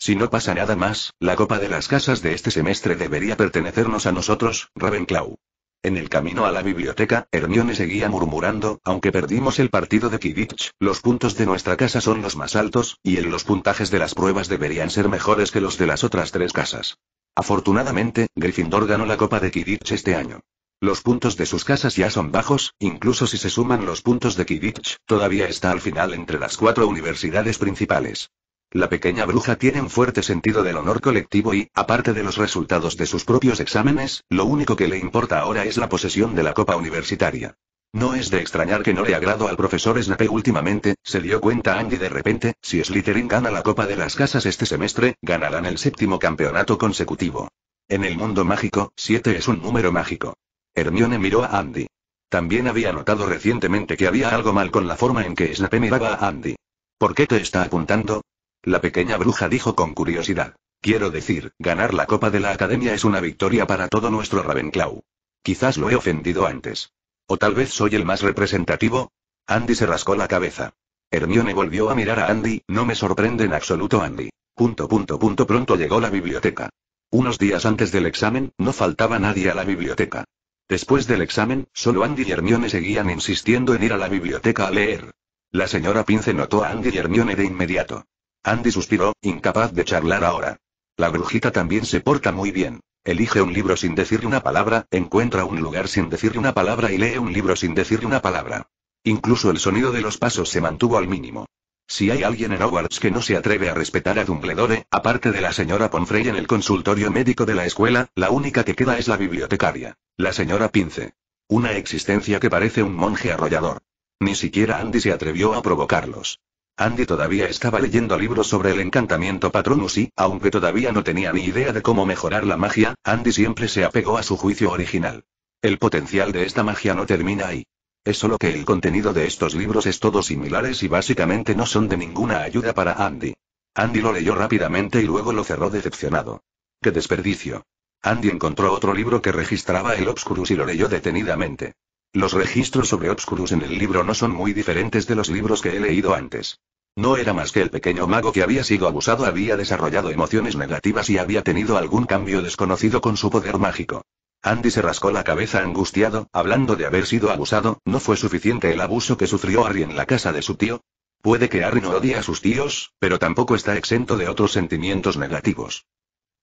Si no pasa nada más, la copa de las casas de este semestre debería pertenecernos a nosotros, Ravenclaw. En el camino a la biblioteca, Hermione seguía murmurando, aunque perdimos el partido de Kidditch, los puntos de nuestra casa son los más altos, y en los puntajes de las pruebas deberían ser mejores que los de las otras tres casas. Afortunadamente, Gryffindor ganó la copa de Kidditch este año. Los puntos de sus casas ya son bajos, incluso si se suman los puntos de Kidditch, todavía está al final entre las cuatro universidades principales. La pequeña bruja tiene un fuerte sentido del honor colectivo y, aparte de los resultados de sus propios exámenes, lo único que le importa ahora es la posesión de la copa universitaria. No es de extrañar que no le agrado al profesor Snape últimamente, se dio cuenta Andy de repente, si Slytherin gana la Copa de las Casas este semestre, ganarán el séptimo campeonato consecutivo. En el mundo mágico, 7 es un número mágico. Hermione miró a Andy. También había notado recientemente que había algo mal con la forma en que Snape miraba a Andy. ¿Por qué te está apuntando? La pequeña ah. bruja dijo con curiosidad. Quiero decir, ganar la Copa de la Academia es una victoria para todo nuestro Ravenclaw. Quizás lo he ofendido antes. O tal vez soy el más representativo. Andy se rascó la cabeza. Hermione volvió a mirar a Andy, no me sorprende en absoluto Andy. Punto punto punto pronto llegó la biblioteca. Unos días antes del examen, no faltaba nadie a la biblioteca. Después del examen, solo Andy y Hermione seguían insistiendo en ir a la biblioteca a leer. La señora Pince notó a Andy y Hermione de inmediato. Andy suspiró, incapaz de charlar ahora. La brujita también se porta muy bien. Elige un libro sin decir una palabra, encuentra un lugar sin decir una palabra y lee un libro sin decir una palabra. Incluso el sonido de los pasos se mantuvo al mínimo. Si hay alguien en Hogwarts que no se atreve a respetar a Dumbledore, aparte de la señora Ponfrey en el consultorio médico de la escuela, la única que queda es la bibliotecaria. La señora Pince. Una existencia que parece un monje arrollador. Ni siquiera Andy se atrevió a provocarlos. Andy todavía estaba leyendo libros sobre el encantamiento Patronus y, aunque todavía no tenía ni idea de cómo mejorar la magia, Andy siempre se apegó a su juicio original. El potencial de esta magia no termina ahí. Es solo que el contenido de estos libros es todo similares y básicamente no son de ninguna ayuda para Andy. Andy lo leyó rápidamente y luego lo cerró decepcionado. ¡Qué desperdicio! Andy encontró otro libro que registraba el Obscurus y lo leyó detenidamente. Los registros sobre Obscurus en el libro no son muy diferentes de los libros que he leído antes. No era más que el pequeño mago que había sido abusado había desarrollado emociones negativas y había tenido algún cambio desconocido con su poder mágico. Andy se rascó la cabeza angustiado, hablando de haber sido abusado, ¿no fue suficiente el abuso que sufrió Harry en la casa de su tío? Puede que Harry no odie a sus tíos, pero tampoco está exento de otros sentimientos negativos.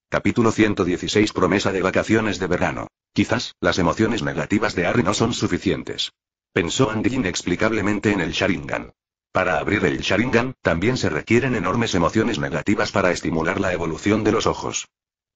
Capítulo 116 Promesa de vacaciones de verano. Quizás, las emociones negativas de Harry no son suficientes. Pensó Andy inexplicablemente en el Sharingan. Para abrir el Sharingan, también se requieren enormes emociones negativas para estimular la evolución de los ojos.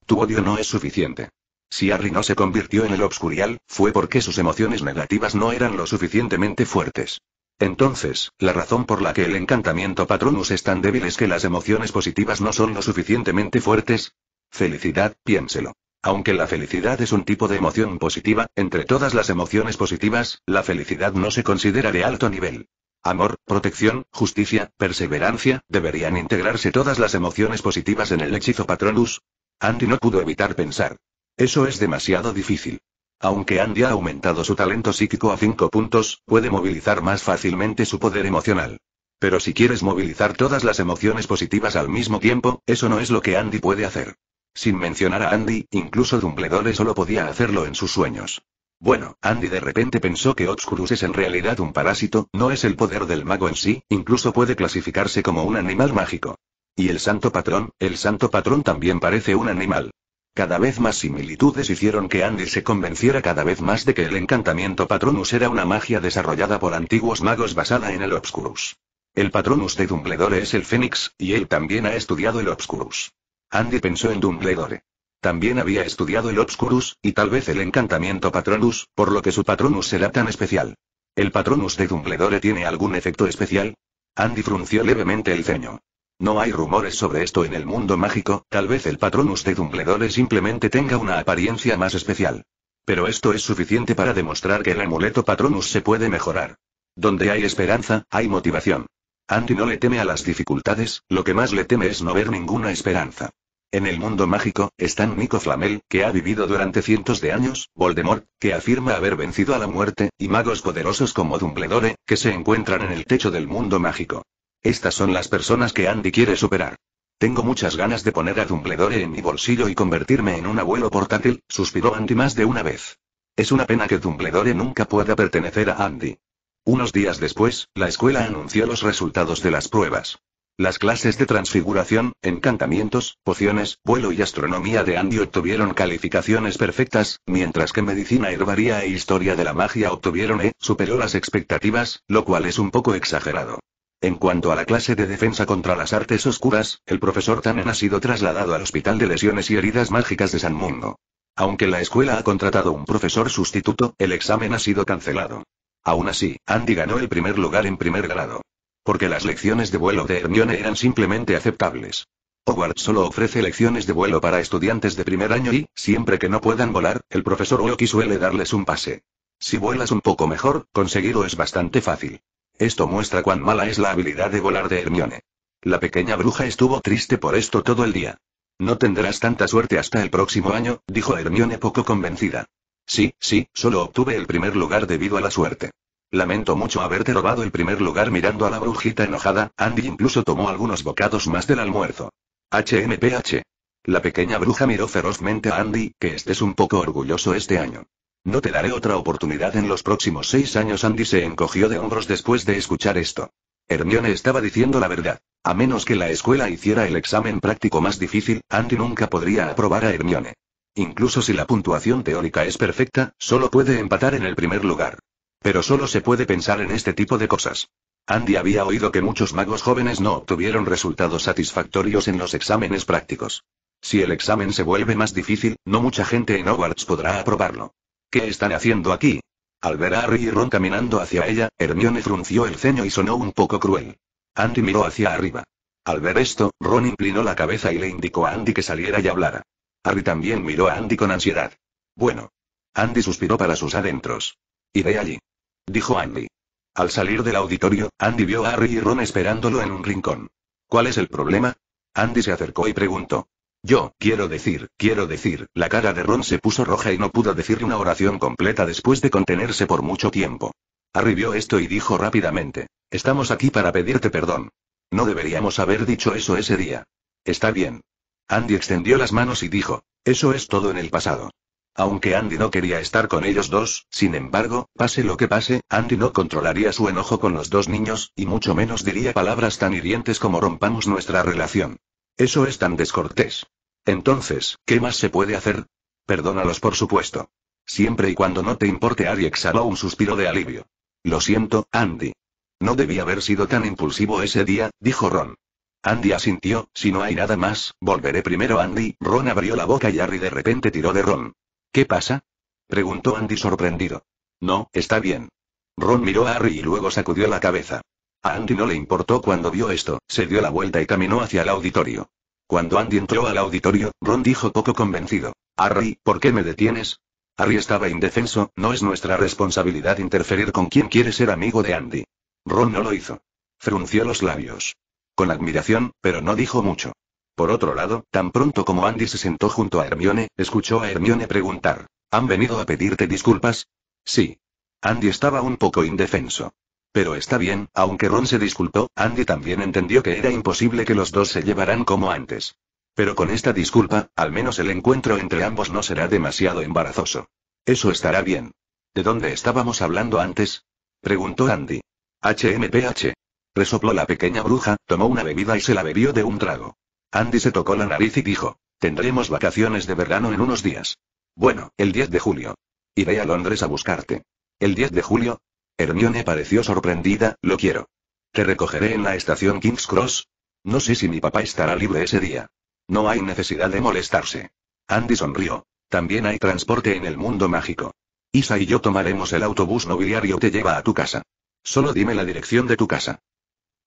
Tu odio no es suficiente. Si Harry no se convirtió en el obscurial, fue porque sus emociones negativas no eran lo suficientemente fuertes. Entonces, la razón por la que el encantamiento Patronus es tan débil es que las emociones positivas no son lo suficientemente fuertes. Felicidad, piénselo. Aunque la felicidad es un tipo de emoción positiva, entre todas las emociones positivas, la felicidad no se considera de alto nivel. Amor, protección, justicia, perseverancia, deberían integrarse todas las emociones positivas en el hechizo Patronus. Andy no pudo evitar pensar. Eso es demasiado difícil. Aunque Andy ha aumentado su talento psíquico a 5 puntos, puede movilizar más fácilmente su poder emocional. Pero si quieres movilizar todas las emociones positivas al mismo tiempo, eso no es lo que Andy puede hacer. Sin mencionar a Andy, incluso Dumbledore solo podía hacerlo en sus sueños. Bueno, Andy de repente pensó que Obscurus es en realidad un parásito, no es el poder del mago en sí, incluso puede clasificarse como un animal mágico. Y el santo patrón, el santo patrón también parece un animal. Cada vez más similitudes hicieron que Andy se convenciera cada vez más de que el encantamiento Patronus era una magia desarrollada por antiguos magos basada en el Obscurus. El Patronus de Dumbledore es el Fénix, y él también ha estudiado el Obscurus. Andy pensó en Dumbledore. También había estudiado el Obscurus, y tal vez el encantamiento Patronus, por lo que su Patronus será tan especial. ¿El Patronus de Dumbledore tiene algún efecto especial? Andy frunció levemente el ceño. No hay rumores sobre esto en el mundo mágico, tal vez el Patronus de Dumbledore simplemente tenga una apariencia más especial. Pero esto es suficiente para demostrar que el amuleto Patronus se puede mejorar. Donde hay esperanza, hay motivación. Andy no le teme a las dificultades, lo que más le teme es no ver ninguna esperanza. En el mundo mágico, están Nico Flamel, que ha vivido durante cientos de años, Voldemort, que afirma haber vencido a la muerte, y magos poderosos como Dumbledore, que se encuentran en el techo del mundo mágico. Estas son las personas que Andy quiere superar. Tengo muchas ganas de poner a Dumbledore en mi bolsillo y convertirme en un abuelo portátil, suspiró Andy más de una vez. Es una pena que Dumbledore nunca pueda pertenecer a Andy. Unos días después, la escuela anunció los resultados de las pruebas. Las clases de transfiguración, encantamientos, pociones, vuelo y astronomía de Andy obtuvieron calificaciones perfectas, mientras que medicina Herbaria e historia de la magia obtuvieron E, eh, superó las expectativas, lo cual es un poco exagerado. En cuanto a la clase de defensa contra las artes oscuras, el profesor Tannen ha sido trasladado al Hospital de Lesiones y Heridas Mágicas de San Mundo. Aunque la escuela ha contratado un profesor sustituto, el examen ha sido cancelado. Aún así, Andy ganó el primer lugar en primer grado. Porque las lecciones de vuelo de Hermione eran simplemente aceptables. Hogwarts solo ofrece lecciones de vuelo para estudiantes de primer año y, siempre que no puedan volar, el profesor Oki suele darles un pase. Si vuelas un poco mejor, conseguirlo es bastante fácil. Esto muestra cuán mala es la habilidad de volar de Hermione. La pequeña bruja estuvo triste por esto todo el día. No tendrás tanta suerte hasta el próximo año, dijo Hermione poco convencida. Sí, sí, solo obtuve el primer lugar debido a la suerte. Lamento mucho haberte robado el primer lugar mirando a la brujita enojada, Andy incluso tomó algunos bocados más del almuerzo. HMPH. La pequeña bruja miró ferozmente a Andy, que estés un poco orgulloso este año. No te daré otra oportunidad en los próximos seis años. Andy se encogió de hombros después de escuchar esto. Hermione estaba diciendo la verdad. A menos que la escuela hiciera el examen práctico más difícil, Andy nunca podría aprobar a Hermione. Incluso si la puntuación teórica es perfecta, solo puede empatar en el primer lugar. Pero solo se puede pensar en este tipo de cosas. Andy había oído que muchos magos jóvenes no obtuvieron resultados satisfactorios en los exámenes prácticos. Si el examen se vuelve más difícil, no mucha gente en Hogwarts podrá aprobarlo. ¿Qué están haciendo aquí? Al ver a Harry y Ron caminando hacia ella, Hermione frunció el ceño y sonó un poco cruel. Andy miró hacia arriba. Al ver esto, Ron inclinó la cabeza y le indicó a Andy que saliera y hablara. Harry también miró a Andy con ansiedad. Bueno. Andy suspiró para sus adentros. Iré allí. Dijo Andy. Al salir del auditorio, Andy vio a Harry y Ron esperándolo en un rincón. ¿Cuál es el problema? Andy se acercó y preguntó. Yo, quiero decir, quiero decir, la cara de Ron se puso roja y no pudo decir una oración completa después de contenerse por mucho tiempo. Harry vio esto y dijo rápidamente. Estamos aquí para pedirte perdón. No deberíamos haber dicho eso ese día. Está bien. Andy extendió las manos y dijo. Eso es todo en el pasado. Aunque Andy no quería estar con ellos dos, sin embargo, pase lo que pase, Andy no controlaría su enojo con los dos niños, y mucho menos diría palabras tan hirientes como rompamos nuestra relación. Eso es tan descortés. Entonces, ¿qué más se puede hacer? Perdónalos por supuesto. Siempre y cuando no te importe, Ari exhaló un suspiro de alivio. Lo siento, Andy. No debía haber sido tan impulsivo ese día, dijo Ron. Andy asintió, si no hay nada más, volveré primero Andy. Ron abrió la boca y Harry de repente tiró de Ron. ¿Qué pasa? preguntó Andy sorprendido. No, está bien. Ron miró a Harry y luego sacudió la cabeza. A Andy no le importó cuando vio esto, se dio la vuelta y caminó hacia el auditorio. Cuando Andy entró al auditorio, Ron dijo poco convencido. Harry, ¿por qué me detienes? Harry estaba indefenso, no es nuestra responsabilidad interferir con quien quiere ser amigo de Andy. Ron no lo hizo. Frunció los labios. Con admiración, pero no dijo mucho. Por otro lado, tan pronto como Andy se sentó junto a Hermione, escuchó a Hermione preguntar. ¿Han venido a pedirte disculpas? Sí. Andy estaba un poco indefenso. Pero está bien, aunque Ron se disculpó, Andy también entendió que era imposible que los dos se llevaran como antes. Pero con esta disculpa, al menos el encuentro entre ambos no será demasiado embarazoso. Eso estará bien. ¿De dónde estábamos hablando antes? preguntó Andy. HMPH. Resopló la pequeña bruja, tomó una bebida y se la bebió de un trago. Andy se tocó la nariz y dijo, tendremos vacaciones de verano en unos días. Bueno, el 10 de julio. Iré a Londres a buscarte. ¿El 10 de julio? Hermione pareció sorprendida, lo quiero. Te recogeré en la estación King's Cross. No sé si mi papá estará libre ese día. No hay necesidad de molestarse. Andy sonrió. También hay transporte en el mundo mágico. Isa y yo tomaremos el autobús nobiliario que te lleva a tu casa. Solo dime la dirección de tu casa.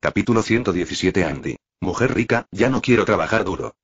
Capítulo 117 Andy. Mujer rica, ya no quiero trabajar duro.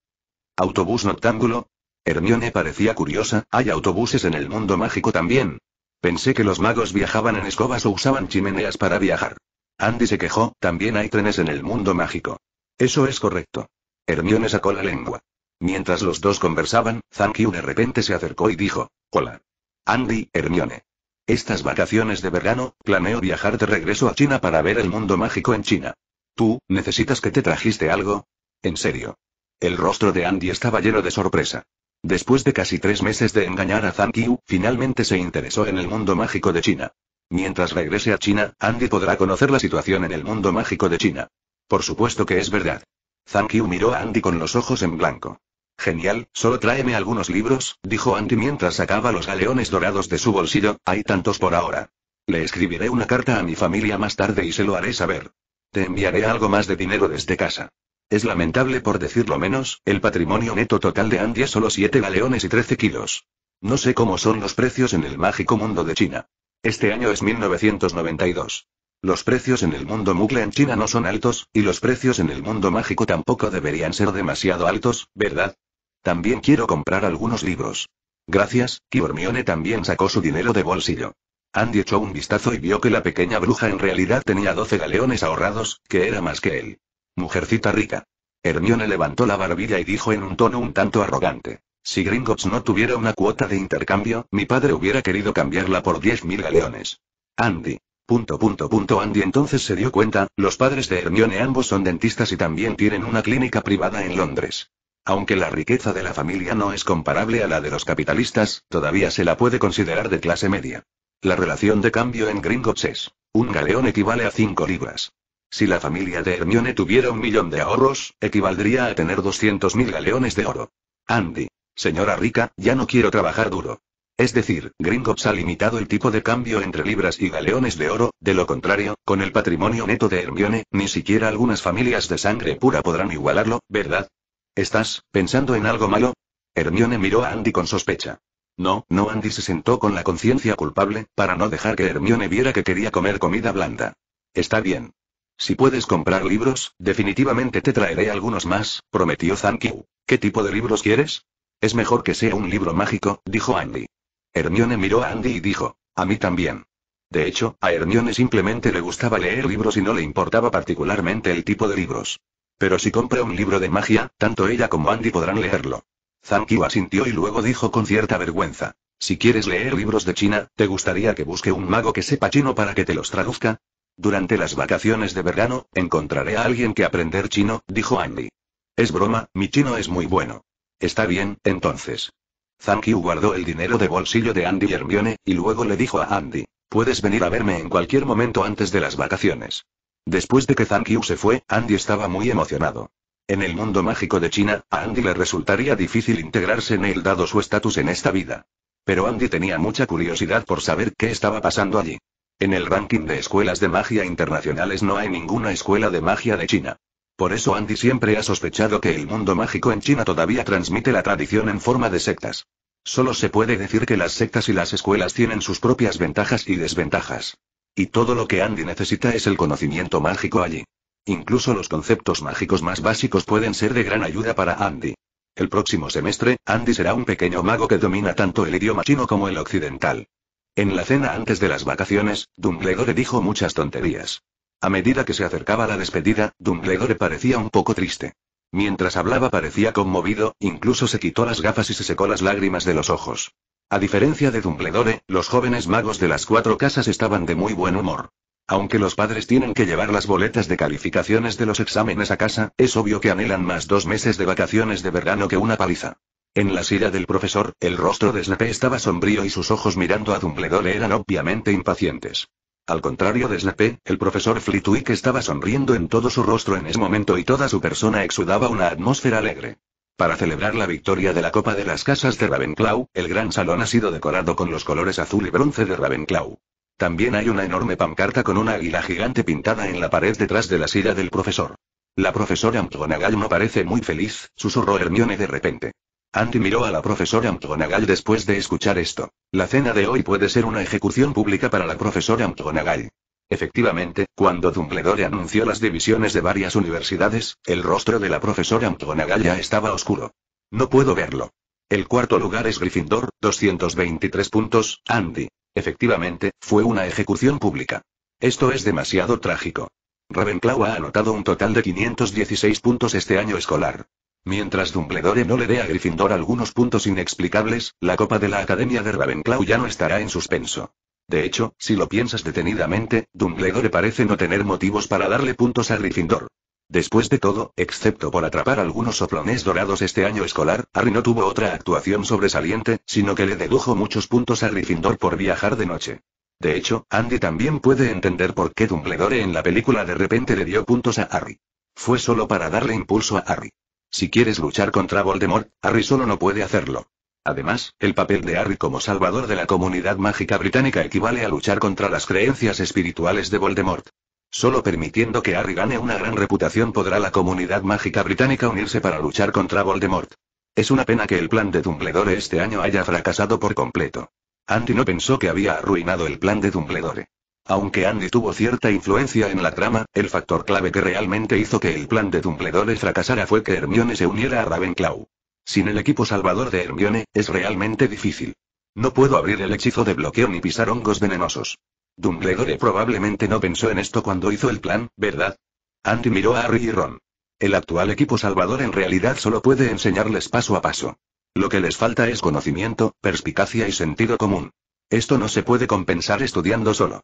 Autobús noctángulo? Hermione parecía curiosa, hay autobuses en el mundo mágico también. Pensé que los magos viajaban en escobas o usaban chimeneas para viajar. Andy se quejó, también hay trenes en el mundo mágico. Eso es correcto. Hermione sacó la lengua. Mientras los dos conversaban, Zankiu de repente se acercó y dijo, Hola. Andy, Hermione. Estas vacaciones de verano, planeo viajar de regreso a China para ver el mundo mágico en China. ¿Tú, necesitas que te trajiste algo? En serio. El rostro de Andy estaba lleno de sorpresa. Después de casi tres meses de engañar a Zhang Qiu, finalmente se interesó en el mundo mágico de China. Mientras regrese a China, Andy podrá conocer la situación en el mundo mágico de China. Por supuesto que es verdad. Zhang Qiu miró a Andy con los ojos en blanco. Genial, solo tráeme algunos libros, dijo Andy mientras sacaba los galeones dorados de su bolsillo, hay tantos por ahora. Le escribiré una carta a mi familia más tarde y se lo haré saber. Te enviaré algo más de dinero desde casa. Es lamentable por decirlo menos, el patrimonio neto total de Andy es solo 7 galeones y 13 kilos. No sé cómo son los precios en el mágico mundo de China. Este año es 1992. Los precios en el mundo mugle en China no son altos, y los precios en el mundo mágico tampoco deberían ser demasiado altos, ¿verdad? También quiero comprar algunos libros. Gracias, Kiormione también sacó su dinero de bolsillo. Andy echó un vistazo y vio que la pequeña bruja en realidad tenía 12 galeones ahorrados, que era más que él. Mujercita rica. Hermione levantó la barbilla y dijo en un tono un tanto arrogante. Si Gringotts no tuviera una cuota de intercambio, mi padre hubiera querido cambiarla por 10.000 galeones. Andy. Punto punto punto Andy entonces se dio cuenta, los padres de Hermione ambos son dentistas y también tienen una clínica privada en Londres. Aunque la riqueza de la familia no es comparable a la de los capitalistas, todavía se la puede considerar de clase media. La relación de cambio en Gringotts es, un galeón equivale a 5 libras. Si la familia de Hermione tuviera un millón de ahorros, equivaldría a tener 200.000 galeones de oro. Andy, señora rica, ya no quiero trabajar duro. Es decir, Gringotts ha limitado el tipo de cambio entre libras y galeones de oro, de lo contrario, con el patrimonio neto de Hermione, ni siquiera algunas familias de sangre pura podrán igualarlo, ¿verdad? ¿Estás pensando en algo malo? Hermione miró a Andy con sospecha. No, no Andy se sentó con la conciencia culpable, para no dejar que Hermione viera que quería comer comida blanda. Está bien. Si puedes comprar libros, definitivamente te traeré algunos más, prometió Zankiu. ¿Qué tipo de libros quieres? Es mejor que sea un libro mágico, dijo Andy. Hermione miró a Andy y dijo, a mí también. De hecho, a Hermione simplemente le gustaba leer libros y no le importaba particularmente el tipo de libros. Pero si compra un libro de magia, tanto ella como Andy podrán leerlo. Zankyu asintió y luego dijo con cierta vergüenza. Si quieres leer libros de China, ¿te gustaría que busque un mago que sepa chino para que te los traduzca? Durante las vacaciones de verano, encontraré a alguien que aprender chino, dijo Andy. Es broma, mi chino es muy bueno. Está bien, entonces. Zankyu guardó el dinero de bolsillo de Andy y Hermione, y luego le dijo a Andy, puedes venir a verme en cualquier momento antes de las vacaciones. Después de que Zankiu se fue, Andy estaba muy emocionado. En el mundo mágico de China, a Andy le resultaría difícil integrarse en él dado su estatus en esta vida. Pero Andy tenía mucha curiosidad por saber qué estaba pasando allí. En el ranking de escuelas de magia internacionales no hay ninguna escuela de magia de China. Por eso Andy siempre ha sospechado que el mundo mágico en China todavía transmite la tradición en forma de sectas. Solo se puede decir que las sectas y las escuelas tienen sus propias ventajas y desventajas. Y todo lo que Andy necesita es el conocimiento mágico allí. Incluso los conceptos mágicos más básicos pueden ser de gran ayuda para Andy. El próximo semestre, Andy será un pequeño mago que domina tanto el idioma chino como el occidental. En la cena antes de las vacaciones, Dumbledore dijo muchas tonterías. A medida que se acercaba la despedida, Dumbledore parecía un poco triste. Mientras hablaba parecía conmovido, incluso se quitó las gafas y se secó las lágrimas de los ojos. A diferencia de Dumbledore, los jóvenes magos de las cuatro casas estaban de muy buen humor. Aunque los padres tienen que llevar las boletas de calificaciones de los exámenes a casa, es obvio que anhelan más dos meses de vacaciones de verano que una paliza. En la silla del profesor, el rostro de Snape estaba sombrío y sus ojos mirando a Dumbledore eran obviamente impacientes. Al contrario de Snape, el profesor Flitwick estaba sonriendo en todo su rostro en ese momento y toda su persona exudaba una atmósfera alegre. Para celebrar la victoria de la Copa de las Casas de Ravenclaw, el gran salón ha sido decorado con los colores azul y bronce de Ravenclaw. También hay una enorme pancarta con una águila gigante pintada en la pared detrás de la silla del profesor. La profesora McGonagall no parece muy feliz, susurró Hermione de repente. Andy miró a la profesora McGonagall después de escuchar esto. La cena de hoy puede ser una ejecución pública para la profesora McGonagall. Efectivamente, cuando Dumbledore anunció las divisiones de varias universidades, el rostro de la profesora McGonagall ya estaba oscuro. No puedo verlo. El cuarto lugar es Gryffindor, 223 puntos, Andy. Efectivamente, fue una ejecución pública. Esto es demasiado trágico. Ravenclaw ha anotado un total de 516 puntos este año escolar. Mientras Dumbledore no le dé a Gryffindor algunos puntos inexplicables, la copa de la Academia de Ravenclaw ya no estará en suspenso. De hecho, si lo piensas detenidamente, Dumbledore parece no tener motivos para darle puntos a Gryffindor. Después de todo, excepto por atrapar algunos soplones dorados este año escolar, Harry no tuvo otra actuación sobresaliente, sino que le dedujo muchos puntos a Gryffindor por viajar de noche. De hecho, Andy también puede entender por qué Dumbledore en la película de repente le dio puntos a Harry. Fue solo para darle impulso a Harry. Si quieres luchar contra Voldemort, Harry solo no puede hacerlo. Además, el papel de Harry como salvador de la comunidad mágica británica equivale a luchar contra las creencias espirituales de Voldemort. Solo permitiendo que Harry gane una gran reputación podrá la comunidad mágica británica unirse para luchar contra Voldemort. Es una pena que el plan de Dumbledore este año haya fracasado por completo. Andy no pensó que había arruinado el plan de Dumbledore. Aunque Andy tuvo cierta influencia en la trama, el factor clave que realmente hizo que el plan de Dumbledore fracasara fue que Hermione se uniera a Ravenclaw. Sin el equipo salvador de Hermione, es realmente difícil. No puedo abrir el hechizo de bloqueo ni pisar hongos venenosos. Dumbledore probablemente no pensó en esto cuando hizo el plan, ¿verdad? Andy miró a Harry y Ron. El actual equipo salvador en realidad solo puede enseñarles paso a paso. Lo que les falta es conocimiento, perspicacia y sentido común. Esto no se puede compensar estudiando solo.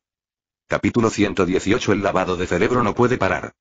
Capítulo 118 El lavado de cerebro no puede parar.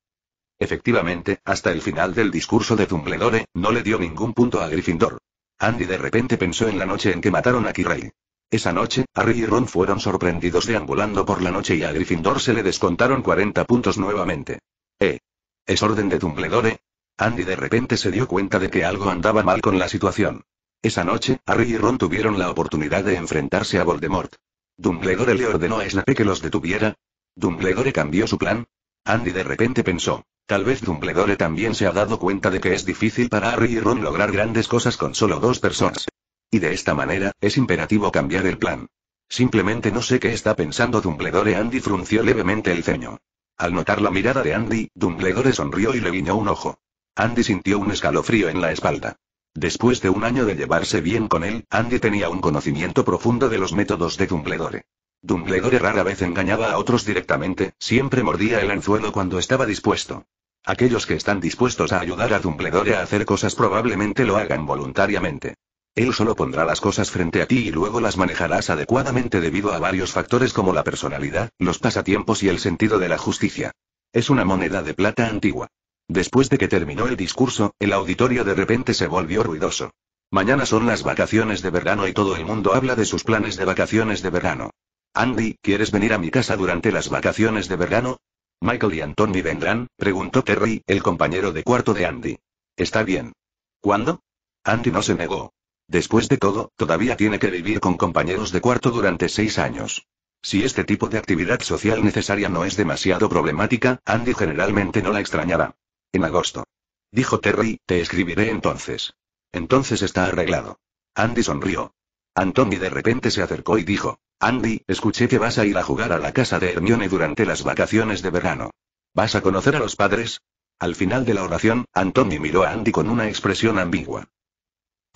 Efectivamente, hasta el final del discurso de Dumbledore, no le dio ningún punto a Gryffindor. Andy de repente pensó en la noche en que mataron a Quirrell. Esa noche, Harry y Ron fueron sorprendidos deambulando por la noche y a Gryffindor se le descontaron 40 puntos nuevamente. ¿Eh? ¿Es orden de Dumbledore? Andy de repente se dio cuenta de que algo andaba mal con la situación. Esa noche, Harry y Ron tuvieron la oportunidad de enfrentarse a Voldemort. Dumbledore le ordenó a Snape que los detuviera. Dumbledore cambió su plan. Andy de repente pensó, tal vez Dumbledore también se ha dado cuenta de que es difícil para Harry y Ron lograr grandes cosas con solo dos personas. Y de esta manera, es imperativo cambiar el plan. Simplemente no sé qué está pensando Dumbledore. Andy frunció levemente el ceño. Al notar la mirada de Andy, Dumbledore sonrió y le guiñó un ojo. Andy sintió un escalofrío en la espalda. Después de un año de llevarse bien con él, Andy tenía un conocimiento profundo de los métodos de Dumbledore. Dumbledore rara vez engañaba a otros directamente, siempre mordía el anzuelo cuando estaba dispuesto. Aquellos que están dispuestos a ayudar a Dumbledore a hacer cosas probablemente lo hagan voluntariamente. Él solo pondrá las cosas frente a ti y luego las manejarás adecuadamente debido a varios factores como la personalidad, los pasatiempos y el sentido de la justicia. Es una moneda de plata antigua. Después de que terminó el discurso, el auditorio de repente se volvió ruidoso. Mañana son las vacaciones de verano y todo el mundo habla de sus planes de vacaciones de verano. Andy, ¿quieres venir a mi casa durante las vacaciones de verano? Michael y Anthony vendrán, preguntó Terry, el compañero de cuarto de Andy. Está bien. ¿Cuándo? Andy no se negó. Después de todo, todavía tiene que vivir con compañeros de cuarto durante seis años. Si este tipo de actividad social necesaria no es demasiado problemática, Andy generalmente no la extrañará. En agosto. Dijo Terry, te escribiré entonces. Entonces está arreglado. Andy sonrió. Anthony de repente se acercó y dijo, Andy, escuché que vas a ir a jugar a la casa de Hermione durante las vacaciones de verano. ¿Vas a conocer a los padres? Al final de la oración, Anthony miró a Andy con una expresión ambigua.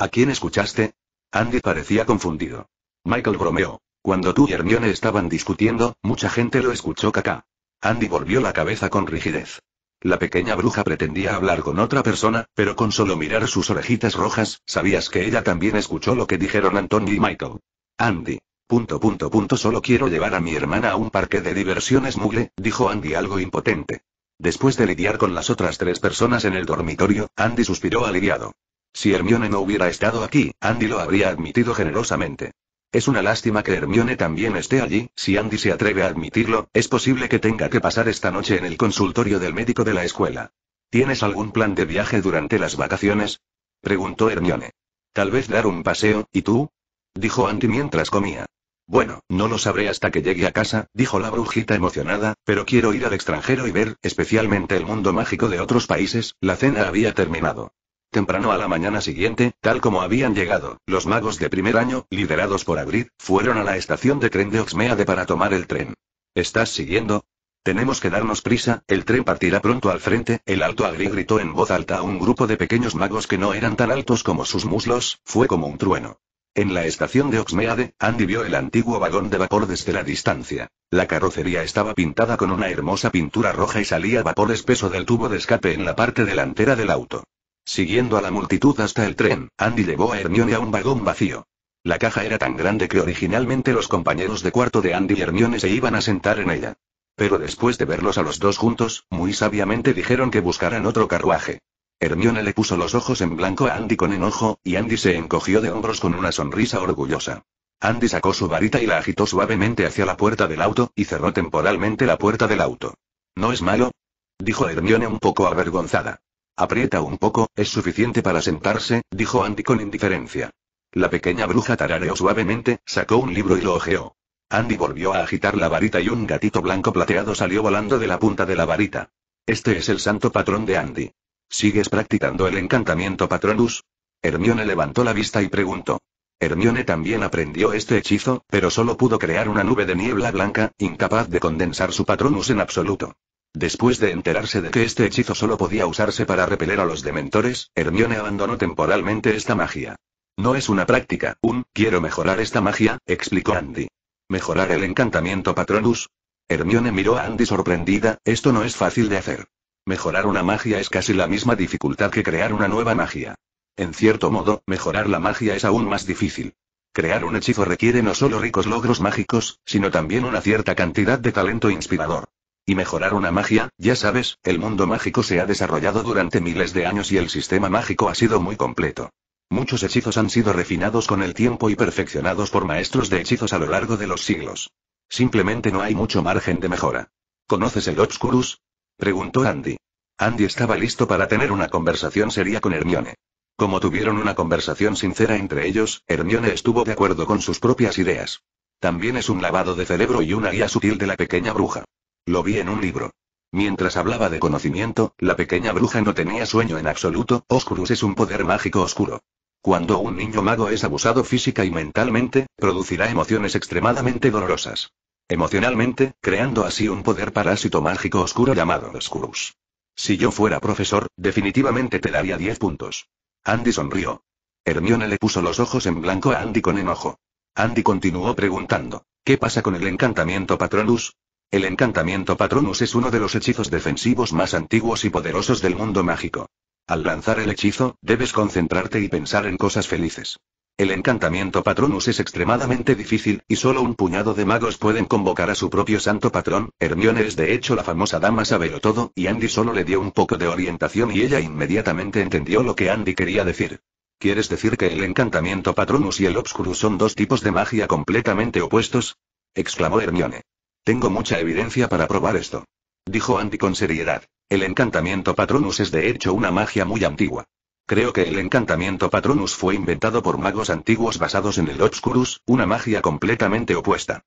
¿A quién escuchaste? Andy parecía confundido. Michael bromeó. Cuando tú y Hermione estaban discutiendo, mucha gente lo escuchó caca. Andy volvió la cabeza con rigidez. La pequeña bruja pretendía hablar con otra persona, pero con solo mirar sus orejitas rojas, sabías que ella también escuchó lo que dijeron Anthony y Michael. Andy. Punto punto punto solo quiero llevar a mi hermana a un parque de diversiones mugle, dijo Andy algo impotente. Después de lidiar con las otras tres personas en el dormitorio, Andy suspiró aliviado. Si Hermione no hubiera estado aquí, Andy lo habría admitido generosamente. Es una lástima que Hermione también esté allí, si Andy se atreve a admitirlo, es posible que tenga que pasar esta noche en el consultorio del médico de la escuela. ¿Tienes algún plan de viaje durante las vacaciones? preguntó Hermione. Tal vez dar un paseo, ¿y tú? dijo Andy mientras comía. Bueno, no lo sabré hasta que llegue a casa, dijo la brujita emocionada, pero quiero ir al extranjero y ver, especialmente el mundo mágico de otros países, la cena había terminado. Temprano a la mañana siguiente, tal como habían llegado, los magos de primer año, liderados por Agrid, fueron a la estación de tren de Oxmeade para tomar el tren. ¿Estás siguiendo? Tenemos que darnos prisa, el tren partirá pronto al frente, el alto Agrid gritó en voz alta a un grupo de pequeños magos que no eran tan altos como sus muslos, fue como un trueno. En la estación de Oxmeade, Andy vio el antiguo vagón de vapor desde la distancia. La carrocería estaba pintada con una hermosa pintura roja y salía vapor espeso del tubo de escape en la parte delantera del auto. Siguiendo a la multitud hasta el tren, Andy llevó a Hermione a un vagón vacío. La caja era tan grande que originalmente los compañeros de cuarto de Andy y Hermione se iban a sentar en ella. Pero después de verlos a los dos juntos, muy sabiamente dijeron que buscaran otro carruaje. Hermione le puso los ojos en blanco a Andy con enojo, y Andy se encogió de hombros con una sonrisa orgullosa. Andy sacó su varita y la agitó suavemente hacia la puerta del auto, y cerró temporalmente la puerta del auto. ¿No es malo? dijo Hermione un poco avergonzada. Aprieta un poco, es suficiente para sentarse, dijo Andy con indiferencia. La pequeña bruja tarareó suavemente, sacó un libro y lo ojeó. Andy volvió a agitar la varita y un gatito blanco plateado salió volando de la punta de la varita. Este es el santo patrón de Andy. ¿Sigues practicando el encantamiento patronus? Hermione levantó la vista y preguntó. Hermione también aprendió este hechizo, pero solo pudo crear una nube de niebla blanca, incapaz de condensar su patronus en absoluto. Después de enterarse de que este hechizo solo podía usarse para repeler a los dementores, Hermione abandonó temporalmente esta magia. No es una práctica, un quiero mejorar esta magia, explicó Andy. ¿Mejorar el encantamiento Patronus? Hermione miró a Andy sorprendida, esto no es fácil de hacer. Mejorar una magia es casi la misma dificultad que crear una nueva magia. En cierto modo, mejorar la magia es aún más difícil. Crear un hechizo requiere no solo ricos logros mágicos, sino también una cierta cantidad de talento inspirador y mejorar una magia, ya sabes, el mundo mágico se ha desarrollado durante miles de años y el sistema mágico ha sido muy completo. Muchos hechizos han sido refinados con el tiempo y perfeccionados por maestros de hechizos a lo largo de los siglos. Simplemente no hay mucho margen de mejora. ¿Conoces el Obscurus? preguntó Andy. Andy estaba listo para tener una conversación seria con Hermione. Como tuvieron una conversación sincera entre ellos, Hermione estuvo de acuerdo con sus propias ideas. También es un lavado de cerebro y una guía sutil de la pequeña bruja. Lo vi en un libro. Mientras hablaba de conocimiento, la pequeña bruja no tenía sueño en absoluto, Oscurus es un poder mágico oscuro. Cuando un niño mago es abusado física y mentalmente, producirá emociones extremadamente dolorosas. Emocionalmente, creando así un poder parásito mágico oscuro llamado Oscurus. Si yo fuera profesor, definitivamente te daría 10 puntos. Andy sonrió. Hermione le puso los ojos en blanco a Andy con enojo. Andy continuó preguntando, ¿qué pasa con el encantamiento Patronus? El encantamiento Patronus es uno de los hechizos defensivos más antiguos y poderosos del mundo mágico. Al lanzar el hechizo, debes concentrarte y pensar en cosas felices. El encantamiento Patronus es extremadamente difícil, y solo un puñado de magos pueden convocar a su propio santo patrón. Hermione es de hecho la famosa dama sabelo todo, y Andy solo le dio un poco de orientación y ella inmediatamente entendió lo que Andy quería decir. ¿Quieres decir que el encantamiento Patronus y el Obscurus son dos tipos de magia completamente opuestos? exclamó Hermione. Tengo mucha evidencia para probar esto. Dijo Andy con seriedad. El encantamiento Patronus es de hecho una magia muy antigua. Creo que el encantamiento Patronus fue inventado por magos antiguos basados en el Obscurus, una magia completamente opuesta.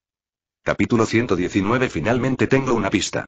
Capítulo 119 Finalmente tengo una pista.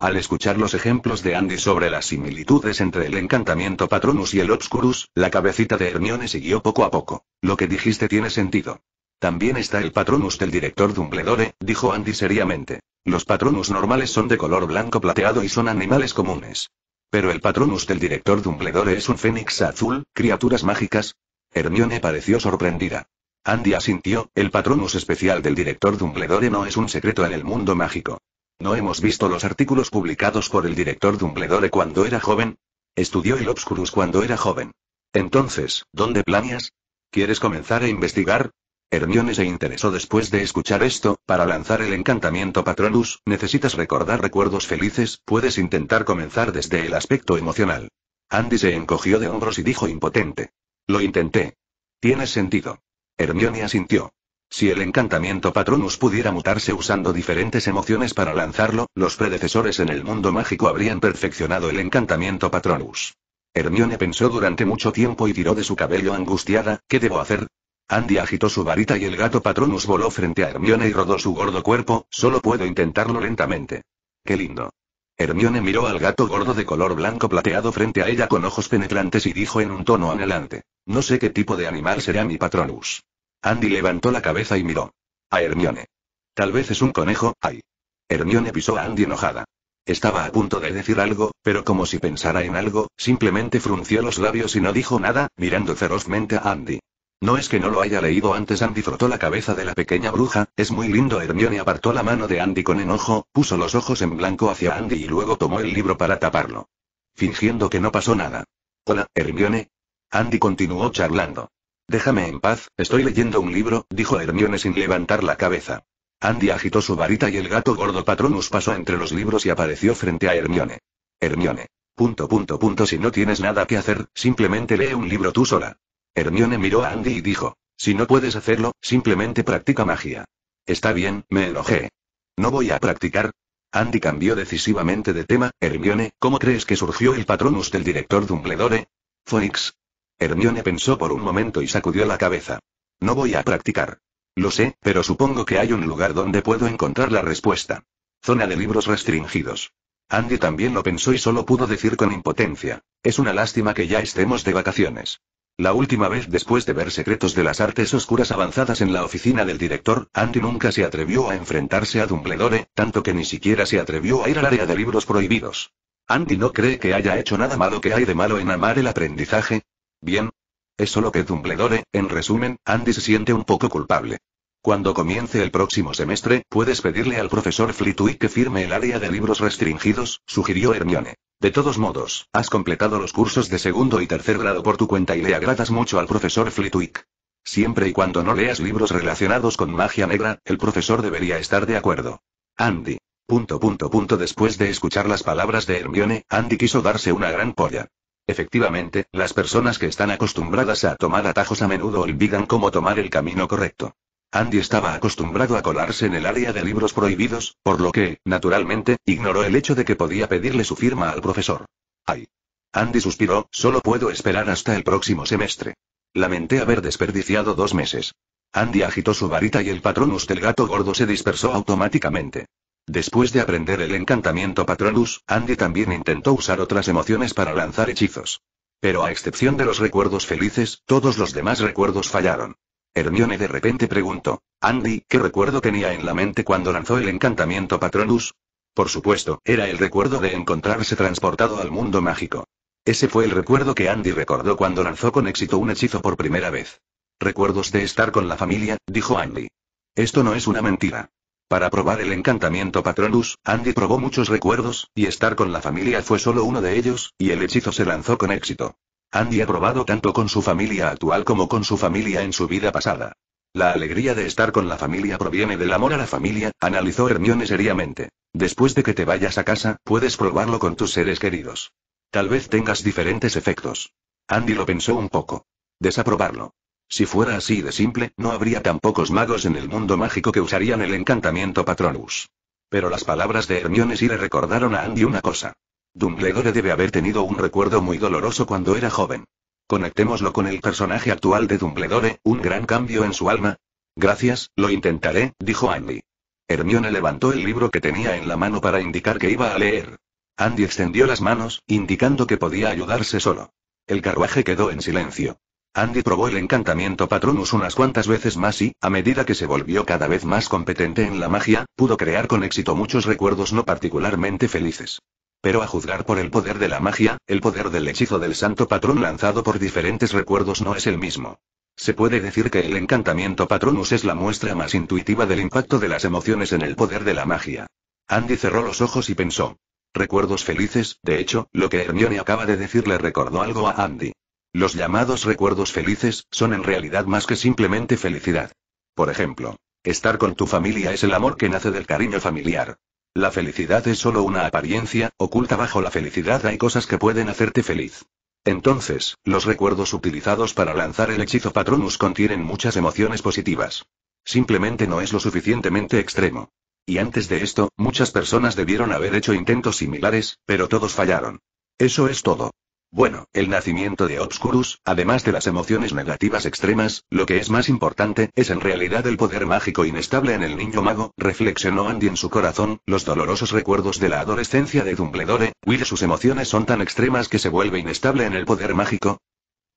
Al escuchar los ejemplos de Andy sobre las similitudes entre el encantamiento Patronus y el Obscurus, la cabecita de Hermione siguió poco a poco. Lo que dijiste tiene sentido. También está el Patronus del director Dumbledore, dijo Andy seriamente. Los Patronus normales son de color blanco plateado y son animales comunes. Pero el Patronus del director Dumbledore es un fénix azul, criaturas mágicas. Hermione pareció sorprendida. Andy asintió, el Patronus especial del director Dumbledore no es un secreto en el mundo mágico. ¿No hemos visto los artículos publicados por el director Dumbledore cuando era joven? Estudió el Obscurus cuando era joven. Entonces, ¿dónde planeas? ¿Quieres comenzar a investigar? Hermione se interesó después de escuchar esto, para lanzar el encantamiento Patronus, necesitas recordar recuerdos felices, puedes intentar comenzar desde el aspecto emocional. Andy se encogió de hombros y dijo impotente. Lo intenté. Tiene sentido. Hermione asintió. Si el encantamiento Patronus pudiera mutarse usando diferentes emociones para lanzarlo, los predecesores en el mundo mágico habrían perfeccionado el encantamiento Patronus. Hermione pensó durante mucho tiempo y tiró de su cabello angustiada, ¿qué debo hacer? Andy agitó su varita y el gato Patronus voló frente a Hermione y rodó su gordo cuerpo, solo puedo intentarlo lentamente. Qué lindo. Hermione miró al gato gordo de color blanco plateado frente a ella con ojos penetrantes y dijo en un tono anhelante. No sé qué tipo de animal será mi Patronus. Andy levantó la cabeza y miró. A Hermione. Tal vez es un conejo, ay. Hermione pisó a Andy enojada. Estaba a punto de decir algo, pero como si pensara en algo, simplemente frunció los labios y no dijo nada, mirando ferozmente a Andy. No es que no lo haya leído antes. Andy frotó la cabeza de la pequeña bruja, es muy lindo. Hermione apartó la mano de Andy con enojo, puso los ojos en blanco hacia Andy y luego tomó el libro para taparlo. Fingiendo que no pasó nada. Hola, Hermione. Andy continuó charlando. Déjame en paz, estoy leyendo un libro, dijo Hermione sin levantar la cabeza. Andy agitó su varita y el gato gordo Patronus pasó entre los libros y apareció frente a Hermione. Hermione. Punto punto punto si no tienes nada que hacer, simplemente lee un libro tú sola. Hermione miró a Andy y dijo, si no puedes hacerlo, simplemente practica magia. Está bien, me enojé. No voy a practicar. Andy cambió decisivamente de tema, Hermione, ¿cómo crees que surgió el patronus del director Dumbledore? Phoenix. Hermione pensó por un momento y sacudió la cabeza. No voy a practicar. Lo sé, pero supongo que hay un lugar donde puedo encontrar la respuesta. Zona de libros restringidos. Andy también lo pensó y solo pudo decir con impotencia. Es una lástima que ya estemos de vacaciones. La última vez después de ver secretos de las artes oscuras avanzadas en la oficina del director, Andy nunca se atrevió a enfrentarse a Dumbledore, tanto que ni siquiera se atrevió a ir al área de libros prohibidos. Andy no cree que haya hecho nada malo que hay de malo en amar el aprendizaje. Bien. Es solo que Dumbledore, en resumen, Andy se siente un poco culpable. Cuando comience el próximo semestre, puedes pedirle al profesor Flitwick que firme el área de libros restringidos, sugirió Hermione. De todos modos, has completado los cursos de segundo y tercer grado por tu cuenta y le agradas mucho al profesor Flitwick. Siempre y cuando no leas libros relacionados con magia negra, el profesor debería estar de acuerdo. Andy. Punto punto punto después de escuchar las palabras de Hermione, Andy quiso darse una gran polla. Efectivamente, las personas que están acostumbradas a tomar atajos a menudo olvidan cómo tomar el camino correcto. Andy estaba acostumbrado a colarse en el área de libros prohibidos, por lo que, naturalmente, ignoró el hecho de que podía pedirle su firma al profesor. Ay. Andy suspiró, solo puedo esperar hasta el próximo semestre. Lamenté haber desperdiciado dos meses. Andy agitó su varita y el patronus del gato gordo se dispersó automáticamente. Después de aprender el encantamiento patronus, Andy también intentó usar otras emociones para lanzar hechizos. Pero a excepción de los recuerdos felices, todos los demás recuerdos fallaron. Hermione de repente preguntó. Andy, ¿qué recuerdo tenía en la mente cuando lanzó el encantamiento Patronus? Por supuesto, era el recuerdo de encontrarse transportado al mundo mágico. Ese fue el recuerdo que Andy recordó cuando lanzó con éxito un hechizo por primera vez. Recuerdos de estar con la familia, dijo Andy. Esto no es una mentira. Para probar el encantamiento Patronus, Andy probó muchos recuerdos, y estar con la familia fue solo uno de ellos, y el hechizo se lanzó con éxito. Andy ha probado tanto con su familia actual como con su familia en su vida pasada. La alegría de estar con la familia proviene del amor a la familia, analizó Hermione seriamente. Después de que te vayas a casa, puedes probarlo con tus seres queridos. Tal vez tengas diferentes efectos. Andy lo pensó un poco. Desaprobarlo. Si fuera así de simple, no habría tan pocos magos en el mundo mágico que usarían el encantamiento Patronus. Pero las palabras de Hermione sí le recordaron a Andy una cosa. Dumbledore debe haber tenido un recuerdo muy doloroso cuando era joven. Conectémoslo con el personaje actual de Dumbledore, un gran cambio en su alma. Gracias, lo intentaré, dijo Andy. Hermione levantó el libro que tenía en la mano para indicar que iba a leer. Andy extendió las manos, indicando que podía ayudarse solo. El carruaje quedó en silencio. Andy probó el encantamiento Patronus unas cuantas veces más y, a medida que se volvió cada vez más competente en la magia, pudo crear con éxito muchos recuerdos no particularmente felices. Pero a juzgar por el poder de la magia, el poder del hechizo del santo patrón lanzado por diferentes recuerdos no es el mismo. Se puede decir que el encantamiento patronus es la muestra más intuitiva del impacto de las emociones en el poder de la magia. Andy cerró los ojos y pensó. Recuerdos felices, de hecho, lo que Hermione acaba de decir le recordó algo a Andy. Los llamados recuerdos felices, son en realidad más que simplemente felicidad. Por ejemplo, estar con tu familia es el amor que nace del cariño familiar. La felicidad es solo una apariencia, oculta bajo la felicidad hay cosas que pueden hacerte feliz. Entonces, los recuerdos utilizados para lanzar el hechizo Patronus contienen muchas emociones positivas. Simplemente no es lo suficientemente extremo. Y antes de esto, muchas personas debieron haber hecho intentos similares, pero todos fallaron. Eso es todo. Bueno, el nacimiento de Obscurus, además de las emociones negativas extremas, lo que es más importante, es en realidad el poder mágico inestable en el niño mago, reflexionó Andy en su corazón, los dolorosos recuerdos de la adolescencia de Dumbledore, Will sus emociones son tan extremas que se vuelve inestable en el poder mágico,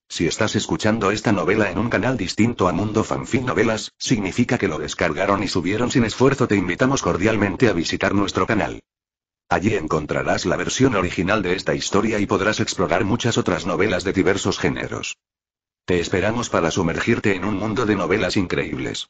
si estás escuchando esta novela en un canal distinto a Mundo Fanfic Novelas, significa que lo descargaron y subieron sin esfuerzo. Te invitamos cordialmente a visitar nuestro canal. Allí encontrarás la versión original de esta historia y podrás explorar muchas otras novelas de diversos géneros. Te esperamos para sumergirte en un mundo de novelas increíbles.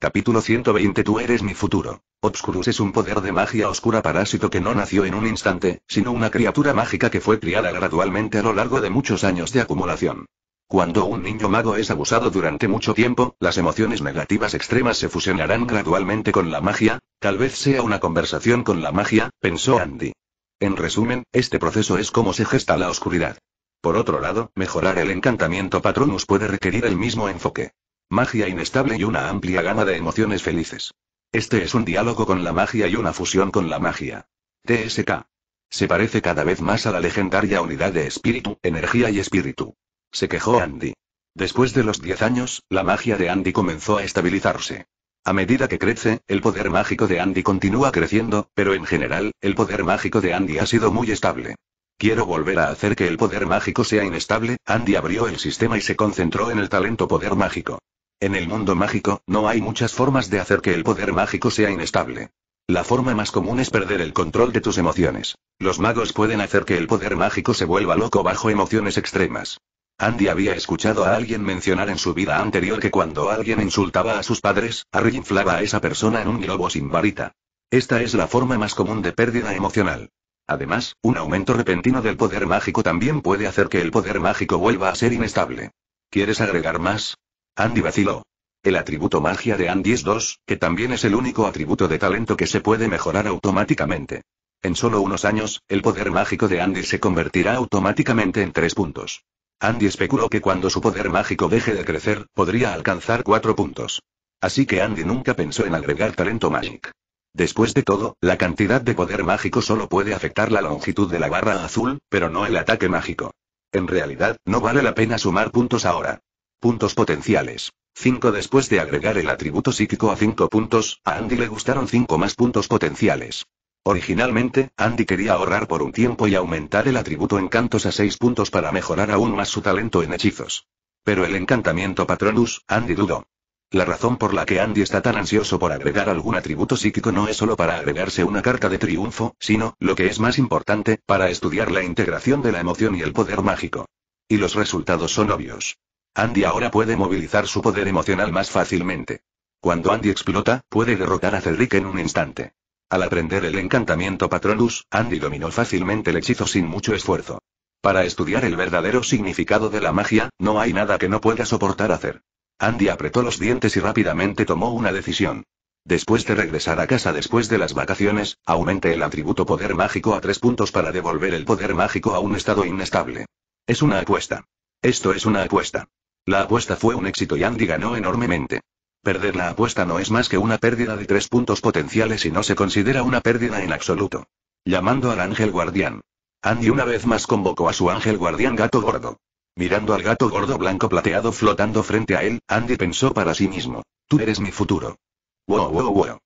Capítulo 120 Tú eres mi futuro. Obscurus es un poder de magia oscura parásito que no nació en un instante, sino una criatura mágica que fue criada gradualmente a lo largo de muchos años de acumulación. Cuando un niño mago es abusado durante mucho tiempo, las emociones negativas extremas se fusionarán gradualmente con la magia, tal vez sea una conversación con la magia, pensó Andy. En resumen, este proceso es como se gesta la oscuridad. Por otro lado, mejorar el encantamiento Patronus puede requerir el mismo enfoque. Magia inestable y una amplia gama de emociones felices. Este es un diálogo con la magia y una fusión con la magia. TSK. Se parece cada vez más a la legendaria unidad de espíritu, energía y espíritu. Se quejó Andy. Después de los 10 años, la magia de Andy comenzó a estabilizarse. A medida que crece, el poder mágico de Andy continúa creciendo, pero en general, el poder mágico de Andy ha sido muy estable. Quiero volver a hacer que el poder mágico sea inestable, Andy abrió el sistema y se concentró en el talento poder mágico. En el mundo mágico, no hay muchas formas de hacer que el poder mágico sea inestable. La forma más común es perder el control de tus emociones. Los magos pueden hacer que el poder mágico se vuelva loco bajo emociones extremas. Andy había escuchado a alguien mencionar en su vida anterior que cuando alguien insultaba a sus padres, inflaba a esa persona en un globo sin varita. Esta es la forma más común de pérdida emocional. Además, un aumento repentino del poder mágico también puede hacer que el poder mágico vuelva a ser inestable. ¿Quieres agregar más? Andy vaciló. El atributo magia de Andy es 2, que también es el único atributo de talento que se puede mejorar automáticamente. En solo unos años, el poder mágico de Andy se convertirá automáticamente en 3 puntos. Andy especuló que cuando su poder mágico deje de crecer, podría alcanzar cuatro puntos. Así que Andy nunca pensó en agregar talento mágico. Después de todo, la cantidad de poder mágico solo puede afectar la longitud de la barra azul, pero no el ataque mágico. En realidad, no vale la pena sumar puntos ahora. Puntos potenciales. 5 después de agregar el atributo psíquico a 5 puntos, a Andy le gustaron 5 más puntos potenciales. Originalmente, Andy quería ahorrar por un tiempo y aumentar el atributo encantos a 6 puntos para mejorar aún más su talento en hechizos. Pero el encantamiento Patronus, Andy dudó. La razón por la que Andy está tan ansioso por agregar algún atributo psíquico no es solo para agregarse una carta de triunfo, sino, lo que es más importante, para estudiar la integración de la emoción y el poder mágico. Y los resultados son obvios. Andy ahora puede movilizar su poder emocional más fácilmente. Cuando Andy explota, puede derrotar a Cedric en un instante. Al aprender el encantamiento Patronus, Andy dominó fácilmente el hechizo sin mucho esfuerzo. Para estudiar el verdadero significado de la magia, no hay nada que no pueda soportar hacer. Andy apretó los dientes y rápidamente tomó una decisión. Después de regresar a casa después de las vacaciones, aumente el atributo poder mágico a tres puntos para devolver el poder mágico a un estado inestable. Es una apuesta. Esto es una apuesta. La apuesta fue un éxito y Andy ganó enormemente. Perder la apuesta no es más que una pérdida de tres puntos potenciales y no se considera una pérdida en absoluto. Llamando al ángel guardián. Andy una vez más convocó a su ángel guardián gato gordo. Mirando al gato gordo blanco plateado flotando frente a él, Andy pensó para sí mismo. Tú eres mi futuro. Wow, wow, wow.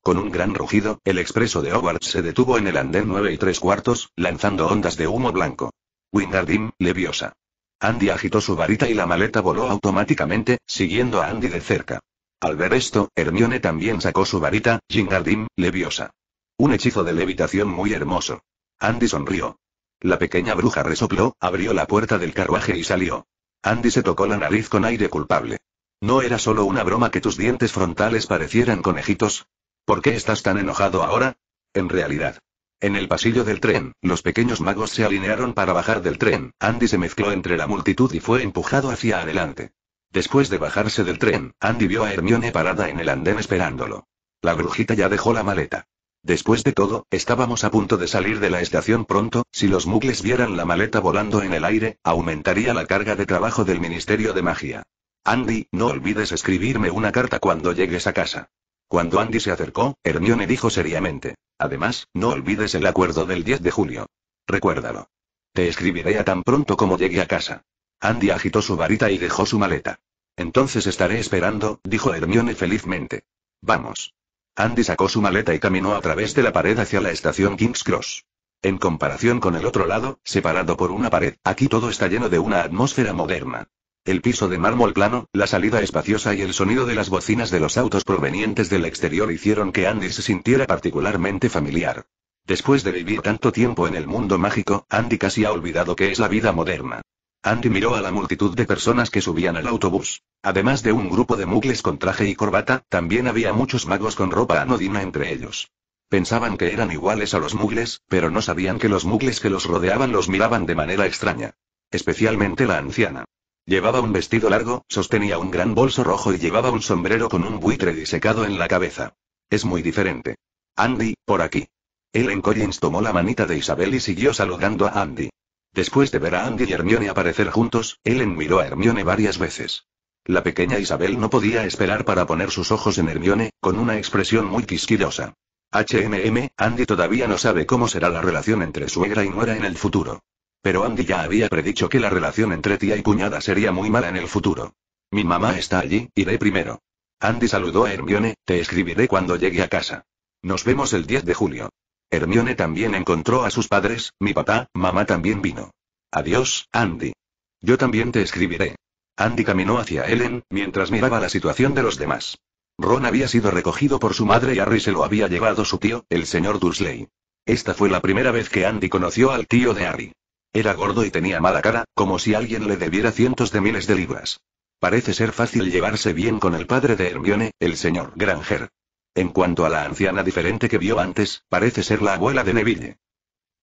Con un gran rugido, el expreso de Hogwarts se detuvo en el andén 9 y 3 cuartos, lanzando ondas de humo blanco. Wingardim, leviosa. Andy agitó su varita y la maleta voló automáticamente, siguiendo a Andy de cerca. Al ver esto, Hermione también sacó su varita, Jingardim, leviosa. Un hechizo de levitación muy hermoso. Andy sonrió. La pequeña bruja resopló, abrió la puerta del carruaje y salió. Andy se tocó la nariz con aire culpable. ¿No era solo una broma que tus dientes frontales parecieran conejitos? ¿Por qué estás tan enojado ahora? En realidad. En el pasillo del tren, los pequeños magos se alinearon para bajar del tren, Andy se mezcló entre la multitud y fue empujado hacia adelante. Después de bajarse del tren, Andy vio a Hermione parada en el andén esperándolo. La brujita ya dejó la maleta. Después de todo, estábamos a punto de salir de la estación pronto, si los mugles vieran la maleta volando en el aire, aumentaría la carga de trabajo del Ministerio de Magia. Andy, no olvides escribirme una carta cuando llegues a casa. Cuando Andy se acercó, Hermione dijo seriamente. Además, no olvides el acuerdo del 10 de julio. Recuérdalo. Te escribiré a tan pronto como llegue a casa. Andy agitó su varita y dejó su maleta. Entonces estaré esperando, dijo Hermione felizmente. Vamos. Andy sacó su maleta y caminó a través de la pared hacia la estación King's Cross. En comparación con el otro lado, separado por una pared, aquí todo está lleno de una atmósfera moderna. El piso de mármol plano, la salida espaciosa y el sonido de las bocinas de los autos provenientes del exterior hicieron que Andy se sintiera particularmente familiar. Después de vivir tanto tiempo en el mundo mágico, Andy casi ha olvidado que es la vida moderna. Andy miró a la multitud de personas que subían al autobús. Además de un grupo de mugles con traje y corbata, también había muchos magos con ropa anodina entre ellos. Pensaban que eran iguales a los mugles, pero no sabían que los mugles que los rodeaban los miraban de manera extraña. Especialmente la anciana. Llevaba un vestido largo, sostenía un gran bolso rojo y llevaba un sombrero con un buitre disecado en la cabeza. Es muy diferente. Andy, por aquí. Ellen Collins tomó la manita de Isabel y siguió saludando a Andy. Después de ver a Andy y Hermione aparecer juntos, Ellen miró a Hermione varias veces. La pequeña Isabel no podía esperar para poner sus ojos en Hermione, con una expresión muy quisquillosa. HMM, Andy todavía no sabe cómo será la relación entre suegra y nuera en el futuro. Pero Andy ya había predicho que la relación entre tía y cuñada sería muy mala en el futuro. Mi mamá está allí, iré primero. Andy saludó a Hermione, te escribiré cuando llegue a casa. Nos vemos el 10 de julio. Hermione también encontró a sus padres, mi papá, mamá también vino. Adiós, Andy. Yo también te escribiré. Andy caminó hacia Ellen, mientras miraba la situación de los demás. Ron había sido recogido por su madre y Harry se lo había llevado su tío, el señor Dursley. Esta fue la primera vez que Andy conoció al tío de Harry. Era gordo y tenía mala cara, como si alguien le debiera cientos de miles de libras. Parece ser fácil llevarse bien con el padre de Hermione, el señor Granger. En cuanto a la anciana diferente que vio antes, parece ser la abuela de Neville.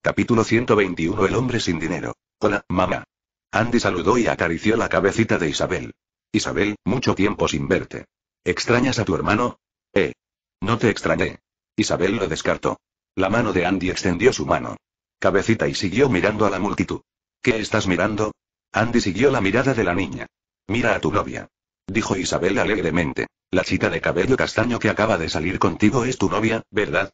Capítulo 121 El hombre sin dinero. Hola, mamá. Andy saludó y acarició la cabecita de Isabel. Isabel, mucho tiempo sin verte. ¿Extrañas a tu hermano? Eh. No te extrañé. Isabel lo descartó. La mano de Andy extendió su mano. Cabecita y siguió mirando a la multitud. ¿Qué estás mirando? Andy siguió la mirada de la niña. Mira a tu novia dijo Isabel alegremente. La chica de cabello castaño que acaba de salir contigo es tu novia, ¿verdad?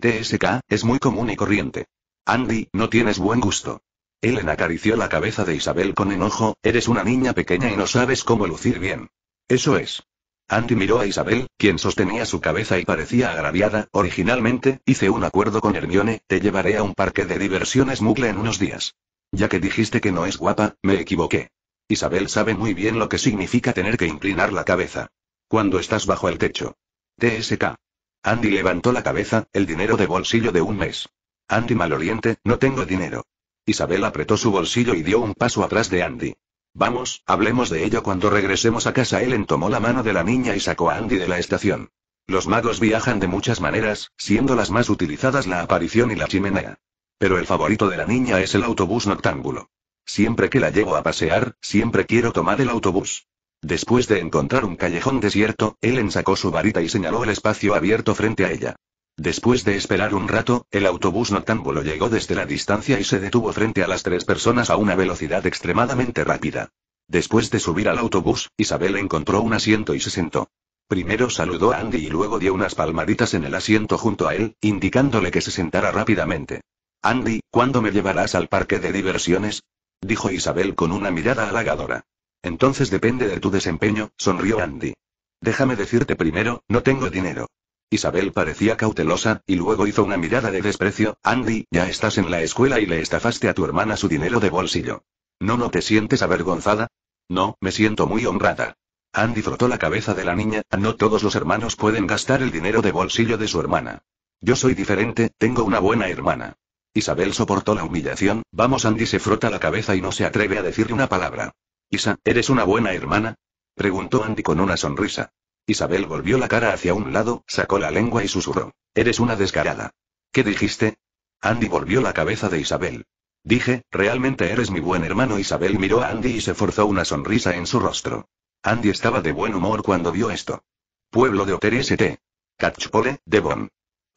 TSK, es muy común y corriente. Andy, no tienes buen gusto. Ellen acarició la cabeza de Isabel con enojo, eres una niña pequeña y no sabes cómo lucir bien. Eso es. Andy miró a Isabel, quien sostenía su cabeza y parecía agraviada. Originalmente, hice un acuerdo con Hermione, te llevaré a un parque de diversiones Mugle en unos días. Ya que dijiste que no es guapa, me equivoqué. Isabel sabe muy bien lo que significa tener que inclinar la cabeza. Cuando estás bajo el techo. TSK. Andy levantó la cabeza, el dinero de bolsillo de un mes. Andy maloliente, no tengo dinero. Isabel apretó su bolsillo y dio un paso atrás de Andy. Vamos, hablemos de ello cuando regresemos a casa. Ellen tomó la mano de la niña y sacó a Andy de la estación. Los magos viajan de muchas maneras, siendo las más utilizadas la aparición y la chimenea. Pero el favorito de la niña es el autobús noctángulo. Siempre que la llevo a pasear, siempre quiero tomar el autobús. Después de encontrar un callejón desierto, Ellen sacó su varita y señaló el espacio abierto frente a ella. Después de esperar un rato, el autobús noctámbulo llegó desde la distancia y se detuvo frente a las tres personas a una velocidad extremadamente rápida. Después de subir al autobús, Isabel encontró un asiento y se sentó. Primero saludó a Andy y luego dio unas palmaditas en el asiento junto a él, indicándole que se sentara rápidamente. Andy, ¿cuándo me llevarás al parque de diversiones? dijo Isabel con una mirada halagadora. Entonces depende de tu desempeño, sonrió Andy. Déjame decirte primero, no tengo dinero. Isabel parecía cautelosa, y luego hizo una mirada de desprecio, Andy, ya estás en la escuela y le estafaste a tu hermana su dinero de bolsillo. ¿No no te sientes avergonzada? No, me siento muy honrada. Andy frotó la cabeza de la niña, no todos los hermanos pueden gastar el dinero de bolsillo de su hermana. Yo soy diferente, tengo una buena hermana. Isabel soportó la humillación, vamos Andy se frota la cabeza y no se atreve a decirle una palabra. Isa, ¿eres una buena hermana? preguntó Andy con una sonrisa. Isabel volvió la cara hacia un lado, sacó la lengua y susurró. Eres una descarada. ¿Qué dijiste? Andy volvió la cabeza de Isabel. Dije, realmente eres mi buen hermano. Isabel miró a Andy y se forzó una sonrisa en su rostro. Andy estaba de buen humor cuando vio esto. Pueblo de Oter ST. E Catchpole, Devon.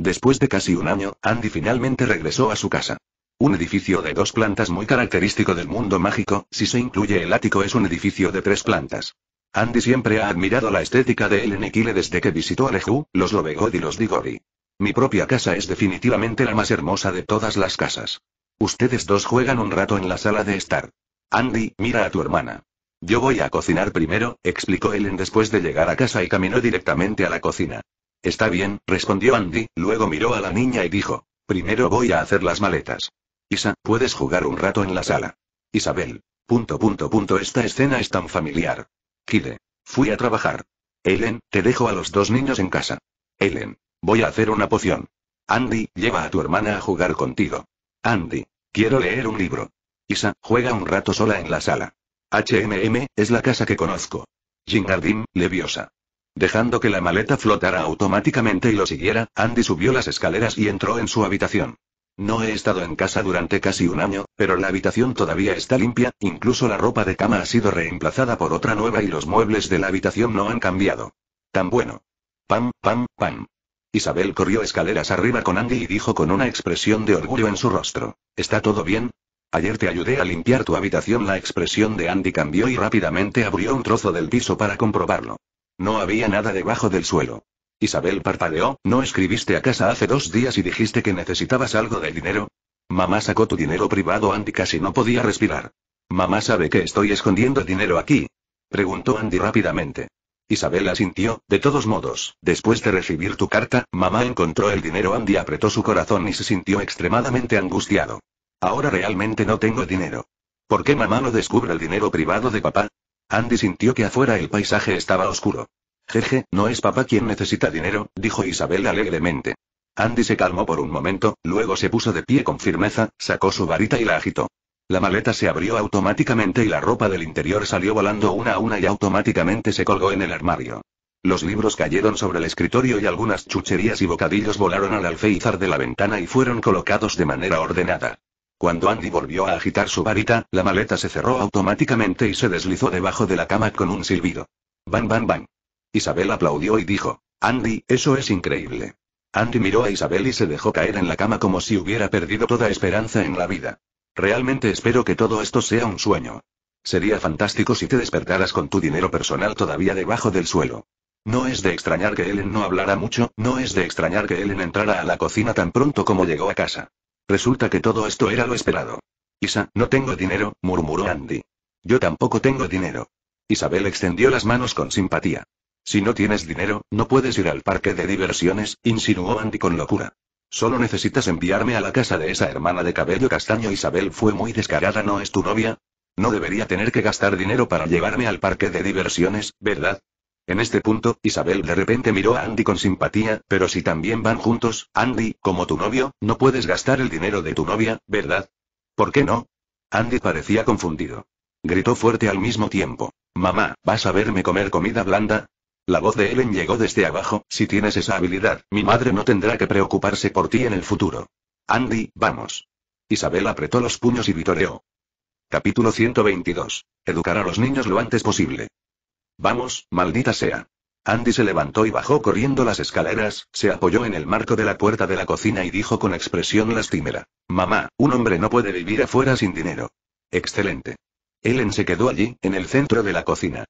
Después de casi un año, Andy finalmente regresó a su casa. Un edificio de dos plantas muy característico del mundo mágico, si se incluye el ático es un edificio de tres plantas. Andy siempre ha admirado la estética de Ellen Equile desde que visitó a Leju, los Lobegod y los Digori. Mi propia casa es definitivamente la más hermosa de todas las casas. Ustedes dos juegan un rato en la sala de estar. Andy, mira a tu hermana. Yo voy a cocinar primero, explicó Ellen después de llegar a casa y caminó directamente a la cocina. Está bien, respondió Andy, luego miró a la niña y dijo, primero voy a hacer las maletas. Isa, puedes jugar un rato en la sala. Isabel. Punto punto punto esta escena es tan familiar. Kide. Fui a trabajar. Ellen, te dejo a los dos niños en casa. Ellen. Voy a hacer una poción. Andy, lleva a tu hermana a jugar contigo. Andy. Quiero leer un libro. Isa, juega un rato sola en la sala. HMM, es la casa que conozco. Jingardim, Leviosa. Dejando que la maleta flotara automáticamente y lo siguiera, Andy subió las escaleras y entró en su habitación. No he estado en casa durante casi un año, pero la habitación todavía está limpia, incluso la ropa de cama ha sido reemplazada por otra nueva y los muebles de la habitación no han cambiado. Tan bueno. Pam, pam, pam. Isabel corrió escaleras arriba con Andy y dijo con una expresión de orgullo en su rostro. ¿Está todo bien? Ayer te ayudé a limpiar tu habitación. La expresión de Andy cambió y rápidamente abrió un trozo del piso para comprobarlo. No había nada debajo del suelo. Isabel parpadeó, ¿no escribiste a casa hace dos días y dijiste que necesitabas algo de dinero? Mamá sacó tu dinero privado Andy casi no podía respirar. Mamá sabe que estoy escondiendo dinero aquí. Preguntó Andy rápidamente. Isabel asintió, de todos modos, después de recibir tu carta, mamá encontró el dinero Andy apretó su corazón y se sintió extremadamente angustiado. Ahora realmente no tengo dinero. ¿Por qué mamá no descubre el dinero privado de papá? Andy sintió que afuera el paisaje estaba oscuro. Jeje, no es papá quien necesita dinero, dijo Isabel alegremente. Andy se calmó por un momento, luego se puso de pie con firmeza, sacó su varita y la agitó. La maleta se abrió automáticamente y la ropa del interior salió volando una a una y automáticamente se colgó en el armario. Los libros cayeron sobre el escritorio y algunas chucherías y bocadillos volaron al alféizar de la ventana y fueron colocados de manera ordenada. Cuando Andy volvió a agitar su varita, la maleta se cerró automáticamente y se deslizó debajo de la cama con un silbido. Bam, bam, bam. Isabel aplaudió y dijo, Andy, eso es increíble. Andy miró a Isabel y se dejó caer en la cama como si hubiera perdido toda esperanza en la vida. Realmente espero que todo esto sea un sueño. Sería fantástico si te despertaras con tu dinero personal todavía debajo del suelo. No es de extrañar que Ellen no hablara mucho, no es de extrañar que Ellen entrara a la cocina tan pronto como llegó a casa. Resulta que todo esto era lo esperado. Isa, no tengo dinero, murmuró Andy. Yo tampoco tengo dinero. Isabel extendió las manos con simpatía. Si no tienes dinero, no puedes ir al parque de diversiones, insinuó Andy con locura. Solo necesitas enviarme a la casa de esa hermana de cabello castaño. Isabel fue muy descarada, ¿no es tu novia? No debería tener que gastar dinero para llevarme al parque de diversiones, ¿verdad? En este punto, Isabel de repente miró a Andy con simpatía, pero si también van juntos, Andy, como tu novio, no puedes gastar el dinero de tu novia, ¿verdad? ¿Por qué no? Andy parecía confundido. Gritó fuerte al mismo tiempo. Mamá, ¿vas a verme comer comida blanda? La voz de Ellen llegó desde abajo, si tienes esa habilidad, mi madre no tendrá que preocuparse por ti en el futuro. Andy, vamos. Isabel apretó los puños y vitoreó. Capítulo 122. Educar a los niños lo antes posible. Vamos, maldita sea. Andy se levantó y bajó corriendo las escaleras, se apoyó en el marco de la puerta de la cocina y dijo con expresión lastimera. Mamá, un hombre no puede vivir afuera sin dinero. Excelente. Ellen se quedó allí, en el centro de la cocina.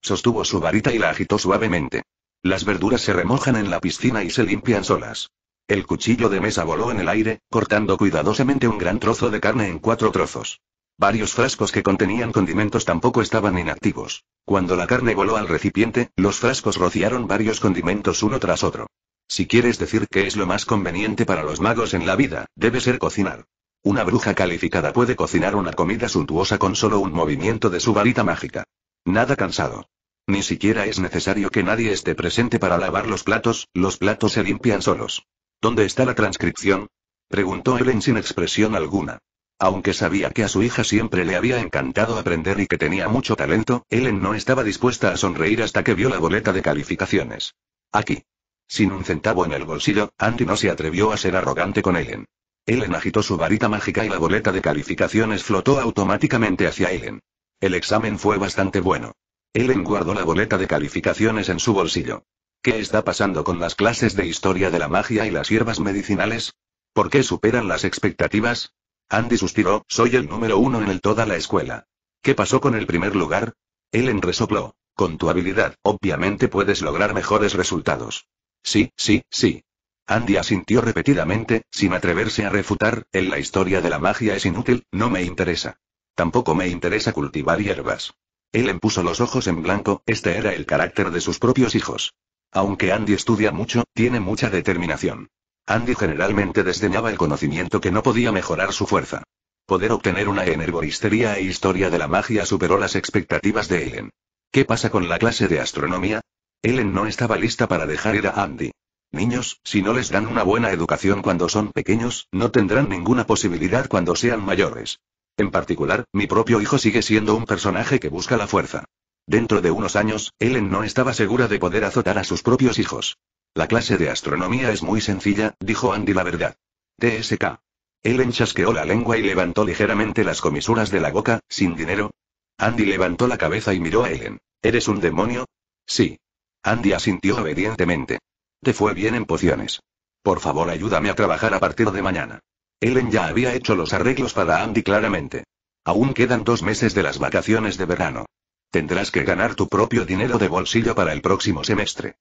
Sostuvo su varita y la agitó suavemente. Las verduras se remojan en la piscina y se limpian solas. El cuchillo de mesa voló en el aire, cortando cuidadosamente un gran trozo de carne en cuatro trozos. Varios frascos que contenían condimentos tampoco estaban inactivos. Cuando la carne voló al recipiente, los frascos rociaron varios condimentos uno tras otro. Si quieres decir que es lo más conveniente para los magos en la vida, debe ser cocinar. Una bruja calificada puede cocinar una comida suntuosa con solo un movimiento de su varita mágica. Nada cansado. Ni siquiera es necesario que nadie esté presente para lavar los platos, los platos se limpian solos. ¿Dónde está la transcripción? Preguntó Ellen sin expresión alguna. Aunque sabía que a su hija siempre le había encantado aprender y que tenía mucho talento, Ellen no estaba dispuesta a sonreír hasta que vio la boleta de calificaciones. Aquí. Sin un centavo en el bolsillo, Andy no se atrevió a ser arrogante con Ellen. Ellen agitó su varita mágica y la boleta de calificaciones flotó automáticamente hacia Ellen. El examen fue bastante bueno. Ellen guardó la boleta de calificaciones en su bolsillo. ¿Qué está pasando con las clases de historia de la magia y las hierbas medicinales? ¿Por qué superan las expectativas? Andy suspiró, soy el número uno en toda la escuela. ¿Qué pasó con el primer lugar? Ellen resopló. Con tu habilidad, obviamente puedes lograr mejores resultados. Sí, sí, sí. Andy asintió repetidamente, sin atreverse a refutar, en la historia de la magia es inútil, no me interesa. Tampoco me interesa cultivar hierbas. Ellen puso los ojos en blanco, este era el carácter de sus propios hijos. Aunque Andy estudia mucho, tiene mucha determinación. Andy generalmente desdeñaba el conocimiento que no podía mejorar su fuerza. Poder obtener una enervoristería e historia de la magia superó las expectativas de Ellen. ¿Qué pasa con la clase de astronomía? Ellen no estaba lista para dejar ir a Andy. Niños, si no les dan una buena educación cuando son pequeños, no tendrán ninguna posibilidad cuando sean mayores. En particular, mi propio hijo sigue siendo un personaje que busca la fuerza. Dentro de unos años, Ellen no estaba segura de poder azotar a sus propios hijos. La clase de astronomía es muy sencilla, dijo Andy la verdad. TSK. Ellen chasqueó la lengua y levantó ligeramente las comisuras de la boca, sin dinero. Andy levantó la cabeza y miró a Ellen. ¿Eres un demonio? Sí. Andy asintió obedientemente. Te fue bien en pociones. Por favor, ayúdame a trabajar a partir de mañana. Ellen ya había hecho los arreglos para Andy claramente. Aún quedan dos meses de las vacaciones de verano. Tendrás que ganar tu propio dinero de bolsillo para el próximo semestre.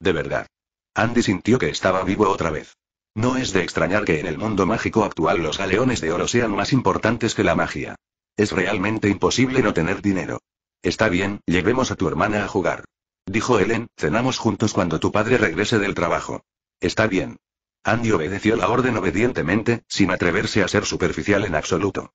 De verdad. Andy sintió que estaba vivo otra vez. No es de extrañar que en el mundo mágico actual los galeones de oro sean más importantes que la magia. Es realmente imposible no tener dinero. Está bien, llevemos a tu hermana a jugar. Dijo Ellen, cenamos juntos cuando tu padre regrese del trabajo. Está bien. Andy obedeció la orden obedientemente, sin atreverse a ser superficial en absoluto.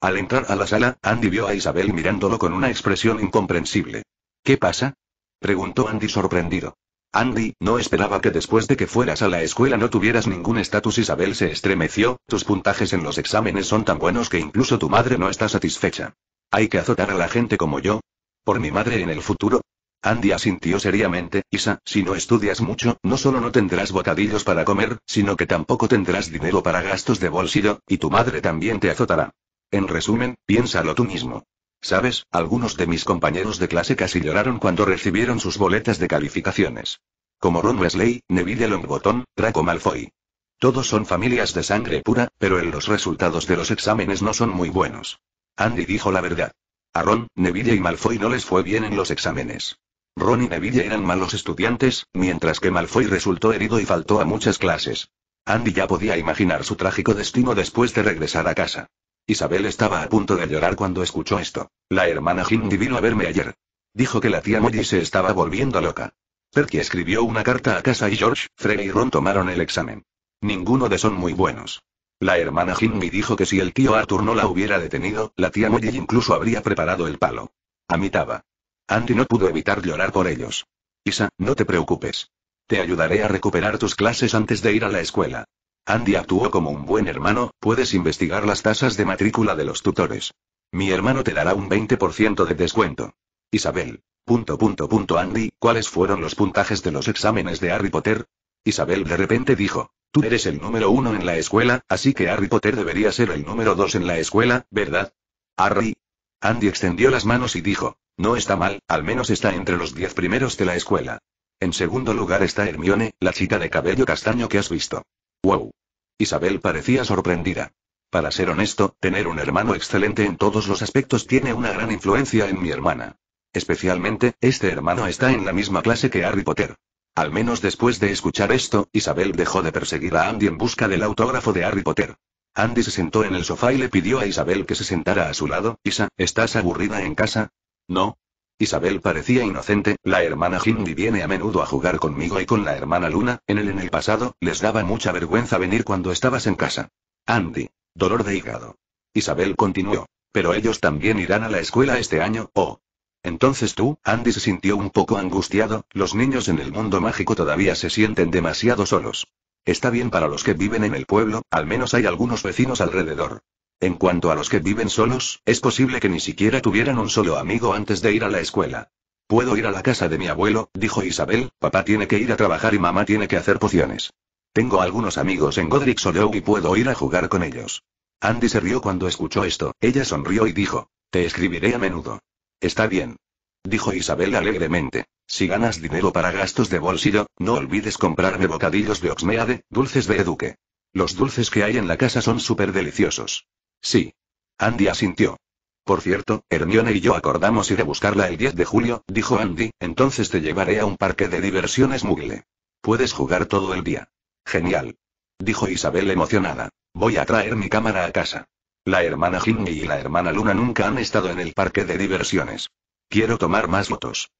Al entrar a la sala, Andy vio a Isabel mirándolo con una expresión incomprensible. ¿Qué pasa? preguntó Andy sorprendido. Andy, no esperaba que después de que fueras a la escuela no tuvieras ningún estatus. Isabel se estremeció, tus puntajes en los exámenes son tan buenos que incluso tu madre no está satisfecha. ¿Hay que azotar a la gente como yo? ¿Por mi madre en el futuro? Andy asintió seriamente, Isa, si no estudias mucho, no solo no tendrás bocadillos para comer, sino que tampoco tendrás dinero para gastos de bolsillo, y tu madre también te azotará. En resumen, piénsalo tú mismo. Sabes, algunos de mis compañeros de clase casi lloraron cuando recibieron sus boletas de calificaciones. Como Ron Wesley, Neville Longbottom, Draco Malfoy. Todos son familias de sangre pura, pero en los resultados de los exámenes no son muy buenos. Andy dijo la verdad. A Ron, Neville y Malfoy no les fue bien en los exámenes. Ron y Neville eran malos estudiantes, mientras que Malfoy resultó herido y faltó a muchas clases. Andy ya podía imaginar su trágico destino después de regresar a casa. Isabel estaba a punto de llorar cuando escuchó esto. La hermana Hindi vino a verme ayer. Dijo que la tía Molly se estaba volviendo loca. Perky escribió una carta a casa y George, Fred y Ron tomaron el examen. Ninguno de son muy buenos. La hermana me dijo que si el tío Arthur no la hubiera detenido, la tía Molly incluso habría preparado el palo. Amitaba. Andy no pudo evitar llorar por ellos. Isa, no te preocupes. Te ayudaré a recuperar tus clases antes de ir a la escuela. Andy actuó como un buen hermano, puedes investigar las tasas de matrícula de los tutores. Mi hermano te dará un 20% de descuento. Isabel. Punto punto punto Andy, ¿cuáles fueron los puntajes de los exámenes de Harry Potter? Isabel de repente dijo, tú eres el número uno en la escuela, así que Harry Potter debería ser el número dos en la escuela, ¿verdad? Harry. Andy extendió las manos y dijo, no está mal, al menos está entre los diez primeros de la escuela. En segundo lugar está Hermione, la chica de cabello castaño que has visto. ¡Wow! Isabel parecía sorprendida. Para ser honesto, tener un hermano excelente en todos los aspectos tiene una gran influencia en mi hermana. Especialmente, este hermano está en la misma clase que Harry Potter. Al menos después de escuchar esto, Isabel dejó de perseguir a Andy en busca del autógrafo de Harry Potter. Andy se sentó en el sofá y le pidió a Isabel que se sentara a su lado. Isa, ¿estás aburrida en casa? No, Isabel parecía inocente, la hermana Hindi viene a menudo a jugar conmigo y con la hermana Luna, en el en el pasado, les daba mucha vergüenza venir cuando estabas en casa. Andy. Dolor de hígado. Isabel continuó. Pero ellos también irán a la escuela este año, oh. Entonces tú, Andy se sintió un poco angustiado, los niños en el mundo mágico todavía se sienten demasiado solos. Está bien para los que viven en el pueblo, al menos hay algunos vecinos alrededor. En cuanto a los que viven solos, es posible que ni siquiera tuvieran un solo amigo antes de ir a la escuela. Puedo ir a la casa de mi abuelo, dijo Isabel, papá tiene que ir a trabajar y mamá tiene que hacer pociones. Tengo algunos amigos en Godric Hollow y puedo ir a jugar con ellos. Andy se rió cuando escuchó esto, ella sonrió y dijo, te escribiré a menudo. Está bien. Dijo Isabel alegremente. Si ganas dinero para gastos de bolsillo, no olvides comprarme bocadillos de Oxmeade, dulces de Eduque. Los dulces que hay en la casa son súper deliciosos. Sí. Andy asintió. Por cierto, Hermione y yo acordamos ir a buscarla el 10 de julio, dijo Andy, entonces te llevaré a un parque de diversiones Mugle. Puedes jugar todo el día. Genial. Dijo Isabel emocionada. Voy a traer mi cámara a casa. La hermana Ginny y la hermana Luna nunca han estado en el parque de diversiones. Quiero tomar más votos.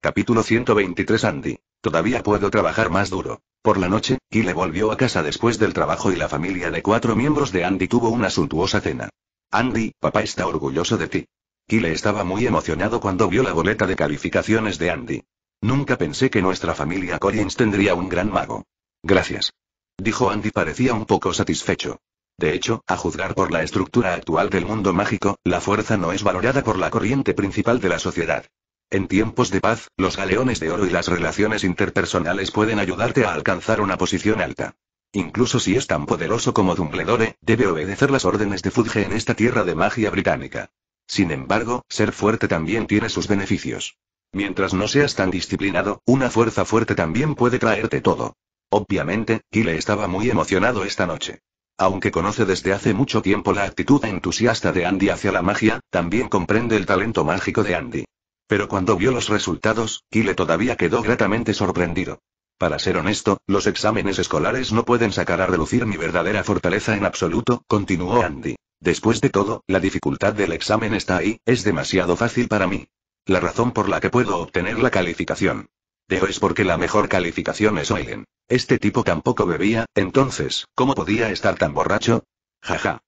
Capítulo 123 Andy. Todavía puedo trabajar más duro. Por la noche, Kyle volvió a casa después del trabajo y la familia de cuatro miembros de Andy tuvo una suntuosa cena. Andy, papá está orgulloso de ti. Kyle estaba muy emocionado cuando vio la boleta de calificaciones de Andy. Nunca pensé que nuestra familia Collins tendría un gran mago. Gracias. Dijo Andy parecía un poco satisfecho. De hecho, a juzgar por la estructura actual del mundo mágico, la fuerza no es valorada por la corriente principal de la sociedad. En tiempos de paz, los galeones de oro y las relaciones interpersonales pueden ayudarte a alcanzar una posición alta. Incluso si es tan poderoso como Dumbledore, debe obedecer las órdenes de Fudge en esta tierra de magia británica. Sin embargo, ser fuerte también tiene sus beneficios. Mientras no seas tan disciplinado, una fuerza fuerte también puede traerte todo. Obviamente, Kyle estaba muy emocionado esta noche. Aunque conoce desde hace mucho tiempo la actitud entusiasta de Andy hacia la magia, también comprende el talento mágico de Andy. Pero cuando vio los resultados, Kyle todavía quedó gratamente sorprendido. Para ser honesto, los exámenes escolares no pueden sacar a relucir mi verdadera fortaleza en absoluto, continuó Andy. Después de todo, la dificultad del examen está ahí, es demasiado fácil para mí. La razón por la que puedo obtener la calificación. Deo es porque la mejor calificación es Oilen. Este tipo tampoco bebía, entonces, ¿cómo podía estar tan borracho? Jaja.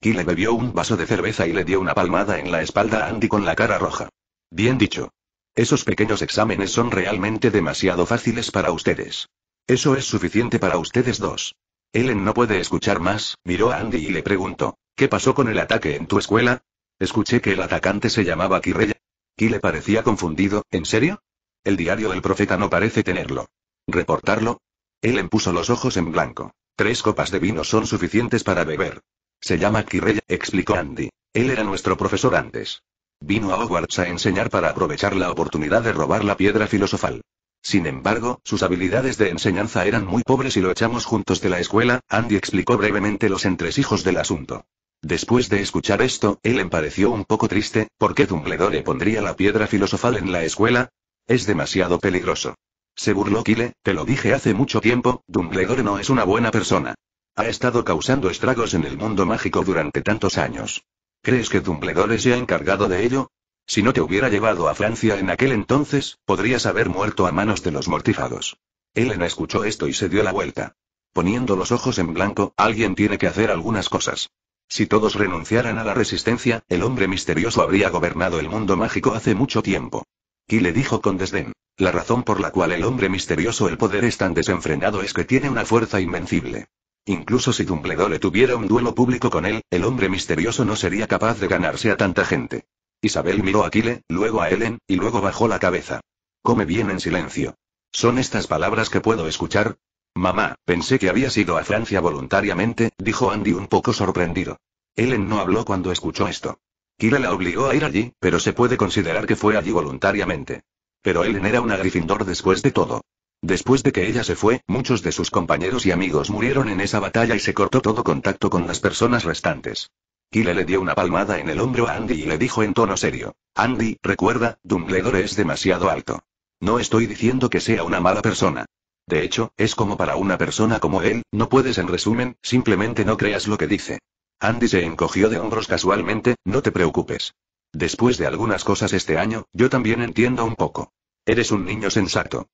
Kyle bebió un vaso de cerveza y le dio una palmada en la espalda a Andy con la cara roja. Bien dicho. Esos pequeños exámenes son realmente demasiado fáciles para ustedes. Eso es suficiente para ustedes dos. Ellen no puede escuchar más, miró a Andy y le preguntó, ¿qué pasó con el ataque en tu escuela? Escuché que el atacante se llamaba Kirreya. Y le parecía confundido, ¿en serio? El diario del profeta no parece tenerlo. ¿Reportarlo? Ellen puso los ojos en blanco. Tres copas de vino son suficientes para beber. Se llama Kirreya, explicó Andy. Él era nuestro profesor antes. Vino a Hogwarts a enseñar para aprovechar la oportunidad de robar la piedra filosofal. Sin embargo, sus habilidades de enseñanza eran muy pobres y lo echamos juntos de la escuela, Andy explicó brevemente los entresijos del asunto. Después de escuchar esto, él pareció un poco triste, ¿por qué Dumbledore pondría la piedra filosofal en la escuela? Es demasiado peligroso. Se burló Kile, te lo dije hace mucho tiempo, Dumbledore no es una buena persona. Ha estado causando estragos en el mundo mágico durante tantos años. ¿Crees que Dumbledore se ha encargado de ello? Si no te hubiera llevado a Francia en aquel entonces, podrías haber muerto a manos de los mortifados. Elena escuchó esto y se dio la vuelta. Poniendo los ojos en blanco, alguien tiene que hacer algunas cosas. Si todos renunciaran a la resistencia, el hombre misterioso habría gobernado el mundo mágico hace mucho tiempo. Ki le dijo con desdén. La razón por la cual el hombre misterioso el poder es tan desenfrenado es que tiene una fuerza invencible. Incluso si Dumbledore tuviera un duelo público con él, el hombre misterioso no sería capaz de ganarse a tanta gente. Isabel miró a Kyle, luego a Ellen, y luego bajó la cabeza. Come bien en silencio. ¿Son estas palabras que puedo escuchar? Mamá, pensé que habías ido a Francia voluntariamente, dijo Andy un poco sorprendido. Ellen no habló cuando escuchó esto. Kyle la obligó a ir allí, pero se puede considerar que fue allí voluntariamente. Pero Ellen era un Gryffindor después de todo. Después de que ella se fue, muchos de sus compañeros y amigos murieron en esa batalla y se cortó todo contacto con las personas restantes. Kyle le dio una palmada en el hombro a Andy y le dijo en tono serio. Andy, recuerda, Dumbledore es demasiado alto. No estoy diciendo que sea una mala persona. De hecho, es como para una persona como él, no puedes en resumen, simplemente no creas lo que dice. Andy se encogió de hombros casualmente, no te preocupes. Después de algunas cosas este año, yo también entiendo un poco. Eres un niño sensato.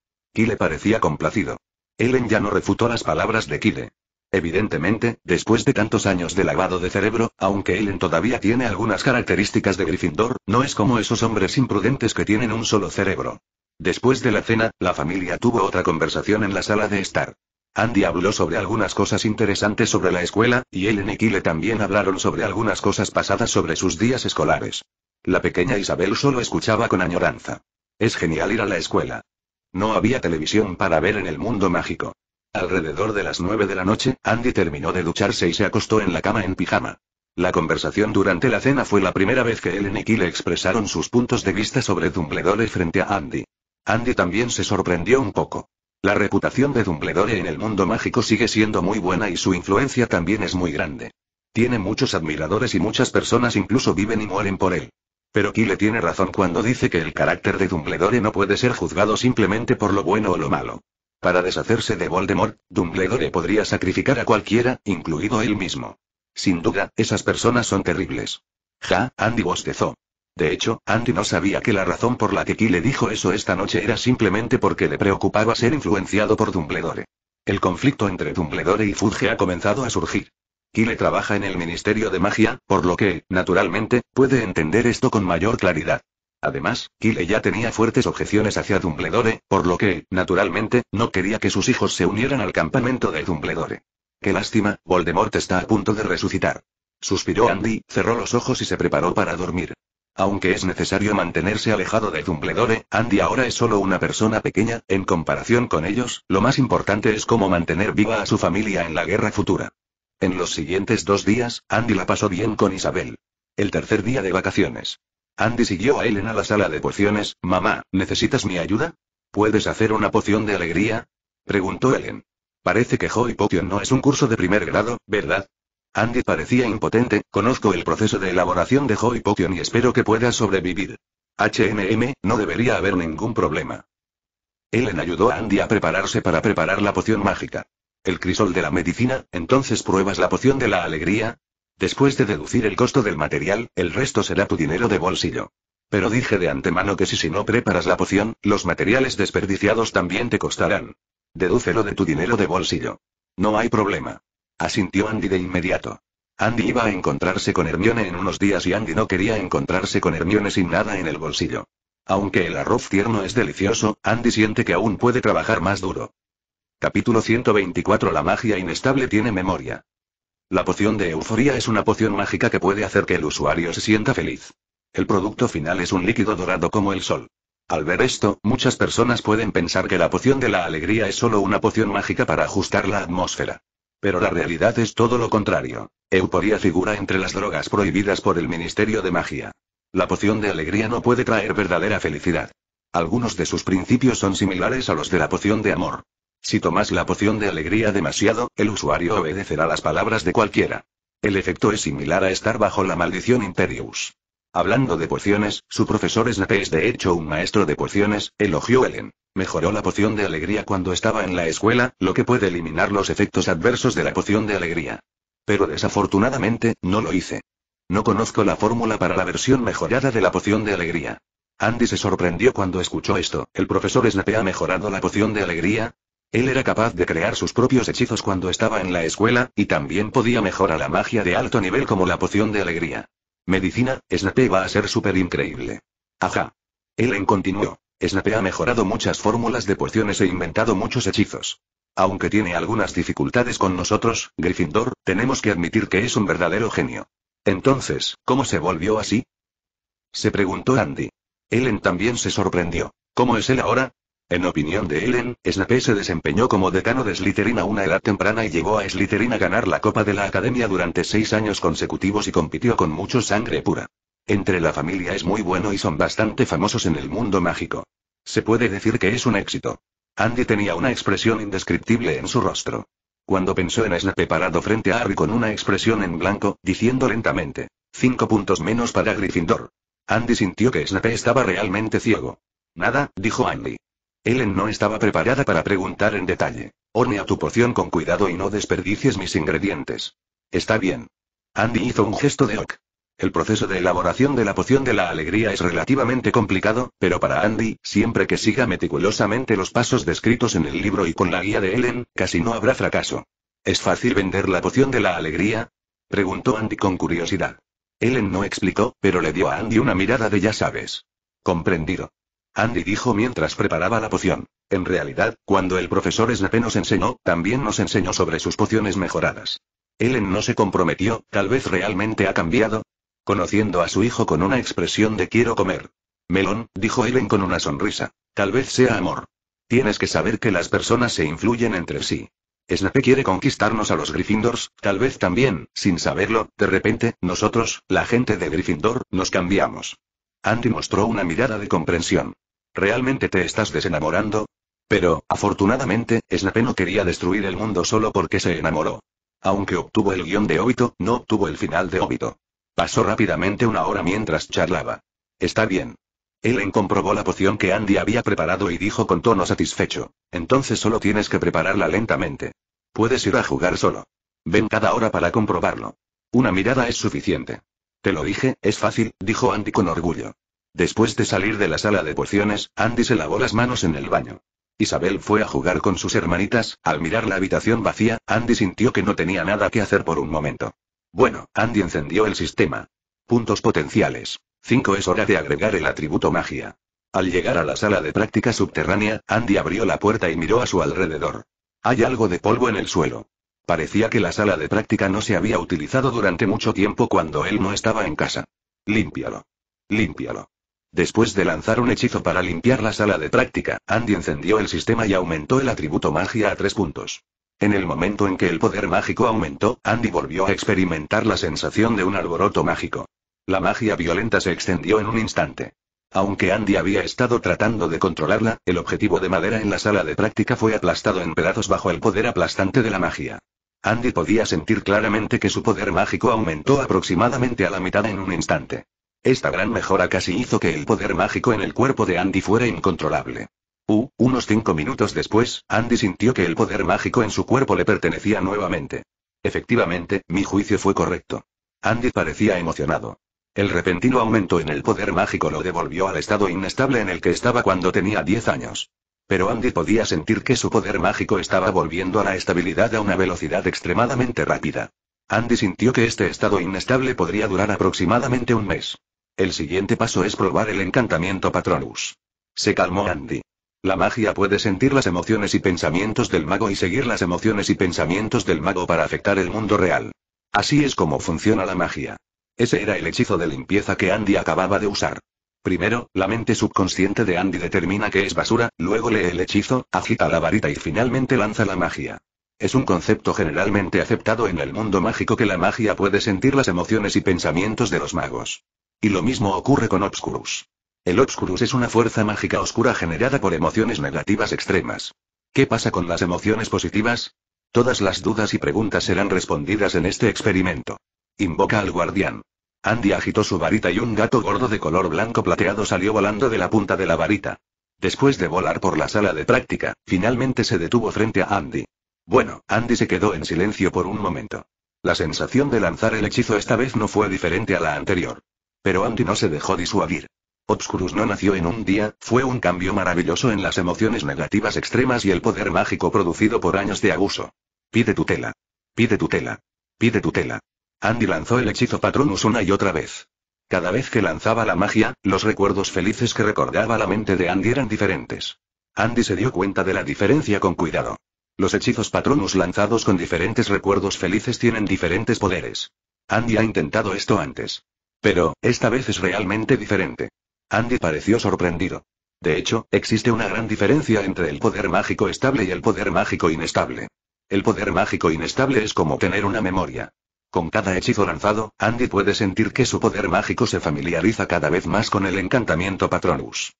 Le parecía complacido. Ellen ya no refutó las palabras de Kile. Evidentemente, después de tantos años de lavado de cerebro, aunque Ellen todavía tiene algunas características de Gryffindor, no es como esos hombres imprudentes que tienen un solo cerebro. Después de la cena, la familia tuvo otra conversación en la sala de estar. Andy habló sobre algunas cosas interesantes sobre la escuela, y Ellen y Kyle también hablaron sobre algunas cosas pasadas sobre sus días escolares. La pequeña Isabel solo escuchaba con añoranza. Es genial ir a la escuela. No había televisión para ver en el mundo mágico. Alrededor de las 9 de la noche, Andy terminó de ducharse y se acostó en la cama en pijama. La conversación durante la cena fue la primera vez que Ellen y le expresaron sus puntos de vista sobre Dumbledore frente a Andy. Andy también se sorprendió un poco. La reputación de Dumbledore en el mundo mágico sigue siendo muy buena y su influencia también es muy grande. Tiene muchos admiradores y muchas personas incluso viven y mueren por él. Pero Kyle tiene razón cuando dice que el carácter de Dumbledore no puede ser juzgado simplemente por lo bueno o lo malo. Para deshacerse de Voldemort, Dumbledore podría sacrificar a cualquiera, incluido él mismo. Sin duda, esas personas son terribles. Ja, Andy bostezó. De hecho, Andy no sabía que la razón por la que Kyle dijo eso esta noche era simplemente porque le preocupaba ser influenciado por Dumbledore. El conflicto entre Dumbledore y Fudge ha comenzado a surgir. Kile trabaja en el Ministerio de Magia, por lo que, naturalmente, puede entender esto con mayor claridad. Además, Kile ya tenía fuertes objeciones hacia Dumbledore, por lo que, naturalmente, no quería que sus hijos se unieran al campamento de Dumbledore. Qué lástima, Voldemort está a punto de resucitar. Suspiró Andy, cerró los ojos y se preparó para dormir. Aunque es necesario mantenerse alejado de Dumbledore, Andy ahora es solo una persona pequeña, en comparación con ellos, lo más importante es cómo mantener viva a su familia en la guerra futura. En los siguientes dos días, Andy la pasó bien con Isabel. El tercer día de vacaciones. Andy siguió a Ellen a la sala de pociones. Mamá, ¿necesitas mi ayuda? ¿Puedes hacer una poción de alegría? Preguntó Ellen. Parece que Joy Potion no es un curso de primer grado, ¿verdad? Andy parecía impotente, conozco el proceso de elaboración de Joy Potion y espero que pueda sobrevivir. HMM, no debería haber ningún problema. Ellen ayudó a Andy a prepararse para preparar la poción mágica el crisol de la medicina, entonces pruebas la poción de la alegría. Después de deducir el costo del material, el resto será tu dinero de bolsillo. Pero dije de antemano que si, si no preparas la poción, los materiales desperdiciados también te costarán. Dedúcelo de tu dinero de bolsillo. No hay problema. Asintió Andy de inmediato. Andy iba a encontrarse con Hermione en unos días y Andy no quería encontrarse con Hermione sin nada en el bolsillo. Aunque el arroz tierno es delicioso, Andy siente que aún puede trabajar más duro. Capítulo 124 La magia inestable tiene memoria. La poción de euforia es una poción mágica que puede hacer que el usuario se sienta feliz. El producto final es un líquido dorado como el sol. Al ver esto, muchas personas pueden pensar que la poción de la alegría es solo una poción mágica para ajustar la atmósfera. Pero la realidad es todo lo contrario. Euforia figura entre las drogas prohibidas por el Ministerio de Magia. La poción de alegría no puede traer verdadera felicidad. Algunos de sus principios son similares a los de la poción de amor. Si tomas la poción de alegría demasiado, el usuario obedecerá las palabras de cualquiera. El efecto es similar a estar bajo la maldición Imperius. Hablando de pociones, su profesor Snape es de hecho un maestro de pociones, elogió Ellen. Mejoró la poción de alegría cuando estaba en la escuela, lo que puede eliminar los efectos adversos de la poción de alegría. Pero desafortunadamente, no lo hice. No conozco la fórmula para la versión mejorada de la poción de alegría. Andy se sorprendió cuando escuchó esto. ¿El profesor Snape ha mejorado la poción de alegría? Él era capaz de crear sus propios hechizos cuando estaba en la escuela, y también podía mejorar la magia de alto nivel como la poción de alegría. Medicina, Snape va a ser súper increíble. Ajá. Ellen continuó. Snape ha mejorado muchas fórmulas de pociones e inventado muchos hechizos. Aunque tiene algunas dificultades con nosotros, Gryffindor, tenemos que admitir que es un verdadero genio. Entonces, ¿cómo se volvió así? Se preguntó Andy. Ellen también se sorprendió. ¿Cómo es él ahora? En opinión de Ellen, Snape se desempeñó como decano de Slytherin a una edad temprana y llegó a Slytherin a ganar la Copa de la Academia durante seis años consecutivos y compitió con mucho sangre pura. Entre la familia es muy bueno y son bastante famosos en el mundo mágico. Se puede decir que es un éxito. Andy tenía una expresión indescriptible en su rostro. Cuando pensó en Snape parado frente a Harry con una expresión en blanco, diciendo lentamente, cinco puntos menos para Gryffindor. Andy sintió que Snape estaba realmente ciego. Nada, dijo Andy. Ellen no estaba preparada para preguntar en detalle. Hornea tu poción con cuidado y no desperdicies mis ingredientes. Está bien. Andy hizo un gesto de ok. El proceso de elaboración de la poción de la alegría es relativamente complicado, pero para Andy, siempre que siga meticulosamente los pasos descritos en el libro y con la guía de Ellen, casi no habrá fracaso. ¿Es fácil vender la poción de la alegría? Preguntó Andy con curiosidad. Ellen no explicó, pero le dio a Andy una mirada de ya sabes. Comprendido. Andy dijo mientras preparaba la poción. En realidad, cuando el profesor Snape nos enseñó, también nos enseñó sobre sus pociones mejoradas. Ellen no se comprometió, tal vez realmente ha cambiado. Conociendo a su hijo con una expresión de quiero comer. Melón, dijo Ellen con una sonrisa. Tal vez sea amor. Tienes que saber que las personas se influyen entre sí. Snape quiere conquistarnos a los Gryffindors, tal vez también, sin saberlo, de repente, nosotros, la gente de Gryffindor, nos cambiamos. Andy mostró una mirada de comprensión. ¿Realmente te estás desenamorando? Pero, afortunadamente, Snape no quería destruir el mundo solo porque se enamoró. Aunque obtuvo el guión de óbito, no obtuvo el final de óbito. Pasó rápidamente una hora mientras charlaba. Está bien. Ellen comprobó la poción que Andy había preparado y dijo con tono satisfecho. Entonces solo tienes que prepararla lentamente. Puedes ir a jugar solo. Ven cada hora para comprobarlo. Una mirada es suficiente. Te lo dije, es fácil, dijo Andy con orgullo. Después de salir de la sala de pociones, Andy se lavó las manos en el baño. Isabel fue a jugar con sus hermanitas, al mirar la habitación vacía, Andy sintió que no tenía nada que hacer por un momento. Bueno, Andy encendió el sistema. Puntos potenciales. 5 es hora de agregar el atributo magia. Al llegar a la sala de práctica subterránea, Andy abrió la puerta y miró a su alrededor. Hay algo de polvo en el suelo. Parecía que la sala de práctica no se había utilizado durante mucho tiempo cuando él no estaba en casa. Límpialo. Límpialo. Después de lanzar un hechizo para limpiar la sala de práctica, Andy encendió el sistema y aumentó el atributo magia a tres puntos. En el momento en que el poder mágico aumentó, Andy volvió a experimentar la sensación de un alboroto mágico. La magia violenta se extendió en un instante. Aunque Andy había estado tratando de controlarla, el objetivo de madera en la sala de práctica fue aplastado en pedazos bajo el poder aplastante de la magia. Andy podía sentir claramente que su poder mágico aumentó aproximadamente a la mitad en un instante. Esta gran mejora casi hizo que el poder mágico en el cuerpo de Andy fuera incontrolable. U, unos cinco minutos después, Andy sintió que el poder mágico en su cuerpo le pertenecía nuevamente. Efectivamente, mi juicio fue correcto. Andy parecía emocionado. El repentino aumento en el poder mágico lo devolvió al estado inestable en el que estaba cuando tenía 10 años. Pero Andy podía sentir que su poder mágico estaba volviendo a la estabilidad a una velocidad extremadamente rápida. Andy sintió que este estado inestable podría durar aproximadamente un mes. El siguiente paso es probar el encantamiento Patronus. Se calmó Andy. La magia puede sentir las emociones y pensamientos del mago y seguir las emociones y pensamientos del mago para afectar el mundo real. Así es como funciona la magia. Ese era el hechizo de limpieza que Andy acababa de usar. Primero, la mente subconsciente de Andy determina que es basura, luego lee el hechizo, agita la varita y finalmente lanza la magia. Es un concepto generalmente aceptado en el mundo mágico que la magia puede sentir las emociones y pensamientos de los magos. Y lo mismo ocurre con Obscurus. El Obscurus es una fuerza mágica oscura generada por emociones negativas extremas. ¿Qué pasa con las emociones positivas? Todas las dudas y preguntas serán respondidas en este experimento. Invoca al guardián. Andy agitó su varita y un gato gordo de color blanco plateado salió volando de la punta de la varita. Después de volar por la sala de práctica, finalmente se detuvo frente a Andy. Bueno, Andy se quedó en silencio por un momento. La sensación de lanzar el hechizo esta vez no fue diferente a la anterior. Pero Andy no se dejó disuadir. Obscurus no nació en un día, fue un cambio maravilloso en las emociones negativas extremas y el poder mágico producido por años de abuso. Pide tutela. Pide tutela. Pide tutela. Andy lanzó el hechizo Patronus una y otra vez. Cada vez que lanzaba la magia, los recuerdos felices que recordaba la mente de Andy eran diferentes. Andy se dio cuenta de la diferencia con cuidado. Los hechizos Patronus lanzados con diferentes recuerdos felices tienen diferentes poderes. Andy ha intentado esto antes. Pero, esta vez es realmente diferente. Andy pareció sorprendido. De hecho, existe una gran diferencia entre el poder mágico estable y el poder mágico inestable. El poder mágico inestable es como tener una memoria. Con cada hechizo lanzado, Andy puede sentir que su poder mágico se familiariza cada vez más con el encantamiento Patronus.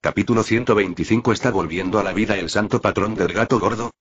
Capítulo 125 Está volviendo a la vida el santo patrón del gato gordo.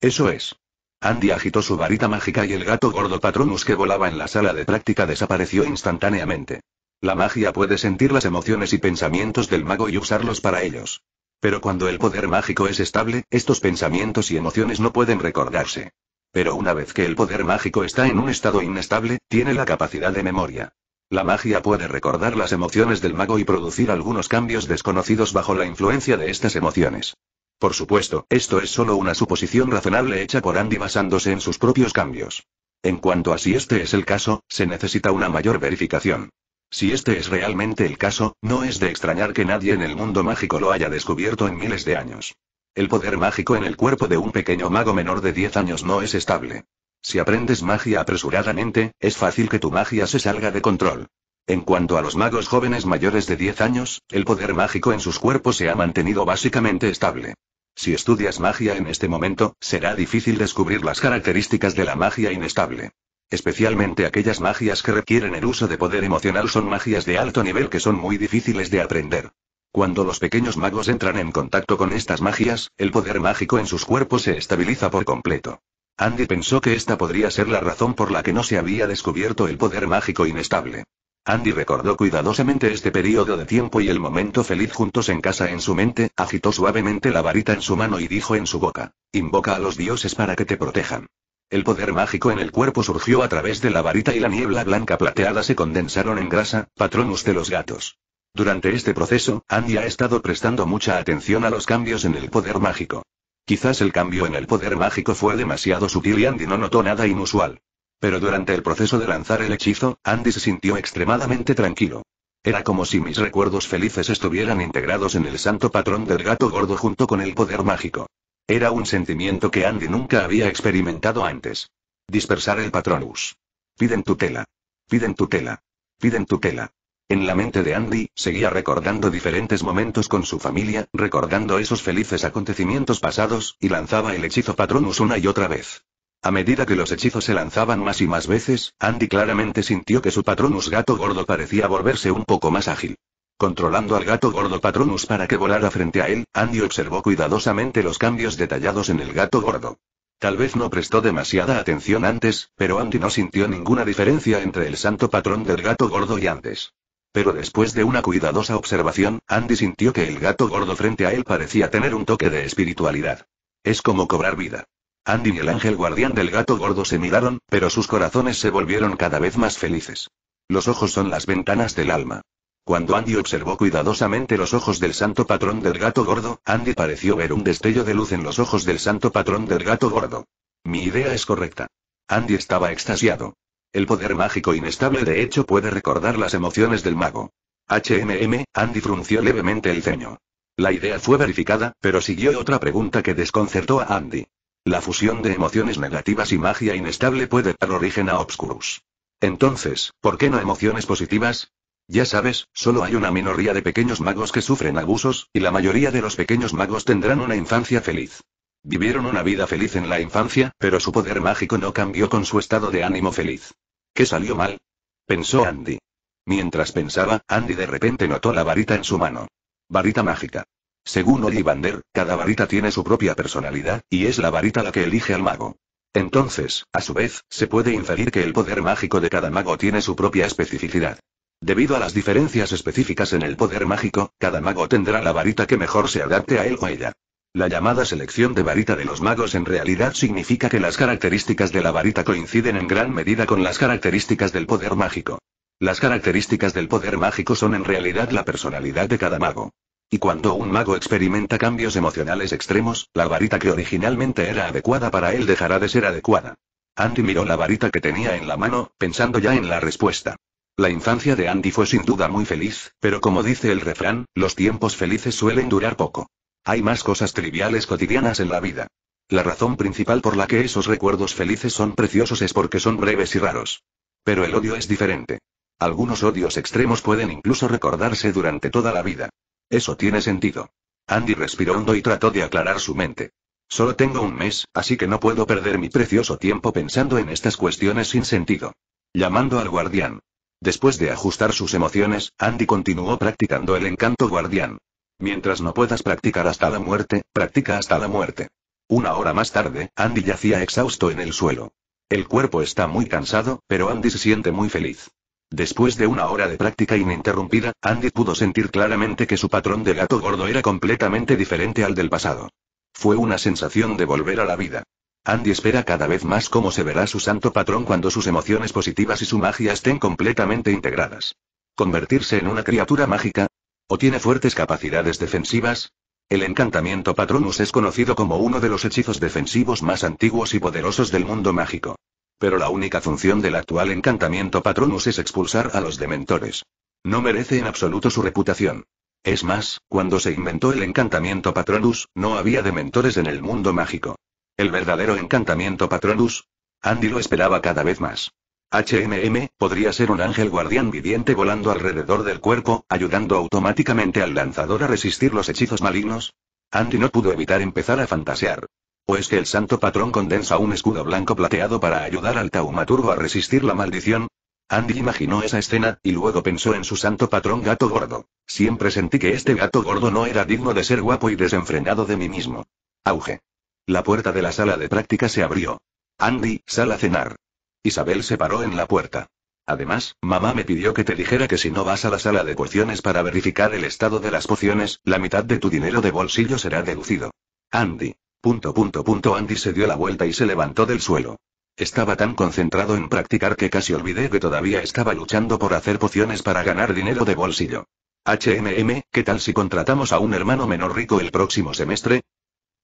Eso es. Andy agitó su varita mágica y el gato gordo Patronus que volaba en la sala de práctica desapareció instantáneamente. La magia puede sentir las emociones y pensamientos del mago y usarlos para ellos. Pero cuando el poder mágico es estable, estos pensamientos y emociones no pueden recordarse. Pero una vez que el poder mágico está en un estado inestable, tiene la capacidad de memoria. La magia puede recordar las emociones del mago y producir algunos cambios desconocidos bajo la influencia de estas emociones. Por supuesto, esto es solo una suposición razonable hecha por Andy basándose en sus propios cambios. En cuanto a si este es el caso, se necesita una mayor verificación. Si este es realmente el caso, no es de extrañar que nadie en el mundo mágico lo haya descubierto en miles de años. El poder mágico en el cuerpo de un pequeño mago menor de 10 años no es estable. Si aprendes magia apresuradamente, es fácil que tu magia se salga de control. En cuanto a los magos jóvenes mayores de 10 años, el poder mágico en sus cuerpos se ha mantenido básicamente estable. Si estudias magia en este momento, será difícil descubrir las características de la magia inestable. Especialmente aquellas magias que requieren el uso de poder emocional son magias de alto nivel que son muy difíciles de aprender. Cuando los pequeños magos entran en contacto con estas magias, el poder mágico en sus cuerpos se estabiliza por completo. Andy pensó que esta podría ser la razón por la que no se había descubierto el poder mágico inestable. Andy recordó cuidadosamente este periodo de tiempo y el momento feliz juntos en casa en su mente, agitó suavemente la varita en su mano y dijo en su boca, Invoca a los dioses para que te protejan. El poder mágico en el cuerpo surgió a través de la varita y la niebla blanca plateada se condensaron en grasa, patronos de los gatos. Durante este proceso, Andy ha estado prestando mucha atención a los cambios en el poder mágico. Quizás el cambio en el poder mágico fue demasiado sutil y Andy no notó nada inusual. Pero durante el proceso de lanzar el hechizo, Andy se sintió extremadamente tranquilo. Era como si mis recuerdos felices estuvieran integrados en el santo patrón del gato gordo junto con el poder mágico. Era un sentimiento que Andy nunca había experimentado antes. Dispersar el patronus. Piden tutela. Piden tutela. Piden tutela. En la mente de Andy, seguía recordando diferentes momentos con su familia, recordando esos felices acontecimientos pasados, y lanzaba el hechizo patronus una y otra vez. A medida que los hechizos se lanzaban más y más veces, Andy claramente sintió que su patronus gato gordo parecía volverse un poco más ágil. Controlando al gato gordo patronus para que volara frente a él, Andy observó cuidadosamente los cambios detallados en el gato gordo. Tal vez no prestó demasiada atención antes, pero Andy no sintió ninguna diferencia entre el santo patrón del gato gordo y antes. Pero después de una cuidadosa observación, Andy sintió que el gato gordo frente a él parecía tener un toque de espiritualidad. Es como cobrar vida. Andy y el ángel guardián del gato gordo se miraron, pero sus corazones se volvieron cada vez más felices. Los ojos son las ventanas del alma. Cuando Andy observó cuidadosamente los ojos del santo patrón del gato gordo, Andy pareció ver un destello de luz en los ojos del santo patrón del gato gordo. Mi idea es correcta. Andy estaba extasiado. El poder mágico inestable de hecho puede recordar las emociones del mago. HMM, Andy frunció levemente el ceño. La idea fue verificada, pero siguió otra pregunta que desconcertó a Andy. La fusión de emociones negativas y magia inestable puede dar origen a Obscurus. Entonces, ¿por qué no emociones positivas? Ya sabes, solo hay una minoría de pequeños magos que sufren abusos, y la mayoría de los pequeños magos tendrán una infancia feliz. Vivieron una vida feliz en la infancia, pero su poder mágico no cambió con su estado de ánimo feliz. ¿Qué salió mal? pensó Andy. Mientras pensaba, Andy de repente notó la varita en su mano. Varita mágica. Según Ollivander, cada varita tiene su propia personalidad, y es la varita la que elige al mago. Entonces, a su vez, se puede inferir que el poder mágico de cada mago tiene su propia especificidad. Debido a las diferencias específicas en el poder mágico, cada mago tendrá la varita que mejor se adapte a él o ella. La llamada selección de varita de los magos en realidad significa que las características de la varita coinciden en gran medida con las características del poder mágico. Las características del poder mágico son en realidad la personalidad de cada mago. Y cuando un mago experimenta cambios emocionales extremos, la varita que originalmente era adecuada para él dejará de ser adecuada. Andy miró la varita que tenía en la mano, pensando ya en la respuesta. La infancia de Andy fue sin duda muy feliz, pero como dice el refrán, los tiempos felices suelen durar poco. Hay más cosas triviales cotidianas en la vida. La razón principal por la que esos recuerdos felices son preciosos es porque son breves y raros. Pero el odio es diferente. Algunos odios extremos pueden incluso recordarse durante toda la vida. Eso tiene sentido. Andy respiró hondo y trató de aclarar su mente. Solo tengo un mes, así que no puedo perder mi precioso tiempo pensando en estas cuestiones sin sentido. Llamando al guardián. Después de ajustar sus emociones, Andy continuó practicando el encanto guardián. Mientras no puedas practicar hasta la muerte, practica hasta la muerte. Una hora más tarde, Andy yacía exhausto en el suelo. El cuerpo está muy cansado, pero Andy se siente muy feliz. Después de una hora de práctica ininterrumpida, Andy pudo sentir claramente que su patrón de gato gordo era completamente diferente al del pasado. Fue una sensación de volver a la vida. Andy espera cada vez más cómo se verá su santo patrón cuando sus emociones positivas y su magia estén completamente integradas. ¿Convertirse en una criatura mágica? ¿O tiene fuertes capacidades defensivas? El encantamiento Patronus es conocido como uno de los hechizos defensivos más antiguos y poderosos del mundo mágico. Pero la única función del actual encantamiento Patronus es expulsar a los dementores. No merece en absoluto su reputación. Es más, cuando se inventó el encantamiento Patronus, no había dementores en el mundo mágico. El verdadero encantamiento Patronus. Andy lo esperaba cada vez más. HMM, podría ser un ángel guardián viviente volando alrededor del cuerpo, ayudando automáticamente al lanzador a resistir los hechizos malignos. Andy no pudo evitar empezar a fantasear. ¿O es pues que el santo patrón condensa un escudo blanco plateado para ayudar al taumaturgo a resistir la maldición? Andy imaginó esa escena, y luego pensó en su santo patrón gato gordo. Siempre sentí que este gato gordo no era digno de ser guapo y desenfrenado de mí mismo. Auge. La puerta de la sala de práctica se abrió. Andy, sal a cenar. Isabel se paró en la puerta. Además, mamá me pidió que te dijera que si no vas a la sala de pociones para verificar el estado de las pociones, la mitad de tu dinero de bolsillo será deducido. Andy. Punto punto Andy se dio la vuelta y se levantó del suelo. Estaba tan concentrado en practicar que casi olvidé que todavía estaba luchando por hacer pociones para ganar dinero de bolsillo. HMM, ¿qué tal si contratamos a un hermano menor rico el próximo semestre?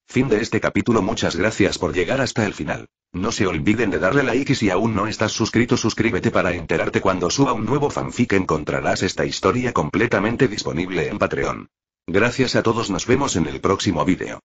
Fin de este capítulo Muchas gracias por llegar hasta el final. No se olviden de darle like y si aún no estás suscrito suscríbete para enterarte cuando suba un nuevo fanfic encontrarás esta historia completamente disponible en Patreon. Gracias a todos nos vemos en el próximo vídeo.